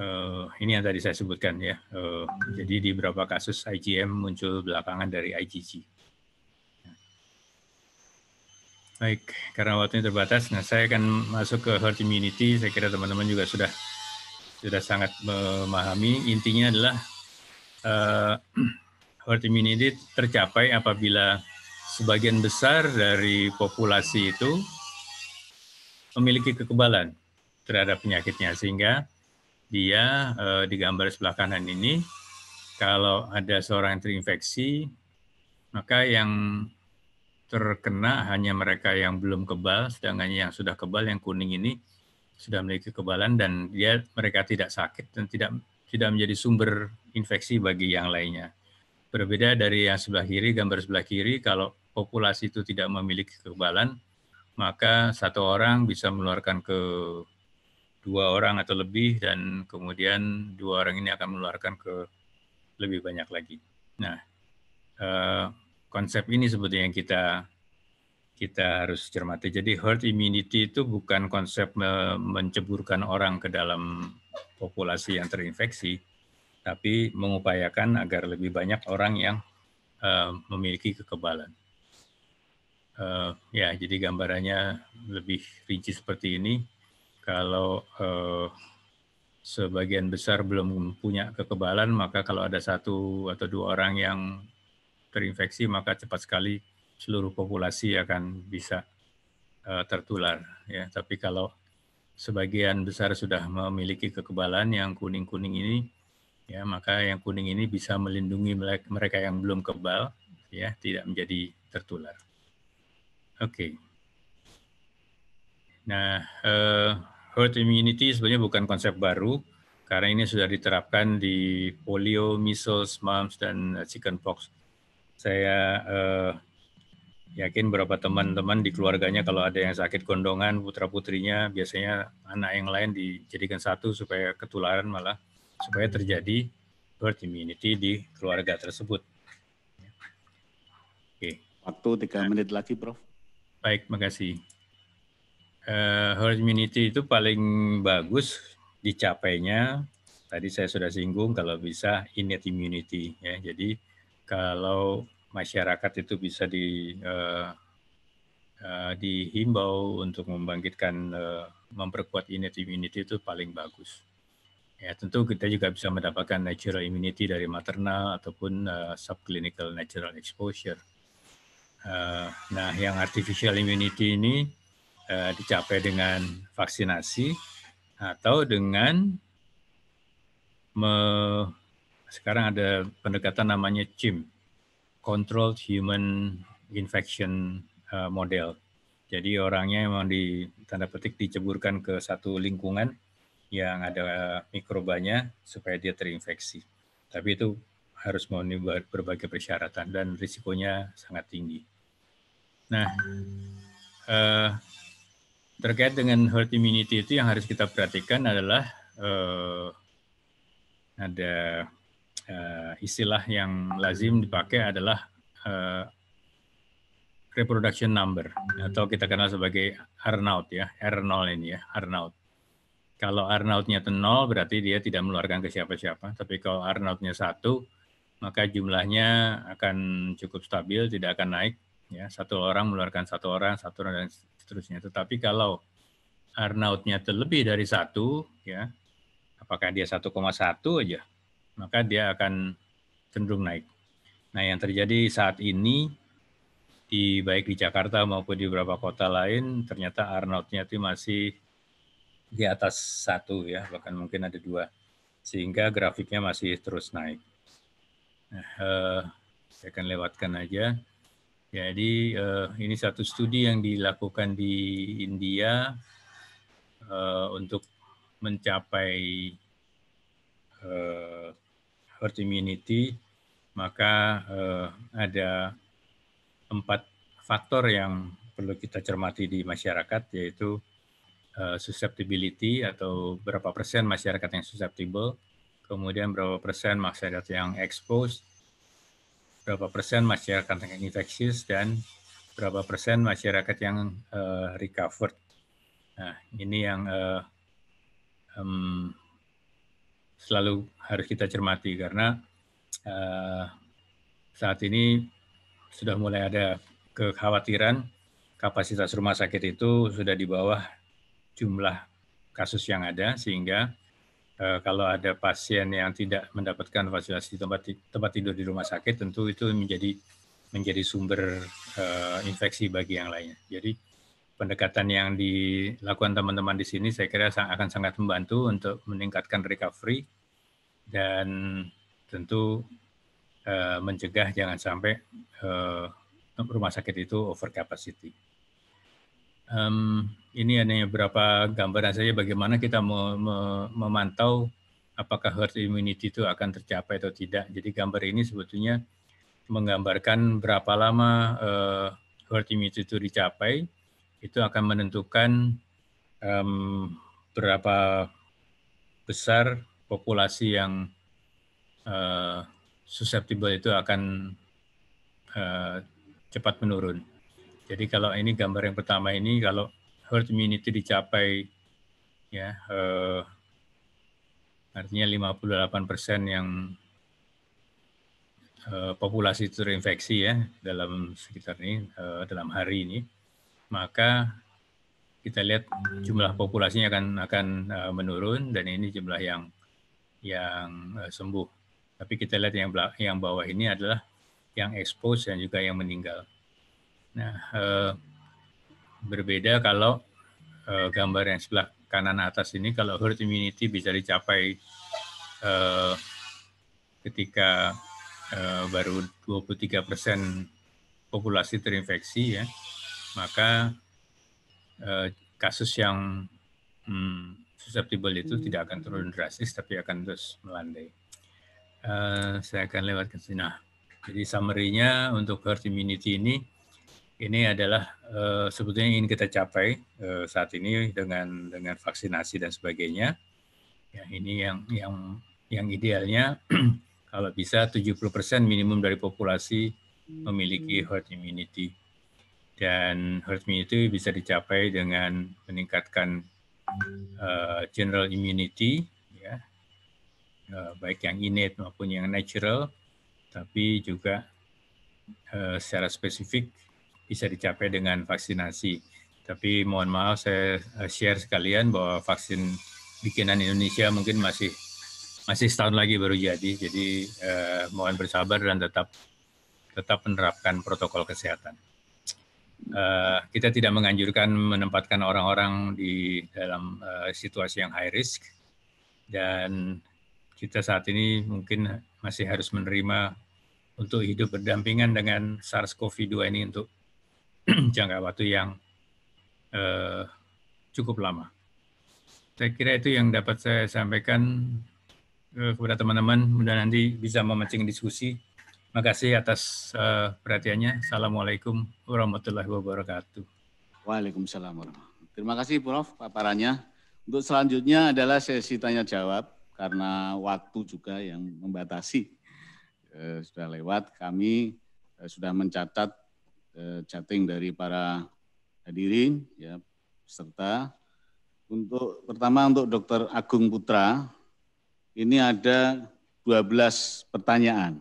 uh, ini yang tadi saya sebutkan ya. Uh, jadi di beberapa kasus IgM muncul belakangan dari IgG. Baik, karena waktunya terbatas, nah saya akan masuk ke herd immunity. Saya kira teman-teman juga sudah sudah sangat memahami. Intinya adalah uh, herd immunity tercapai apabila sebagian besar dari populasi itu memiliki kekebalan terhadap penyakitnya sehingga dia eh, di gambar sebelah kanan ini kalau ada seorang yang terinfeksi maka yang terkena hanya mereka yang belum kebal sedangkan yang sudah kebal yang kuning ini sudah memiliki kebalan dan dia mereka tidak sakit dan tidak tidak menjadi sumber infeksi bagi yang lainnya. Berbeda dari yang sebelah kiri, gambar sebelah kiri, kalau populasi itu tidak memiliki kekebalan, maka satu orang bisa meluarkan ke dua orang atau lebih dan kemudian dua orang ini akan meluarkan ke lebih banyak lagi. Nah, eh, konsep ini sebetulnya yang kita kita harus cermati. Jadi herd immunity itu bukan konsep menceburkan orang ke dalam populasi yang terinfeksi, tapi mengupayakan agar lebih banyak orang yang eh, memiliki kekebalan. Uh, ya, jadi gambarannya lebih rinci seperti ini kalau eh, sebagian besar belum punya kekebalan, maka kalau ada satu atau dua orang yang terinfeksi, maka cepat sekali seluruh populasi akan bisa eh, tertular. Ya, tapi kalau sebagian besar sudah memiliki kekebalan yang kuning-kuning ini, ya maka yang kuning ini bisa melindungi mereka yang belum kebal, ya tidak menjadi tertular. Oke. Okay. Nah, eh, herd immunity sebenarnya bukan konsep baru karena ini sudah diterapkan di polio, measles, mumps, dan eh, chickenpox. Saya uh, yakin beberapa teman-teman di keluarganya kalau ada yang sakit kondongan putra-putrinya, biasanya anak yang lain dijadikan satu supaya ketularan malah, supaya terjadi herd immunity di keluarga tersebut. Oke. Waktu tiga nah. menit lagi, Prof. Baik, makasih uh, herd immunity itu paling bagus dicapainya tadi saya sudah singgung kalau bisa innate immunity ya. Jadi kalau masyarakat itu bisa di uh, uh, dihimbau untuk membangkitkan uh, memperkuat innate immunity itu paling bagus. Ya, tentu kita juga bisa mendapatkan natural immunity dari maternal ataupun uh, subclinical natural exposure. Uh, nah, yang artificial immunity ini uh, dicapai dengan vaksinasi atau dengan me, sekarang ada pendekatan namanya CHIM, Controlled Human Infection uh, Model. Jadi orangnya memang di tanda petik diceburkan ke satu lingkungan yang ada mikrobanya supaya dia terinfeksi. Tapi itu harus memenuhi berbagai persyaratan dan risikonya sangat tinggi. Nah, uh, Terkait dengan herd immunity itu yang harus kita perhatikan adalah uh, ada uh, istilah yang lazim dipakai adalah uh, reproduction number atau kita kenal sebagai R R0 ya, R0 ini ya, R R0 Kalau Arnautnya itu 0 berarti dia tidak meluarkan ke siapa-siapa, tapi kalau R nya satu maka jumlahnya akan cukup stabil, tidak akan naik ya, satu orang meluarkan satu orang, satu orang seterusnya. Tetapi kalau Arnautnya terlebih dari satu, ya, apakah dia 1,1 aja, maka dia akan cenderung naik. Nah, yang terjadi saat ini di baik di Jakarta maupun di beberapa kota lain, ternyata Arnautnya itu masih di atas satu ya, bahkan mungkin ada dua, sehingga grafiknya masih terus naik. Nah, eh, saya akan lewatkan aja. Jadi uh, ini satu studi yang dilakukan di India uh, untuk mencapai uh, herd immunity, maka uh, ada empat faktor yang perlu kita cermati di masyarakat, yaitu uh, susceptibility atau berapa persen masyarakat yang susceptible, kemudian berapa persen masyarakat yang exposed, berapa persen masyarakat yang infeksius dan berapa persen masyarakat yang uh, recovered. Nah, ini yang uh, um, selalu harus kita cermati karena uh, saat ini sudah mulai ada kekhawatiran kapasitas rumah sakit itu sudah di bawah jumlah kasus yang ada sehingga Eh, kalau ada pasien yang tidak mendapatkan di tempat tempat tidur di rumah sakit, tentu itu menjadi menjadi sumber uh, infeksi bagi yang lainnya. Jadi pendekatan yang dilakukan teman-teman di sini saya kira akan sangat membantu untuk meningkatkan recovery dan tentu uh, mencegah jangan sampai uh, rumah sakit itu over capacity um, ini hanya beberapa gambaran saja bagaimana kita memantau apakah herd immunity itu akan tercapai atau tidak. Jadi gambar ini sebetulnya menggambarkan berapa lama uh, herd immunity itu dicapai, itu akan menentukan um, berapa besar populasi yang uh, susceptible itu akan uh, cepat menurun. Jadi kalau ini gambar yang pertama ini kalau herd immunity dicapai ya eh, artinya 58 persen yang eh, populasi terinfeksi ya dalam sekitar ini eh, dalam hari ini maka kita lihat jumlah populasinya akan akan eh, menurun dan ini jumlah yang yang eh, sembuh. Tapi kita lihat yang yang bawah ini adalah yang expose dan juga yang meninggal. Nah, eh, berbeda kalau eh, gambar yang sebelah kanan atas ini kalau herd immunity bisa dicapai eh, ketika eh, baru 23 persen populasi terinfeksi ya, maka eh, kasus yang hmm, susceptible itu hmm. tidak akan turun drastis tapi akan terus melandai. Uh, saya akan lewat ke sini. Nah, jadi summary-nya untuk herd immunity ini ini adalah uh, sebetulnya ingin kita capai uh, saat ini dengan dengan vaksinasi dan sebagainya. Ya, ini yang yang yang idealnya kalau bisa 70% minimum dari populasi memiliki hmm. herd immunity. Dan herd immunity bisa dicapai dengan meningkatkan uh, general immunity ya. Uh, baik yang innate maupun yang natural tapi juga uh, secara spesifik bisa dicapai dengan vaksinasi. Tapi mohon maaf saya eh, share sekalian bahwa vaksin bikinan Indonesia mungkin masih masih setahun lagi baru jadi. Jadi eh, mohon bersabar dan tetap tetap menerapkan protokol kesehatan. Eh, kita tidak menganjurkan menempatkan orang-orang di dalam eh, situasi yang high risk dan kita saat ini mungkin masih harus menerima untuk hidup berdampingan dengan SARS-CoV-2 ini untuk jangka waktu yang eh, cukup lama. Saya kira itu yang dapat saya sampaikan eh, kepada teman-teman. Mudah nanti bisa memancing diskusi. Terima kasih atas uh, perhatiannya. Assalamualaikum warahmatullahi wabarakatuh. Waalaikumsalam warahmatullahi wabarakatuh. Terima kasih Prof paparannya. Untuk selanjutnya adalah sesi tanya jawab karena waktu juga yang membatasi. Uh, sudah lewat, kami uh, sudah mencatat Eh, chatting dari para hadirin ya serta Untuk pertama untuk Dr. Agung Putra ini ada 12 pertanyaan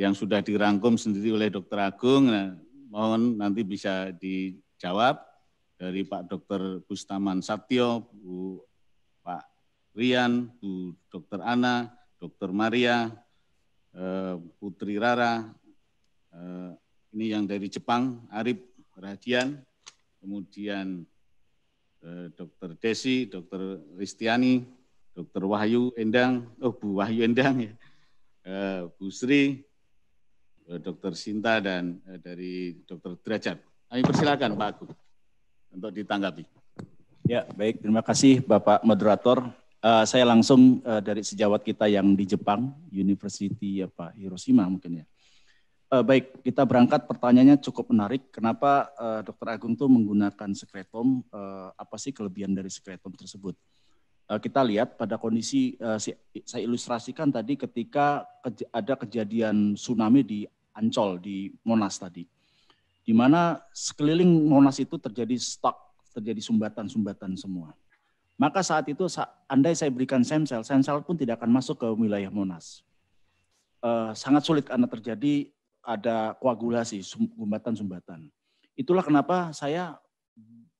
yang sudah dirangkum sendiri oleh Dr. Agung. Nah, mohon nanti bisa dijawab dari Pak Dr. Bustaman Satyo, Bu Pak Rian, Bu Dr. Ana, Dr. Maria, eh, Putri Rara, eh, ini yang dari Jepang, Arif Radian, kemudian eh, Dr. Desi, Dr. Ristiani, Dr. Wahyu Endang, oh Bu Wahyu Endang ya, eh, Bu Sri, eh, Dr. Sinta dan eh, dari Dr. Derajat. Kami persilakan Pak Agung untuk ditanggapi. Ya, baik. Terima kasih Bapak Moderator. Uh, saya langsung uh, dari sejawat kita yang di Jepang, University apa Hiroshima mungkin ya. Uh, baik, kita berangkat pertanyaannya cukup menarik. Kenapa uh, Dokter Agung tuh menggunakan sekretom? Uh, apa sih kelebihan dari sekretom tersebut? Uh, kita lihat pada kondisi uh, si, saya ilustrasikan tadi ketika kej ada kejadian tsunami di Ancol di Monas tadi, di mana sekeliling Monas itu terjadi stok, terjadi sumbatan-sumbatan semua. Maka saat itu andai saya berikan sensel sensel pun tidak akan masuk ke wilayah Monas. Uh, sangat sulit karena terjadi ada koagulasi, sumbatan-sumbatan. Itulah kenapa saya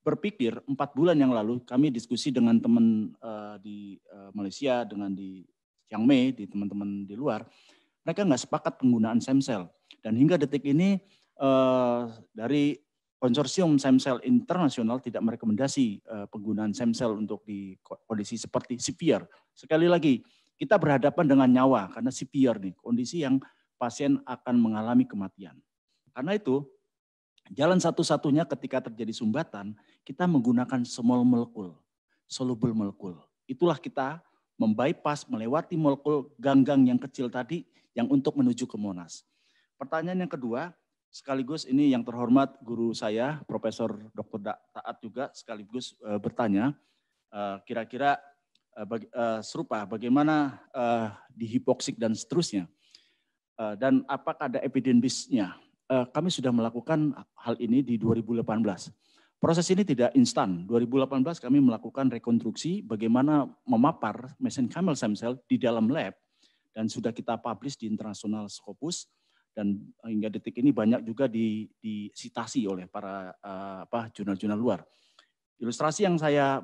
berpikir empat bulan yang lalu kami diskusi dengan teman uh, di uh, Malaysia dengan di Yang Mei, di teman-teman di luar mereka nggak sepakat penggunaan stem cell dan hingga detik ini uh, dari konsorsium stem cell internasional tidak merekomendasi uh, penggunaan stem cell untuk di kondisi seperti CPR sekali lagi kita berhadapan dengan nyawa karena CPR nih kondisi yang pasien akan mengalami kematian. Karena itu, jalan satu-satunya ketika terjadi sumbatan, kita menggunakan small molekul, soluble molekul. Itulah kita membypass, melewati molekul ganggang yang kecil tadi yang untuk menuju ke Monas. Pertanyaan yang kedua, sekaligus ini yang terhormat guru saya, Profesor Dr. Taat juga sekaligus e, bertanya, eh, kira-kira e, e, serupa bagaimana di hipoksik dan seterusnya. Eh, dan apakah ada epidemisnya. Eh, kami sudah melakukan hal ini di 2018. Proses ini tidak instan. 2018 kami melakukan rekonstruksi bagaimana memapar mesin stem cell di dalam lab dan sudah kita publish di internasional Scopus dan eh, hingga detik ini banyak juga di, disitasi oleh para jurnal-jurnal luar. Ilustrasi yang saya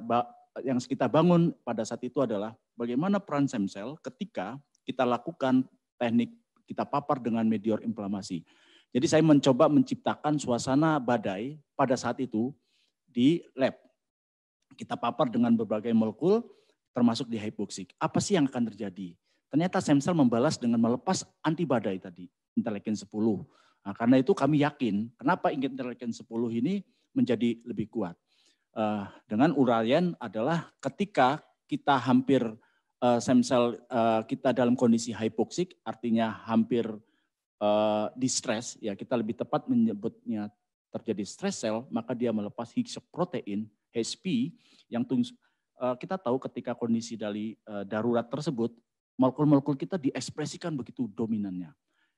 yang kita bangun pada saat itu adalah bagaimana peran stem cell ketika kita lakukan teknik kita papar dengan meteor inflamasi. Jadi saya mencoba menciptakan suasana badai pada saat itu di lab. Kita papar dengan berbagai molekul termasuk di hypoxic. Apa sih yang akan terjadi? Ternyata stem membalas dengan melepas antibadai tadi, interleukin 10. Nah, karena itu kami yakin, kenapa interleukin 10 ini menjadi lebih kuat. Eh, dengan uraian adalah ketika kita hampir uh, stem cell eh, kita dalam kondisi hypoxic, artinya hampir uh, eh, di stress, ya kita lebih tepat menyebutnya terjadi stress cell, maka dia melepas Higgs protein (HSP) yang kita tahu ketika kondisi dari darurat tersebut, molekul-molekul kita diekspresikan begitu dominannya,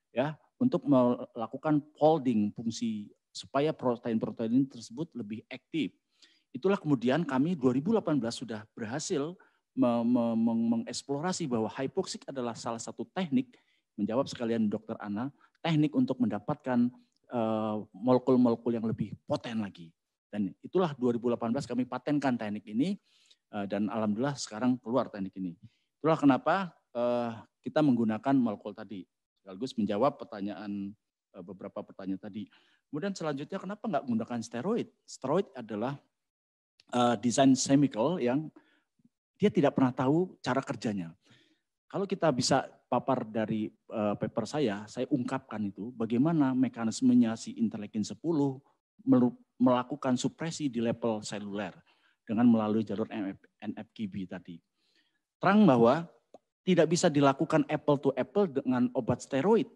ya untuk melakukan folding fungsi supaya protein-protein tersebut lebih aktif. Itulah kemudian kami 2018 sudah berhasil mengeksplorasi bahwa hypoxic adalah salah satu teknik menjawab sekalian dokter Ana teknik untuk mendapatkan eh, molekul-molekul yang lebih poten lagi dan itulah 2018 kami patenkan teknik ini eh, dan alhamdulillah sekarang keluar teknik ini itulah kenapa eh, kita menggunakan molekul tadi sekaligus menjawab pertanyaan beberapa pertanyaan tadi kemudian selanjutnya kenapa nggak menggunakan steroid steroid adalah desain chemical yang dia tidak pernah tahu cara kerjanya. Kalau kita bisa papar dari uh, paper saya, saya ungkapkan itu bagaimana mekanismenya si interleukin 10 melakukan supresi di level seluler dengan melalui jalur NFKB tadi. Terang bahwa tidak bisa dilakukan apple to apple dengan obat steroid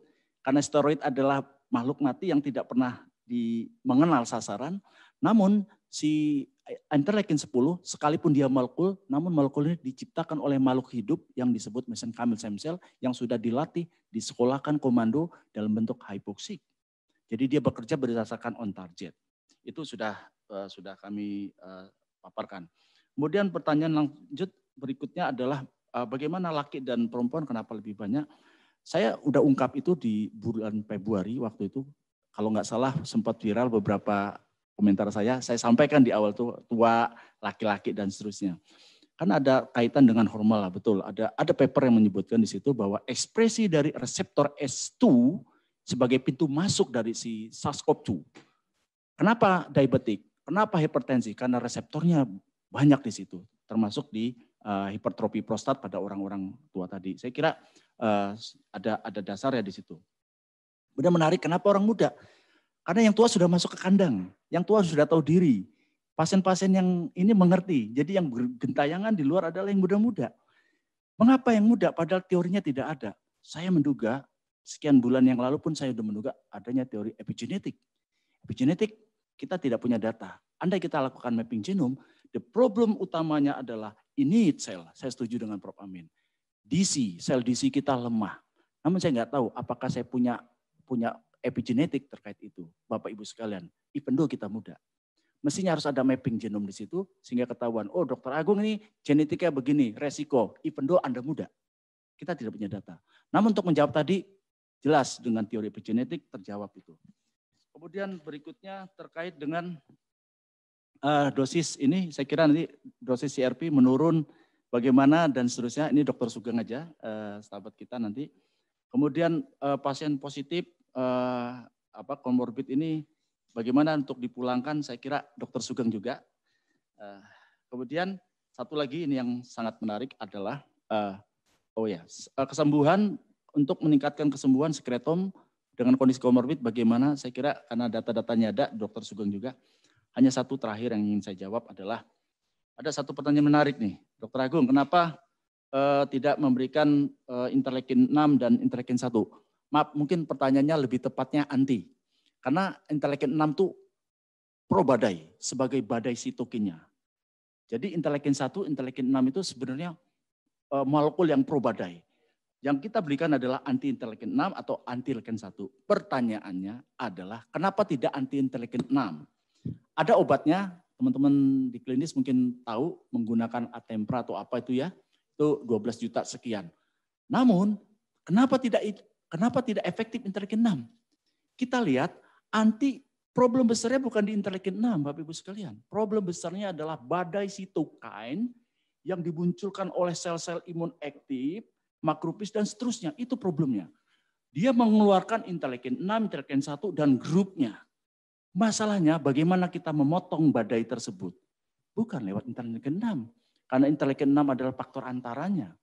karena steroid adalah makhluk mati yang tidak pernah di, mengenal sasaran. Namun si interleukin 10 sekalipun dia molekul, namun molekul ini diciptakan oleh makhluk hidup yang disebut mesin Kamil stem yang sudah dilatih, disekolahkan komando dalam bentuk hypoxic. Jadi dia bekerja berdasarkan on target. Itu sudah eh, sudah kami eh, paparkan. Kemudian pertanyaan lanjut berikutnya adalah eh, bagaimana laki dan perempuan kenapa lebih banyak? Saya udah ungkap itu di bulan Februari waktu itu kalau nggak salah sempat viral beberapa komentar saya, saya sampaikan di awal tuh tua, laki-laki dan seterusnya. Kan ada kaitan dengan hormon lah, betul. Ada ada paper yang menyebutkan di situ bahwa ekspresi dari reseptor S2 sebagai pintu masuk dari si SARS-CoV-2. Kenapa diabetik? Kenapa hipertensi? Karena reseptornya banyak di situ, termasuk di uh, hipertrofi prostat pada orang-orang tua tadi. Saya kira uh, ada ada ya di situ. Kemudian menarik kenapa orang muda? Karena yang tua sudah masuk ke kandang. Yang tua sudah tahu diri. Pasien-pasien yang ini mengerti. Jadi yang gentayangan di luar adalah yang muda-muda. Mengapa yang muda padahal teorinya tidak ada? Saya menduga sekian bulan yang lalu pun saya sudah menduga adanya teori epigenetik. Epigenetik kita tidak punya data. Andai kita lakukan mapping genom, the problem utamanya adalah ini sel. Saya setuju dengan Prof. Amin. DC, sel DC kita lemah. Namun saya nggak tahu apakah saya punya punya epigenetik terkait itu, Bapak Ibu sekalian. Even though kita muda, mestinya harus ada mapping genom di situ sehingga ketahuan, oh dokter Agung ini genetiknya begini, resiko, even though Anda muda. Kita tidak punya data. Namun untuk menjawab tadi, jelas dengan teori epigenetik terjawab itu. Kemudian berikutnya terkait dengan uh, dosis ini, saya kira nanti dosis CRP menurun bagaimana dan seterusnya. Ini dokter Sugeng aja, uh, sahabat kita nanti. Kemudian uh, pasien positif eh, apa komorbid ini bagaimana untuk dipulangkan saya kira dokter Sugeng juga. Eh, kemudian satu lagi ini yang sangat menarik adalah eh, oh ya eh, kesembuhan untuk meningkatkan kesembuhan sekretom dengan kondisi komorbid bagaimana saya kira karena data-datanya ada dokter Sugeng juga. Hanya satu terakhir yang ingin saya jawab adalah ada satu pertanyaan menarik nih, Dokter Agung, kenapa eh, tidak memberikan eh, interleukin 6 dan interleukin 1? maaf mungkin pertanyaannya lebih tepatnya anti. Karena intelekin 6 itu pro badai sebagai badai sitokinnya. Jadi intelekin 1, intelekin 6 itu sebenarnya e, molekul yang pro badai. Yang kita berikan adalah anti intelekin 6 atau anti intelekin 1. Pertanyaannya adalah kenapa tidak anti intelekin 6? Ada obatnya, teman-teman di klinis mungkin tahu menggunakan atempra atau apa itu ya. Itu 12 juta sekian. Namun, kenapa tidak Kenapa tidak efektif interleukin 6? Kita lihat anti problem besarnya bukan di interleukin 6 Bapak Ibu sekalian. Problem besarnya adalah badai sitokain yang dimunculkan oleh sel-sel imun aktif, makrofis dan seterusnya. Itu problemnya. Dia mengeluarkan interleukin 6, interleukin 1 dan grupnya. Masalahnya bagaimana kita memotong badai tersebut? Bukan lewat interleukin 6. Karena interleukin 6 adalah faktor antaranya.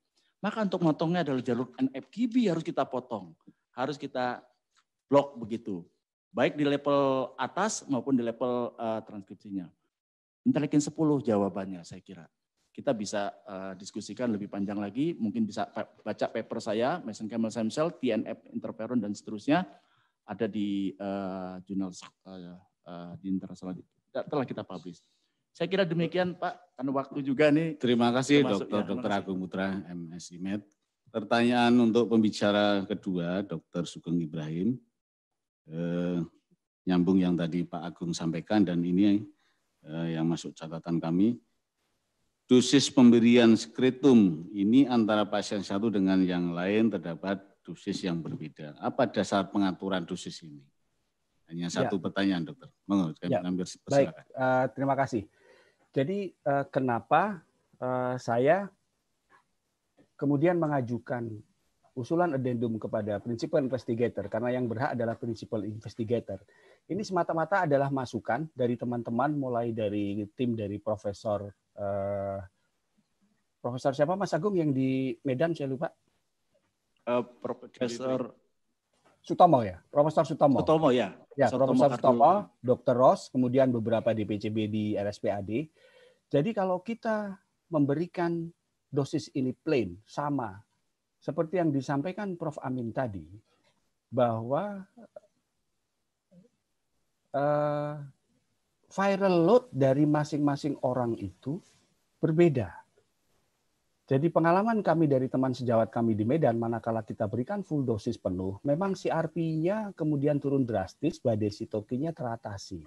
Maka untuk motongnya adalah jalur NFQB harus kita potong. Harus kita blok begitu. Baik di level atas maupun di level uh, transkripsinya. Intelijen 10 jawabannya saya kira. Kita bisa uh, diskusikan lebih panjang lagi. Mungkin bisa baca paper saya, Mason Campbell Stem Cell, TNF Interferon, dan seterusnya. Ada di uh, jurnal uh, uh, di internasional. Telah kita publish. Saya kira demikian Pak, karena waktu juga nih. Terima kasih Dokter ya, Dokter Agung Putra MSI Med. Pertanyaan untuk pembicara kedua Dokter Sugeng Ibrahim. Eh, nyambung yang tadi Pak Agung sampaikan dan ini eh, yang masuk catatan kami. Dosis pemberian skritum ini antara pasien satu dengan yang lain terdapat dosis yang berbeda. Apa dasar pengaturan dosis ini? Hanya ya. satu ya. pertanyaan, dokter. Monggo, ya. Baik, uh, terima kasih. Jadi uh, kenapa uh, saya kemudian mengajukan usulan addendum kepada principal investigator karena yang berhak adalah principal investigator. Ini semata-mata adalah masukan dari teman-teman mulai dari tim dari profesor uh, profesor siapa Mas Agung yang di Medan saya lupa. Uh, profesor Sutomo ya, Profesor Sutomo. Sutomo ya. Ya, Sutomo Profesor Sutomo, Dr. Ros, kemudian beberapa DPCB di RSPAD. Jadi kalau kita memberikan dosis ini plain sama seperti yang disampaikan Prof Amin tadi bahwa uh, viral load dari masing-masing orang itu berbeda. Jadi pengalaman kami dari teman sejawat kami di Medan, manakala kita berikan full dosis penuh, memang CRP-nya kemudian turun drastis, badai sitokinnya teratasi.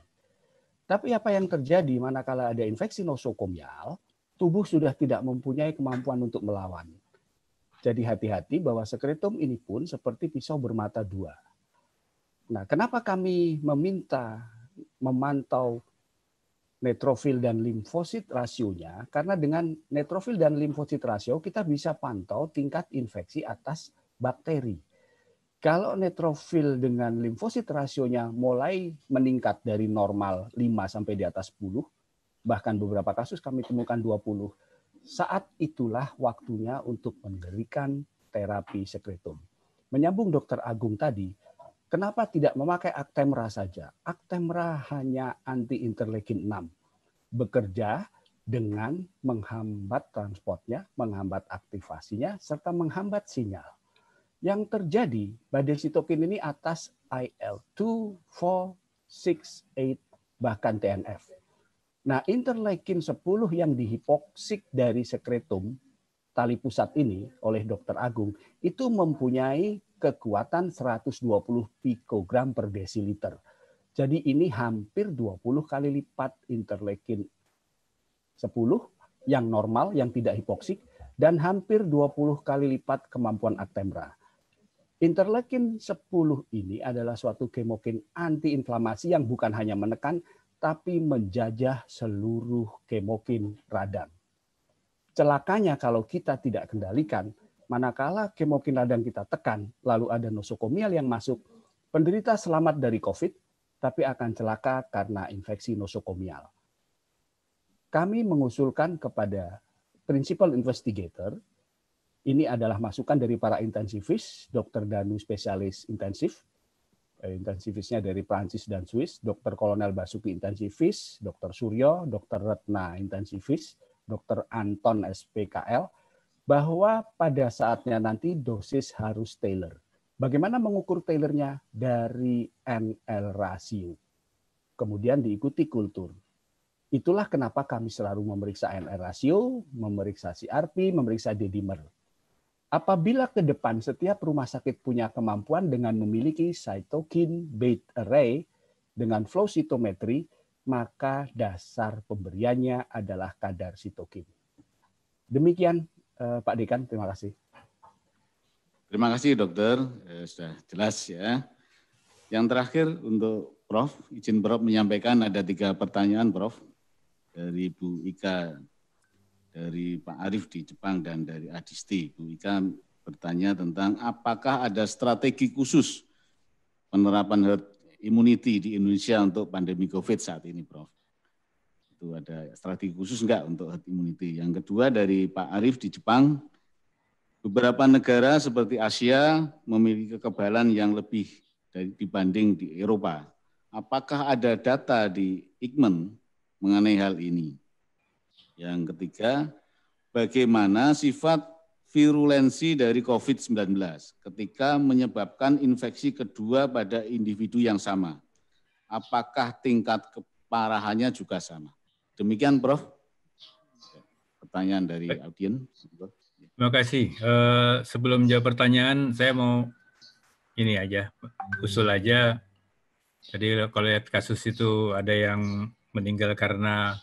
Tapi apa yang terjadi manakala ada infeksi nosokomial, tubuh sudah tidak mempunyai kemampuan untuk melawan. Jadi hati-hati bahwa sekretum ini pun seperti pisau bermata dua. Nah, kenapa kami meminta memantau netrofil dan limfosit rasionya karena dengan netrofil dan limfosit rasio kita bisa pantau tingkat infeksi atas bakteri. Kalau netrofil dengan limfosit rasionya mulai meningkat dari normal 5 sampai di atas 10, bahkan beberapa kasus kami temukan 20, saat itulah waktunya untuk memberikan terapi sekretum. Menyambung dokter Agung tadi, Kenapa tidak memakai aktemra saja? aktemra hanya anti interleukin 6 bekerja dengan menghambat transportnya, menghambat aktivasinya, serta menghambat sinyal. Yang terjadi badan sitokin ini atas IL-2, 4, 6, 8, bahkan TNF. Nah, interleukin 10 yang dihipoksik dari sekretum tali pusat ini oleh Dr. Agung itu mempunyai kekuatan 120 pikogram per desiliter jadi ini hampir 20 kali lipat interleukin 10 yang normal, yang tidak hipoksik, dan hampir 20 kali lipat kemampuan Actemra. Interleukin 10 ini adalah suatu kemokin antiinflamasi yang bukan hanya menekan, tapi menjajah seluruh kemokin radang. Celakanya kalau kita tidak kendalikan, manakala kemokin radang kita tekan, lalu ada nosokomial yang masuk, penderita selamat dari COVID, tapi akan celaka karena infeksi nosokomial. Kami mengusulkan kepada principal investigator, ini adalah masukan dari para intensivis, dokter Danu spesialis intensif, eh, intensivisnya dari Prancis dan Swiss, dokter Kolonel Basuki intensivis, dokter Suryo, dokter Retna intensivis, dokter Anton SPKL, bahwa pada saatnya nanti dosis harus tailor. Bagaimana mengukur Taylornya dari NL rasio? Kemudian diikuti kultur. Itulah kenapa kami selalu memeriksa NR rasio, memeriksa CRP, memeriksa Dedimer. Apabila ke depan setiap rumah sakit punya kemampuan dengan memiliki cytokine bait array dengan flow cytometry, maka dasar pemberiannya adalah kadar sitokin. Demikian eh, Pak Dekan, terima kasih. Terima kasih dokter, eh, sudah jelas ya. Yang terakhir untuk Prof, izin Prof menyampaikan ada tiga pertanyaan Prof dari Bu Ika, dari Pak Arif di Jepang dan dari Adisti. Bu Ika bertanya tentang apakah ada strategi khusus penerapan herd immunity di Indonesia untuk pandemi COVID saat ini Prof? Itu ada strategi khusus enggak untuk herd immunity? Yang kedua dari Pak Arif di Jepang, Beberapa negara seperti Asia memiliki kekebalan yang lebih dari dibanding di Eropa. Apakah ada data di Ikmen mengenai hal ini? Yang ketiga, bagaimana sifat virulensi dari COVID-19 ketika menyebabkan infeksi kedua pada individu yang sama? Apakah tingkat keparahannya juga sama? Demikian, Prof. Pertanyaan dari audiens. Terima kasih. Uh, sebelum jawab pertanyaan, saya mau ini aja, usul aja. Jadi kalau lihat kasus itu ada yang meninggal karena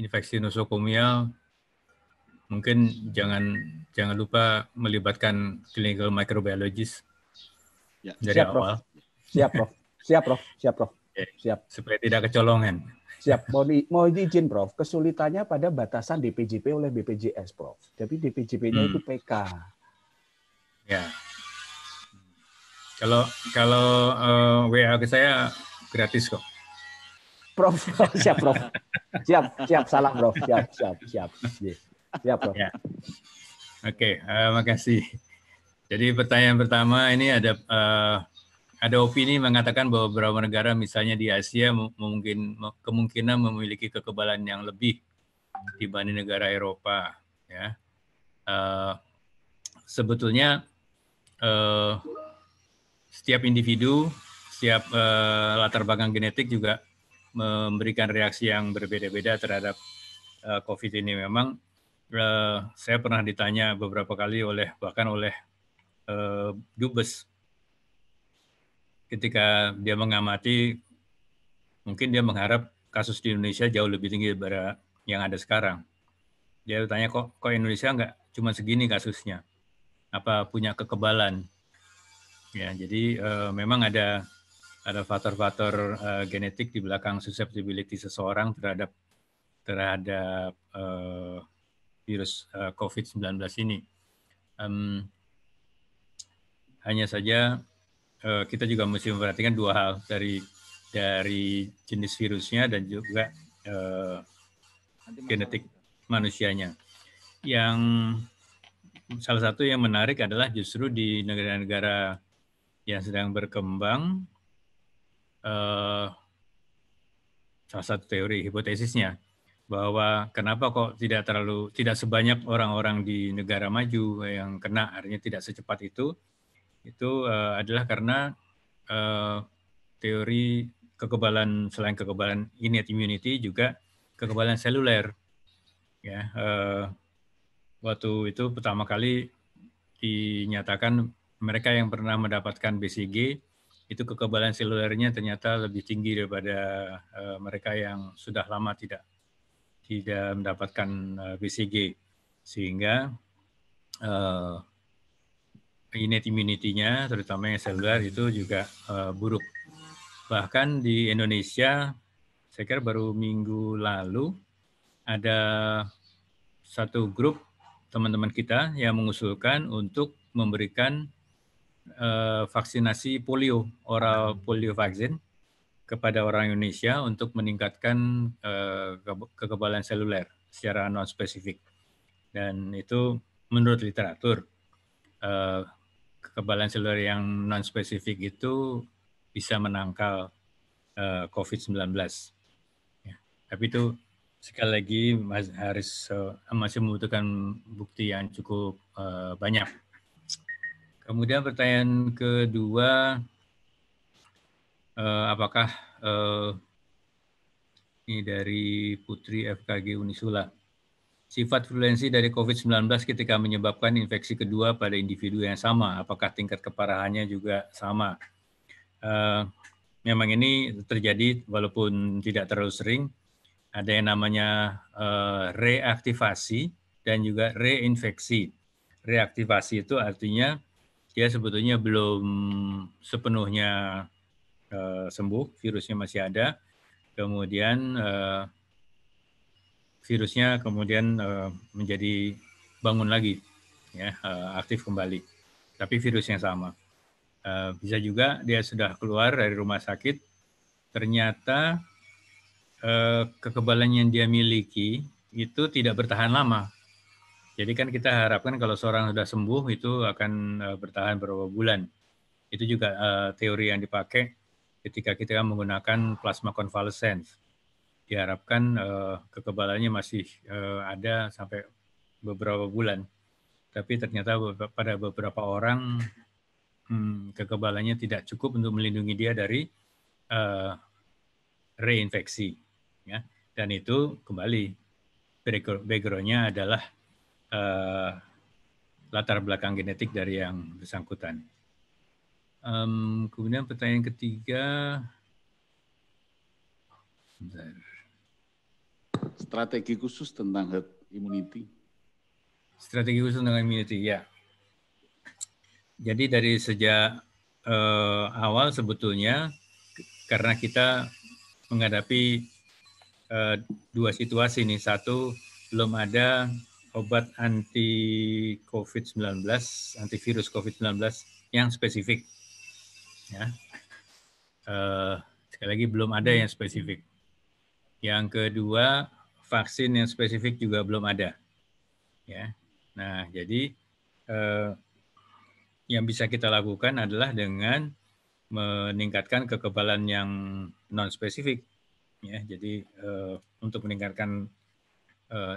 infeksi nosokomial, mungkin jangan jangan lupa melibatkan clinical microbiologist ya. dari Siap, awal. Prof. Siap, Prof. Siap, Prof. Siap, Prof. Siap. Supaya tidak kecolongan. Siap, mau, di, mau izin Prof. Kesulitannya pada batasan DPJP oleh BPJS Prof. Jadi DPJP-nya hmm. itu PK. Ya. Kalau kalau uh, eh, WA ke saya gratis kok. Prof, siap Prof. Siap, siap salam, Prof. Siap, siap, siap. Siap Prof. Ya. Oke, okay, uh, eh, makasih. Jadi pertanyaan pertama ini ada uh, ada opini mengatakan bahwa beberapa negara misalnya di Asia mungkin kemungkinan memiliki kekebalan yang lebih dibanding negara Eropa ya uh, sebetulnya uh, setiap individu setiap uh, latar belakang genetik juga memberikan reaksi yang berbeda-beda terhadap uh, COVID ini memang uh, saya pernah ditanya beberapa kali oleh bahkan oleh uh, dubes ketika dia mengamati mungkin dia mengharap kasus di Indonesia jauh lebih tinggi daripada yang ada sekarang. Dia bertanya kok kok Indonesia nggak cuma segini kasusnya, apa punya kekebalan? Ya jadi e, memang ada ada faktor-faktor e, genetik di belakang susceptibility seseorang terhadap terhadap e, virus COVID-19 ini. Um, hanya saja Eh, kita juga mesti memperhatikan dua hal dari dari jenis virusnya dan juga eh, genetik manusianya. Yang salah satu yang menarik adalah justru di negara-negara yang sedang berkembang, eh, salah satu teori hipotesisnya bahwa kenapa kok tidak terlalu tidak sebanyak orang-orang di negara maju yang kena, artinya tidak secepat itu, itu uh, adalah karena uh, teori kekebalan selain kekebalan innate immunity juga kekebalan seluler. Ya, uh, waktu itu pertama kali dinyatakan mereka yang pernah mendapatkan BCG itu kekebalan selulernya ternyata lebih tinggi daripada uh, mereka yang sudah lama tidak tidak mendapatkan uh, BCG sehingga uh, innate immunity-nya, terutama yang seluler itu juga uh, buruk. Bahkan di Indonesia, saya kira baru minggu lalu ada satu grup teman-teman kita yang mengusulkan untuk memberikan uh, vaksinasi polio, oral polio vaksin kepada orang Indonesia untuk meningkatkan uh, kekebalan seluler secara non spesifik. Dan itu menurut literatur uh, kekebalan seluler yang non spesifik itu bisa menangkal uh, eh, COVID-19. Ya. Tapi itu sekali lagi mas, harus uh, masih membutuhkan bukti yang cukup uh, banyak. Kemudian pertanyaan kedua, uh, apakah uh, ini dari Putri FKG Unisula? sifat virulensi dari COVID-19 ketika menyebabkan infeksi kedua pada individu yang sama? Apakah tingkat keparahannya juga sama? Uh, memang ini terjadi walaupun tidak terlalu sering. Ada yang namanya uh, reaktivasi dan juga reinfeksi. Reaktivasi itu artinya dia sebetulnya belum sepenuhnya uh, sembuh, virusnya masih ada. Kemudian uh, virusnya kemudian eh, menjadi bangun lagi, ya eh, aktif kembali. Tapi virusnya sama. Eh, bisa juga dia sudah keluar dari rumah sakit, ternyata kekebalan yang dia miliki itu tidak bertahan lama. Jadi kan kita harapkan kalau seorang sudah sembuh itu akan bertahan beberapa bulan. Itu juga teori yang dipakai ketika kita menggunakan plasma convalescence diharapkan uh, kekebalannya masih uh, ada sampai beberapa bulan. Tapi ternyata pada beberapa orang hmm, kekebalannya tidak cukup untuk melindungi dia dari uh, reinfeksi. Ya. Dan itu kembali backgroundnya adalah uh, latar belakang genetik dari yang bersangkutan. Um, kemudian pertanyaan ketiga. Bentar strategi khusus tentang herd immunity? Strategi khusus tentang immunity, ya. Jadi dari sejak uh, awal sebetulnya karena kita menghadapi uh, dua situasi ini. Satu, belum ada obat anti COVID-19, antivirus COVID-19 yang spesifik. Ya. Uh, sekali lagi belum ada yang spesifik. Yang kedua, vaksin yang spesifik juga belum ada. Ya. Nah, jadi eh, yang bisa kita lakukan adalah dengan meningkatkan kekebalan yang non spesifik. Ya, jadi eh, untuk meningkatkan eh,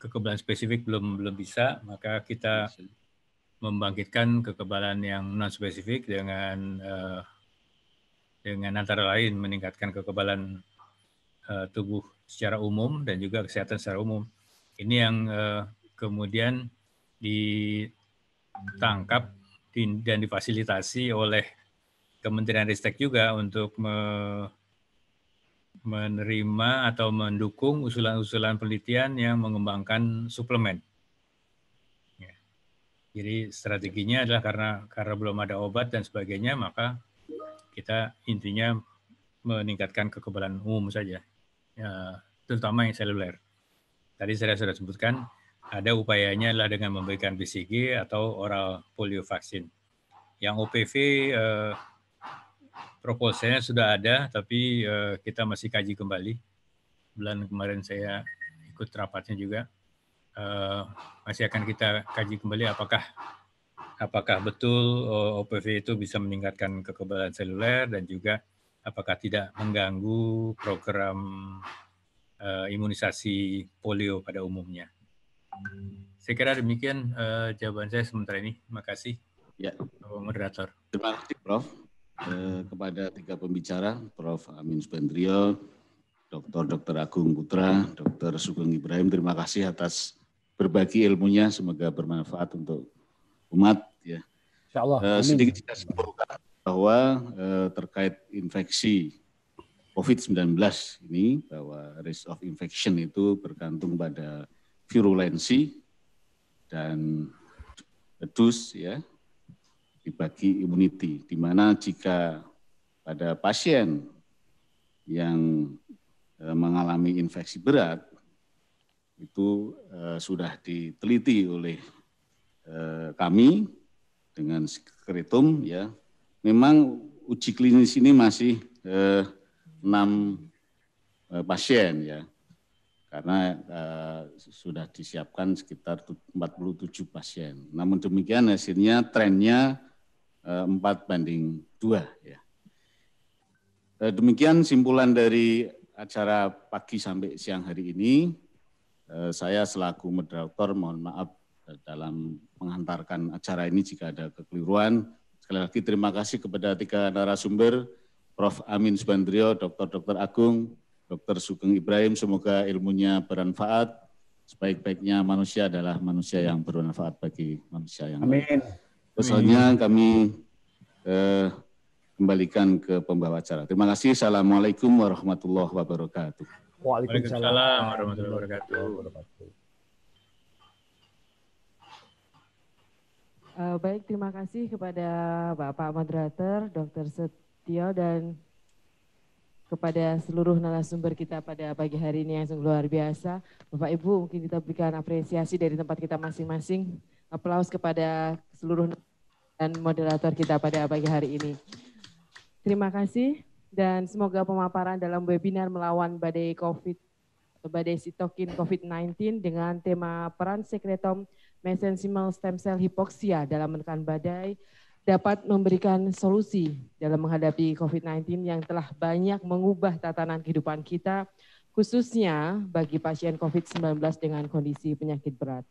kekebalan spesifik belum belum bisa, maka kita membangkitkan kekebalan yang non spesifik dengan eh, dengan antara lain meningkatkan kekebalan Eh, tubuh secara umum dan juga kesehatan secara umum. Ini yang eh, kemudian ditangkap dan difasilitasi oleh Kementerian Ristek juga untuk menerima atau mendukung usulan-usulan penelitian yang mengembangkan suplemen. Ya. Jadi strateginya adalah karena karena belum ada obat dan sebagainya maka kita intinya meningkatkan kekebalan umum saja. Ya, terutama yang seluler. Tadi saya sudah sebutkan ada upayanya adalah dengan memberikan BCG atau oral polio vaksin. Yang OPV eh, proposalnya sudah ada, tapi eh, kita masih kaji kembali. Bulan kemarin saya ikut rapatnya juga. Eh, masih akan kita kaji kembali apakah apakah betul eh, OPV itu bisa meningkatkan kekebalan seluler dan juga apakah tidak mengganggu program uh, imunisasi polio pada umumnya. Saya kira demikian uh, jawaban saya sementara ini. Terima kasih, ya. Bapak Moderator. Terima kasih, Prof. Uh, kepada tiga pembicara, Prof. Amin Subendrio, Dr. Dr. Agung Putra, Dr. Sugeng Ibrahim, terima kasih atas berbagi ilmunya. Semoga bermanfaat untuk umat. Ya. Insya Allah. Uh, sedikit saya sempurna, bahwa eh, terkait infeksi COVID-19 ini bahwa risk of infection itu bergantung pada virulensi dan dus ya dibagi immunity di mana jika pada pasien yang eh, mengalami infeksi berat itu eh, sudah diteliti oleh eh, kami dengan skritum ya memang uji klinis ini masih eh, enam 6 eh, pasien ya, karena eh, sudah disiapkan sekitar 47 pasien. Namun demikian hasilnya trennya eh, empat banding dua ya. Eh, demikian simpulan dari acara pagi sampai siang hari ini. Saya selaku moderator mohon maaf dalam mengantarkan acara ini jika ada kekeliruan. Sekali lagi terima kasih kepada tiga narasumber, Prof. Amin Subandrio, Dr. Dr. Agung, Dr. Sugeng Ibrahim. Semoga ilmunya bermanfaat. Sebaik-baiknya manusia adalah manusia yang bermanfaat bagi manusia yang Amin. Pesannya kami eh, kembalikan ke pembawa acara. Terima kasih. Assalamualaikum warahmatullahi wabarakatuh. Waalaikumsalam warahmatullahi wabarakatuh. Uh, baik, terima kasih kepada Bapak Moderator, Dr. Setio, dan kepada seluruh narasumber kita pada pagi hari ini yang sungguh luar biasa. Bapak Ibu, mungkin kita berikan apresiasi dari tempat kita masing-masing. Aplaus kepada seluruh dan moderator kita pada pagi hari ini. Terima kasih dan semoga pemaparan dalam webinar melawan badai COVID badai sitokin COVID-19 dengan tema peran sekretom mesensimal stem cell hipoksia dalam menekan badai dapat memberikan solusi dalam menghadapi COVID-19 yang telah banyak mengubah tatanan kehidupan kita, khususnya bagi pasien COVID-19 dengan kondisi penyakit berat.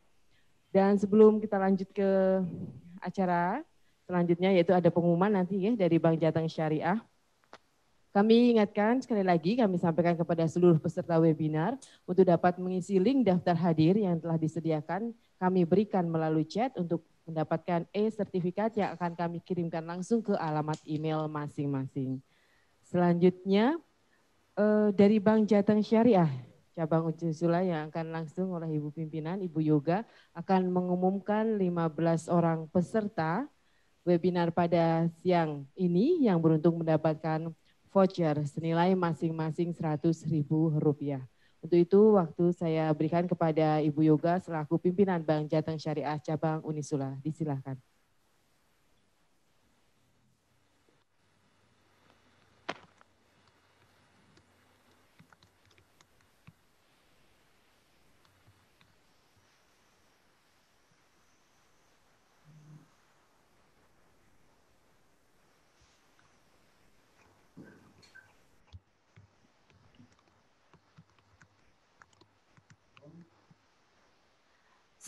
Dan sebelum kita lanjut ke acara selanjutnya, yaitu ada pengumuman nanti ya dari Bank Jateng Syariah. Kami ingatkan sekali lagi kami sampaikan kepada seluruh peserta webinar untuk dapat mengisi link daftar hadir yang telah disediakan kami berikan melalui chat untuk mendapatkan e-sertifikat yang akan kami kirimkan langsung ke alamat email masing-masing. Selanjutnya eh, dari Bank Jateng Syariah cabang Ujung Sula yang akan langsung oleh Ibu Pimpinan, Ibu Yoga akan mengumumkan 15 orang peserta webinar pada siang ini yang beruntung mendapatkan voucher senilai masing-masing ribu rupiah. Untuk itu waktu saya berikan kepada Ibu Yoga selaku pimpinan Bank Jateng Syariah Cabang Unisula. Disilahkan.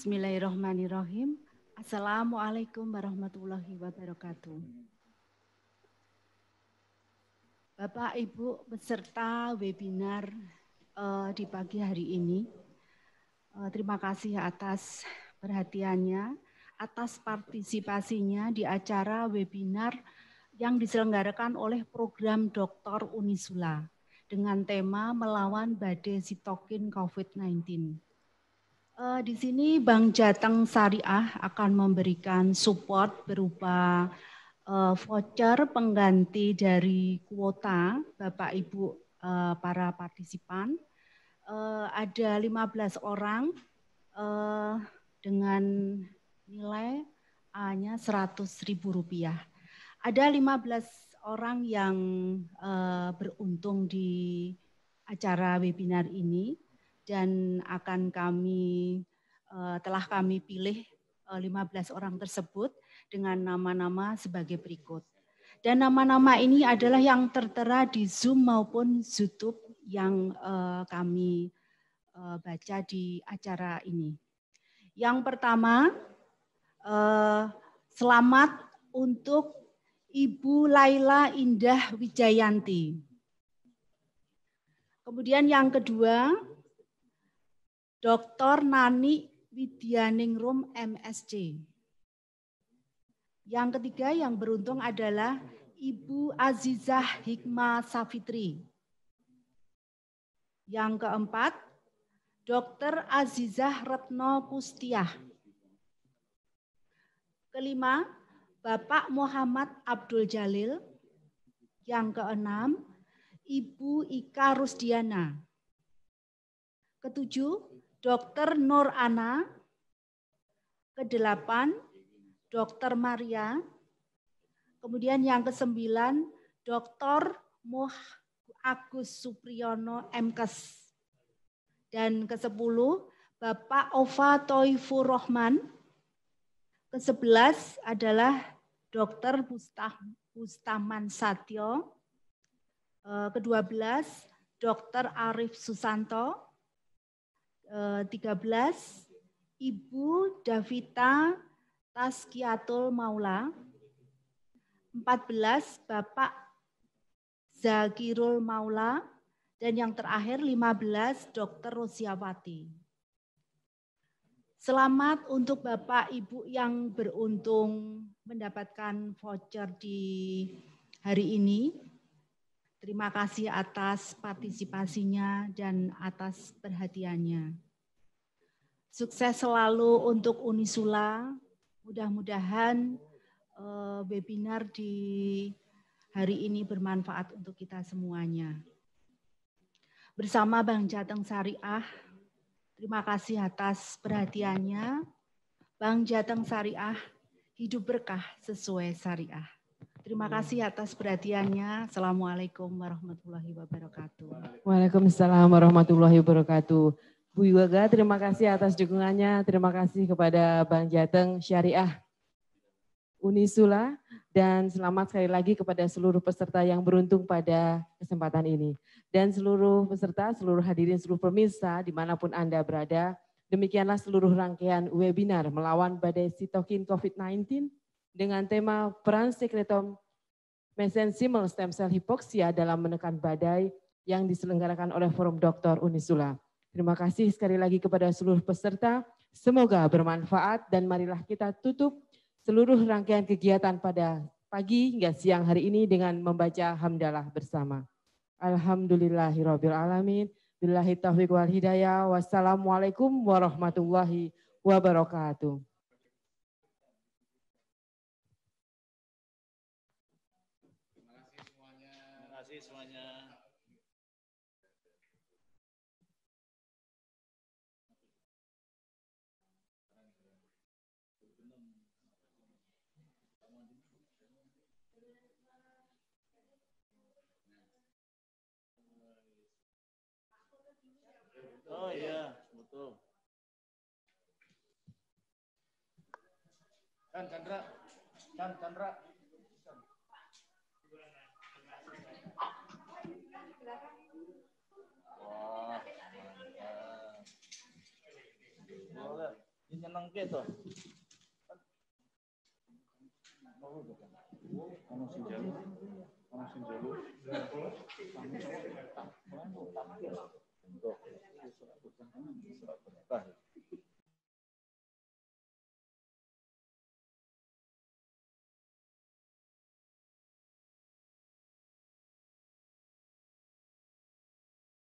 Bismillahirrahmanirrahim. Assalamualaikum warahmatullahi wabarakatuh. Bapak Ibu peserta webinar uh, di pagi hari ini, uh, terima kasih atas perhatiannya, atas partisipasinya di acara webinar yang diselenggarakan oleh program Dr. Unisula dengan tema Melawan Badai Sitokin COVID-19. Uh, di sini Bank Jateng Syariah akan memberikan support berupa uh, voucher pengganti dari kuota Bapak Ibu uh, para partisipan. Uh, ada 15 orang uh, dengan nilai hanya Rp100.000. Ada 15 orang yang uh, beruntung di acara webinar ini dan akan kami eh, telah kami pilih 15 eh, orang tersebut dengan nama-nama sebagai berikut. Dan nama-nama ini adalah yang tertera di Zoom maupun YouTube yang eh, kami baca di acara ini. Yang pertama, selamat untuk Ibu Laila Indah Wijayanti. Kemudian yang kedua, Dr. Nani Widyaningrum MSC. Yang ketiga yang beruntung adalah Ibu Azizah Hikmah Safitri. Yang keempat, Dr. Azizah Retno Kustiah. Kelima, Bapak Muhammad Abdul Jalil. Yang keenam, Ibu Ika Rusdiana. Ketujuh, Dr. Nur Ana, ke kedelapan Dr. Maria, kemudian yang kesembilan Dr. Moh Agus Supriyono MKes, dan ke kesepuluh Bapak Ova Toifur Rohman, ke kesebelas adalah Dr. Bustaman Satyo, eh, kedua belas Dr. Arif Susanto, 13 eh, Ibu Davita Taskiatul Maula 14 Bapak Zakirul Maula dan yang terakhir 15 Dr. Rosiawati. Selamat untuk Bapak Ibu yang beruntung mendapatkan voucher di hari ini. Terima kasih atas partisipasinya dan atas perhatiannya. Sukses selalu untuk Unisula. Mudah-mudahan eh, webinar di hari ini bermanfaat untuk kita semuanya. Bersama Bang Jateng Sariah, terima kasih atas perhatiannya. Bang Jateng Sariah, hidup berkah sesuai Sariah terima hmm. kasih atas perhatiannya. Assalamualaikum warahmatullahi wabarakatuh. Waalaikumsalam warahmatullahi wabarakatuh. Bu Iwaga, terima kasih atas dukungannya. Terima kasih kepada Bang Jateng Syariah Unisula dan selamat sekali lagi kepada seluruh peserta yang beruntung pada kesempatan ini. Dan seluruh peserta, seluruh hadirin, seluruh pemirsa dimanapun Anda berada, demikianlah seluruh rangkaian webinar melawan badai sitokin COVID-19 dengan tema peran sekretom mesenchymal stem cell hipoksia dalam menekan badai yang diselenggarakan oleh Forum Dokter Unisula. Terima kasih sekali lagi kepada seluruh peserta. Semoga bermanfaat dan marilah kita tutup seluruh rangkaian kegiatan pada pagi hingga siang hari ini dengan membaca hamdalah bersama. Alhamdulillahirabbil alamin. Billahi taufiq wal hidayah. Wassalamualaikum warahmatullahi wabarakatuh. Oh iya, betul. Kan Chandra, kan Chandra. Wah, boleh. Ini nyenang gitu. Kamu kamu surat putusan kami m e n u j surat p e r n y a t